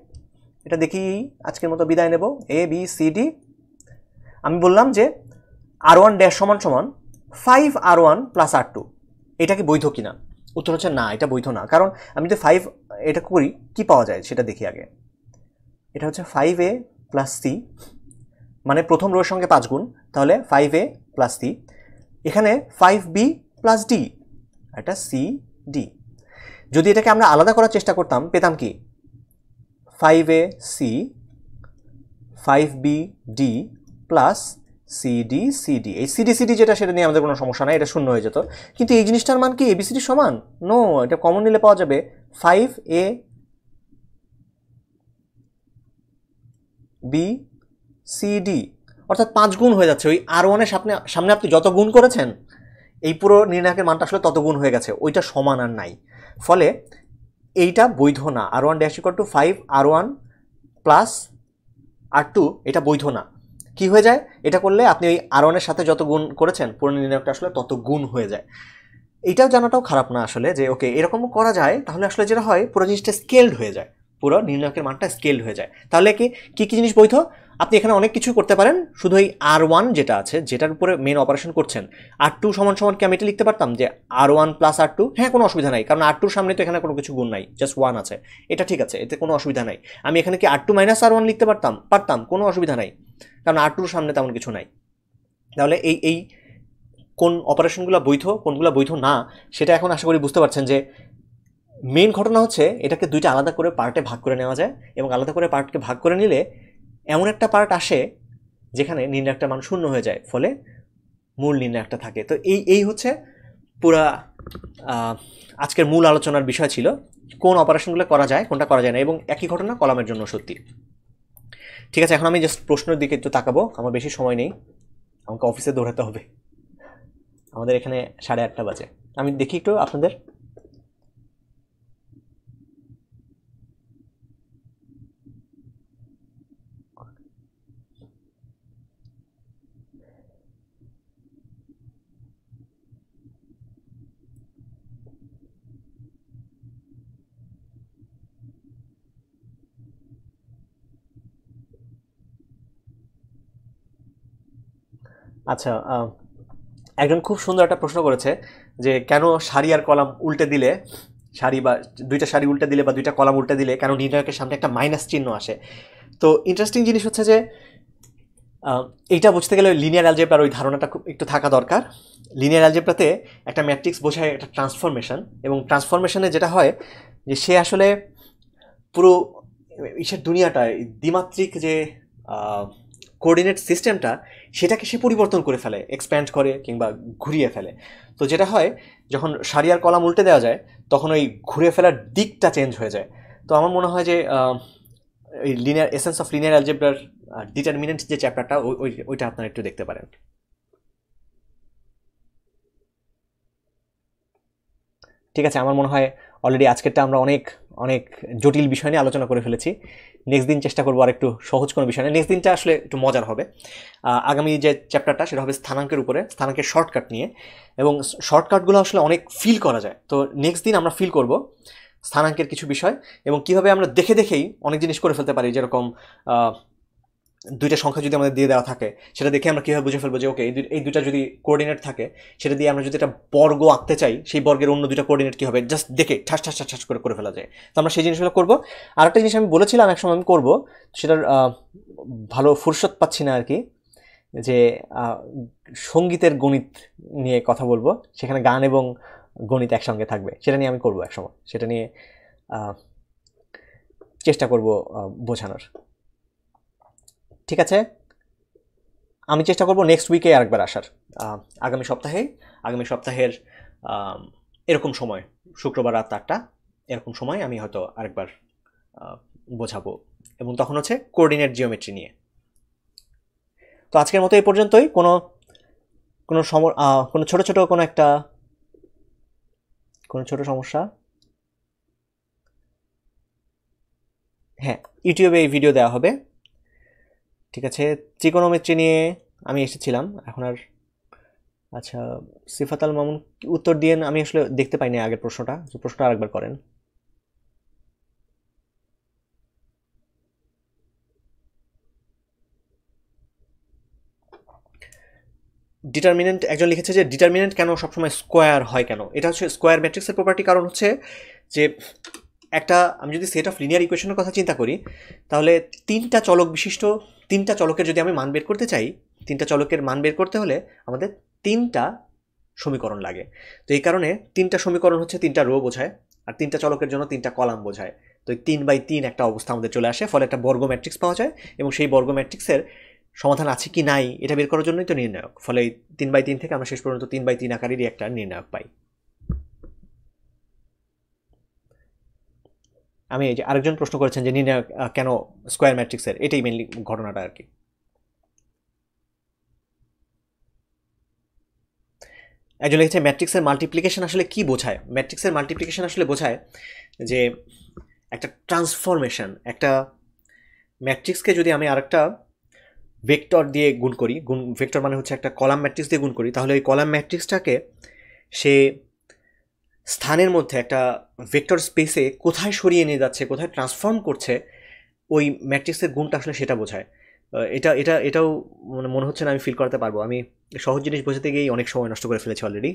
এটা দেখি আজকের মতো বিদায় নেব এ বি সি ডি আমি বললাম যে আর ওয়ান ড্যাশ সমান সমান five R one plus R two এটা কি বৈধ কিনা উত্তর হচ্ছে না এটা বৈধ না কারণ আমি যদি ফাইভ এটা করি কি পাওয়া যায় সেটা দেখি আগে এটা হচ্ছে ফাইভ এ প্লাস সি মানে প্রথম রোয়ের সঙ্গে পাঁচ গুণ তাহলে ফাইভ এ প্লাস সি এখানে ফাইভ বি প্লাস ডি এটা সি ডি যদি এটাকে আমরা আলাদা করার চেষ্টা করতাম পেতাম কি five A C five B D plus CD CD এই সিডি সিডি যেটা সেটা নিয়ে আমাদের কোনো সমস্যা নাই এটা শূন্য হয়ে যেত কিন্তু এই জিনিসটার মান কি এবিসিডি সমান নো এটা কমন নিলে পাওয়া যাবে ফাইভ এ বি সিডি অর্থাৎ পাঁচ গুণ হয়ে যাচ্ছে ওই আর ওয়ানের সামনে সামনে আপনি যত গুণ করেছেন এই পুরো নির্ণায়কের মানটা আসলে তত গুণ হয়ে গেছে ওইটা সমান আর নাই ফলে এইটা বৈধ না R one dash equal to five R one plus R two এটা বৈধ না কি হয়ে যায় এটা করলে আপনি ওই আর ওয়ানের সাথে যত গুণ করেছেন পুনর্নির্ণয়কটা আসলে তত গুণ হয়ে যায় এটাও জানাটাও খারাপ না আসলে যে ওকে এরকমও করা যায় তাহলে আসলে যেটা হয় পুরো জিনিসটা স্কেলড হয়ে যায় পুরো নির্ণয়কের মানটা স্কেলড হয়ে যায় তাহলে কি কী কী জিনিস বৈধ আপনি এখানে অনেক কিছু করতে পারেন শুধু এই আর ওয়ান যেটা আছে যেটার উপরে মেন অপারেশন করছেন আর টু সমান সমান কি আমি এটা লিখতে পারতাম যে R one plus R two হ্যাঁ কোনো অসুবিধা নাই কারণ আর টুর সামনে তো এখানে কোনো কিছু গুণ নাই জাস্ট ওয়ান আছে এটা ঠিক আছে এতে কোনো অসুবিধা নাই আমি এখানে কি R two minus R one লিখতে পারতাম পারতাম কোনো অসুবিধা নাই কারণ টুর সামনে তেমন কিছু নাই তাহলে এই এই কোন অপারেশনগুলো বৈধ কোনগুলো বৈধ না সেটা এখন আশা করি বুঝতে পারছেন যে মেন ঘটনা হচ্ছে এটাকে দুইটা আলাদা করে পার্টে ভাগ করে নেওয়া যায় এবং আলাদা করে পার্টকে ভাগ করে নিলে এমন একটা পার্ট আসে যেখানে নির্ণায়কটা মান শূন্য হয়ে যায় ফলে মূল নির্ণায়কটা থাকে তো এই এই হচ্ছে পুরা আজকের মূল আলোচনার বিষয় ছিল কোন অপারেশনগুলো করা যায় কোনটা করা যায় না এবং একই ঘটনা কলামের জন্য সত্যি ঠিক আছে এখন আমি জাস্ট প্রশ্নের দিকে একটু তাকাবো আমার বেশি সময় নেই আমাকে অফিসে দৌড়াতে হবে আমাদের এখানে সাড়ে আটটা বাজে আমি দেখি একটু আপনাদের আচ্ছা একজন খুব সুন্দর একটা প্রশ্ন করেছে যে কেন শাড়ি আর কলাম উল্টে দিলে শাড়ি বা দুইটা শাড়ি উল্টে দিলে বা দুইটা কলাম উল্টে দিলে কেন নির্ণায়কের সামনে একটা মাইনাস চিহ্ন আসে তো ইন্টারেস্টিং জিনিস হচ্ছে যে এইটা বুঝতে গেলে লিনিয়ার অ্যালজেব্রার ওই ধারণাটা খুব একটু থাকা দরকার লিনিয়ার অ্যালজেব্রাতে একটা ম্যাট্রিক্স বোঝায় একটা ট্রান্সফরমেশন এবং ট্রান্সফরমেশনে যেটা হয় যে সে আসলে পুরো ইসের দুনিয়াটা দ্বিমাত্রিক যে কোঅর্ডিনেট সিস্টেমটা সেটাকে সে পরিবর্তন করে ফেলে এক্সপ্যান্ড করে কিংবা ঘুরিয়ে ফেলে তো যেটা হয় যখন সারি আর কলাম উল্টে দেওয়া যায় তখন ওই ঘুরে ফেলার দিকটা চেঞ্জ হয়ে যায় তো আমার মনে হয় যে এই লিনিয়ার এসেন্স অফ লিনিয়ার অ্যালজেব্রার ডিটারমিনেন্ট যে চ্যাপ্টারটা ওই ওইটা আপনারা একটু দেখতে পারেন ঠিক আছে আমার মনে হয় অলরেডি আজকেরটা আমরা অনেক অনেক জটিল বিষয় নিয়ে আলোচনা করে ফেলেছি নেক্সট দিন চেষ্টা করবো আর একটু সহজ কোনো বিষয় নিয়ে নেক্সট দিনটা আসলে একটু মজার হবে আগামী যে চ্যাপ্টারটা সেটা হবে স্থানাঙ্কের উপরে স্থানাঙ্কের শর্টকাট নিয়ে এবং শর্টকাটগুলো আসলে অনেক ফিল করা যায় তো নেক্সট দিন আমরা ফিল করব স্থানাঙ্কের কিছু বিষয় এবং কিভাবে আমরা দেখে দেখেই অনেক জিনিস করে ফেলতে পারি যেরকম দুইটা সংখ্যা যদি আমাদের দিয়ে দেওয়া থাকে সেটা দেখে আমরা কীভাবে বুঝে ফেলবো যে ওকে এই দুইটা যদি কোঅর্ডিনেট থাকে সেটা দিয়ে আমরা যদি একটা বর্গ আঁকতে চাই সেই বর্গের অন্য দুইটা কোঅর্ডিনেট কী হবে জাস্ট দেখে ঠাস ঠাস ঠাস ঠাস করে করে ফেলা যায় তো আমরা সেই জিনিসগুলো করবো আর একটা জিনিস আমি বলেছিলাম একসময় আমি করবো সেটার ভালো ফুরসত পাচ্ছি না আর কি যে সঙ্গীতের গণিত নিয়ে কথা বলবো সেখানে গান এবং গণিত একসঙ্গে থাকবে সেটা নিয়ে আমি করবো একসময় সেটা নিয়ে চেষ্টা করব বোঝানোর ঠিক আছে আমি চেষ্টা করব নেক্সট উইকে আরেকবার আসার আগামী সপ্তাহে আগামী সপ্তাহের এরকম সময় শুক্রবার রাত আটটা এরকম সময় আমি হয়তো আরেকবার বোঝাবো এবং তখন হচ্ছে কোঅর্ডিনেট জিওমেট্রি নিয়ে তো আজকের মতো এই পর্যন্তই কোনো কোনো সম কোনো ছোটো ছোটো কোনো একটা কোনো ছোট সমস্যা হ্যাঁ ইউটিউবে এই ভিডিও দেওয়া হবে ঠিক আছে ত্রিকোণোমেট্রি নিয়ে আমি এসেছিলাম এখন আর আচ্ছা সিফাত আল মামুন উত্তর দিয়ে আমি আসলে দেখতে পাইনি আগের প্রশ্নটা যে প্রশ্নটা আরেকবার করেন ডিটারমিনেন্ট একজন লিখেছে যে ডিটারমিনেন্ট কেন সবসময় স্কোয়ার হয় কেন এটা হচ্ছে স্কোয়ার ম্যাট্রিক্সের প্রপার্টি কারণ হচ্ছে যে একটা আমি যদি সেট অফ লিনিয়ার ইকুয়েশনের কথা চিন্তা করি তাহলে তিনটা চলক বিশিষ্ট তিনটা চলকের যদি আমি মান বের করতে চাই তিনটা চলকের মান বের করতে হলে আমাদের তিনটা সমীকরণ লাগে তো এই কারণে তিনটা সমীকরণ হচ্ছে তিনটা রো বোঝায় আর তিনটা চলকের জন্য তিনটা কলাম বোঝায় তো এই তিন বাই তিন একটা অবস্থা আমাদের চলে আসে ফলে একটা বর্গ ম্যাট্রিক্স পাওয়া যায় এবং সেই বর্গ ম্যাট্রিক্সের সমাধান আছে কি নাই এটা বের করার জন্যই তো নির্ণায়ক ফলে এই তিন বাই তিন থেকে আমরা শেষ পর্যন্ত তিন বাই তিন আকারেরই একটা নির্ণায়ক পাই আমি এই যে আরেকজন প্রশ্ন করেছেন যে নির্ণয় কেন স্কোয়ার ম্যাট্রিক্সের এটাই মেনলি ঘটনাটা আর কি একজন লিখেছে ম্যাট্রিক্সের মাল্টিপ্লিকেশন আসলে কি বোঝায় ম্যাট্রিক্সের মাল্টিপ্লিকেশন আসলে বোঝায় যে একটা ট্রান্সফরমেশন একটা ম্যাট্রিক্সকে যদি আমি আরেকটা ভেক্টর দিয়ে গুণ করি গুণ ভেক্টর মানে হচ্ছে একটা কলাম ম্যাট্রিক্স দিয়ে গুণ করি তাহলে ওই কলাম ম্যাট্রিক্সটাকে সে স্থানের মধ্যে একটা ভেক্টর স্পেসে কোথায় সরিয়ে নিয়ে যাচ্ছে কোথায় ট্রান্সফর্ম করছে ওই ম্যাট্রিক্সের গুণটা আসলে সেটা বোঝায় এটা এটা এটাও মানে মনে হচ্ছে না আমি ফিল করাতে পারবো আমি সহজ জিনিস বোঝাতে গিয়েই অনেক সময় নষ্ট করে ফেলেছি অলরেডি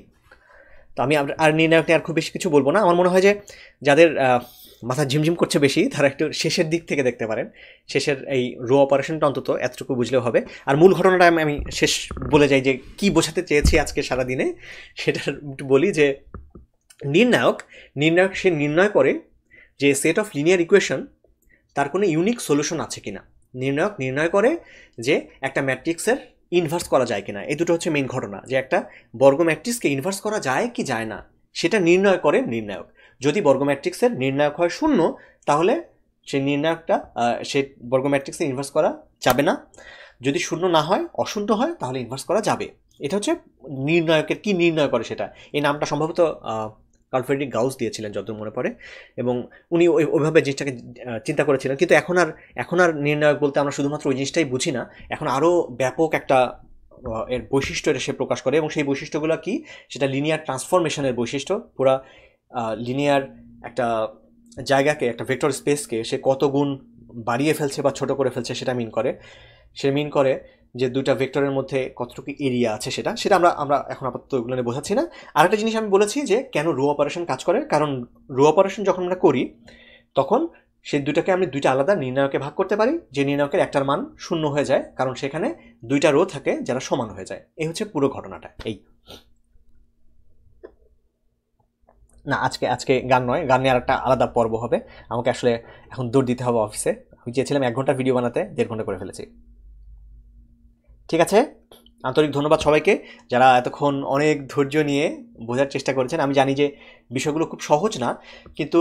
তো আমি আর নির্ণায়ক নিয়ে আর খুব বেশি কিছু বলবো না আমার মনে হয় যে যাদের মাথা ঝিমঝিম করছে বেশি তারা একটু শেষের দিক থেকে দেখতে পারেন শেষের এই রো অপারেশনটা অন্তত এতটুকু বুঝলেও হবে আর মূল ঘটনাটা আমি আমি শেষ বলে যাই যে কি বোঝাতে চেয়েছি আজকে সারা দিনে সেটা বলি যে নির্ণায়ক নির্ণায়ক সে নির্ণয় করে যে সেট অফ লিনিয়ার ইকুয়েশন তার কোনো ইউনিক সলিউশন আছে কি না নির্ণায়ক নির্ণয় করে যে একটা ম্যাট্রিক্সের ইনভার্স করা যায় কি না এই দুটো হচ্ছে মেন ঘটনা যে একটা বর্গ ম্যাট্রিক্সকে ইনভার্স করা যায় কি যায় না সেটা নির্ণয় করে নির্ণায়ক যদি বর্গ ম্যাট্রিক্সের নির্ণায়ক হয় শূন্য তাহলে সে নির্ণায়কটা সে বর্গ ম্যাট্রিক্সে ইনভার্স করা যাবে না যদি শূন্য না হয় অশূন্য হয় তাহলে ইনভার্স করা যাবে এটা হচ্ছে নির্ণায়কের কি নির্ণয় করে সেটা এই নামটা সম্ভবত কার্ল গাউস দিয়েছিলেন যতদূর মনে পড়ে এবং উনি ওইভাবে জিনিসটাকে চিন্তা করেছিলেন কিন্তু এখন আর এখন আর নির্ণায়ক বলতে আমরা শুধুমাত্র ওই জিনিসটাই বুঝি না এখন আরও ব্যাপক একটা এর বৈশিষ্ট্য এটা সে প্রকাশ করে এবং সেই বৈশিষ্ট্যগুলো কি সেটা লিনিয়ার ট্রান্সফরমেশনের বৈশিষ্ট্য পুরা লিনিয়ার একটা জায়গাকে একটা ভেক্টর স্পেসকে সে কত গুণ বাড়িয়ে ফেলছে বা ছোট করে ফেলছে সেটা মিন করে সে মিন করে যে দুইটা ভেক্টরের মধ্যে কতটুকু এরিয়া আছে সেটা সেটা আমরা আমরা এখন আপাতত ওগুলো নিয়ে বোঝাচ্ছি না আরেকটা জিনিস আমি বলেছি যে কেন রো অপারেশন কাজ করে কারণ রো অপারেশন যখন আমরা করি তখন সেই দুইটাকে আমি দুইটা আলাদা নির্ণায়কে ভাগ করতে পারি যে নির্ণায়কের একটার মান শূন্য হয়ে যায় কারণ সেখানে দুইটা রো থাকে যারা সমান হয়ে যায় এই হচ্ছে পুরো ঘটনাটা এই না আজকে আজকে গান নয় গান নিয়ে আর একটা আলাদা পর্ব হবে আমাকে আসলে এখন দৌড় দিতে হবে অফিসে আমি চেয়েছিলাম এক ঘন্টা ভিডিও বানাতে দেড় ঘন্টা করে ফেলেছি ঠিক আছে আন্তরিক ধন্যবাদ সবাইকে যারা এতক্ষণ অনেক ধৈর্য নিয়ে বোঝার চেষ্টা করেছেন আমি জানি যে বিষয়গুলো খুব সহজ না কিন্তু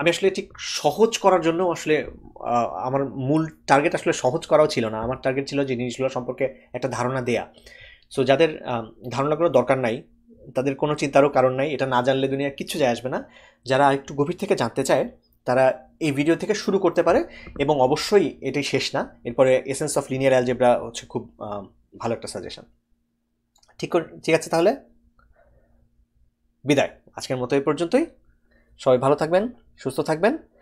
আমি আসলে ঠিক সহজ করার জন্য আসলে আমার মূল টার্গেট আসলে সহজ করাও ছিল না আমার টার্গেট ছিল যে জিনিসগুলো সম্পর্কে একটা ধারণা দেয়া সো যাদের ধারণা করার দরকার নাই তাদের কোনো চিন্তারও কারণ নাই এটা না জানলে দুনিয়া কিচ্ছু যায় আসবে না যারা একটু গভীর থেকে জানতে চায় তারা এই ভিডিও থেকে শুরু করতে পারে এবং অবশ্যই এটাই শেষ না এরপরে এসেন্স অফ লিনিয়ার অ্যালজেব্রা হচ্ছে খুব ভালো একটা সাজেশন ঠিক ঠিক আছে তাহলে বিদায় আজকের মতো এই পর্যন্তই সবাই ভালো থাকবেন সুস্থ থাকবেন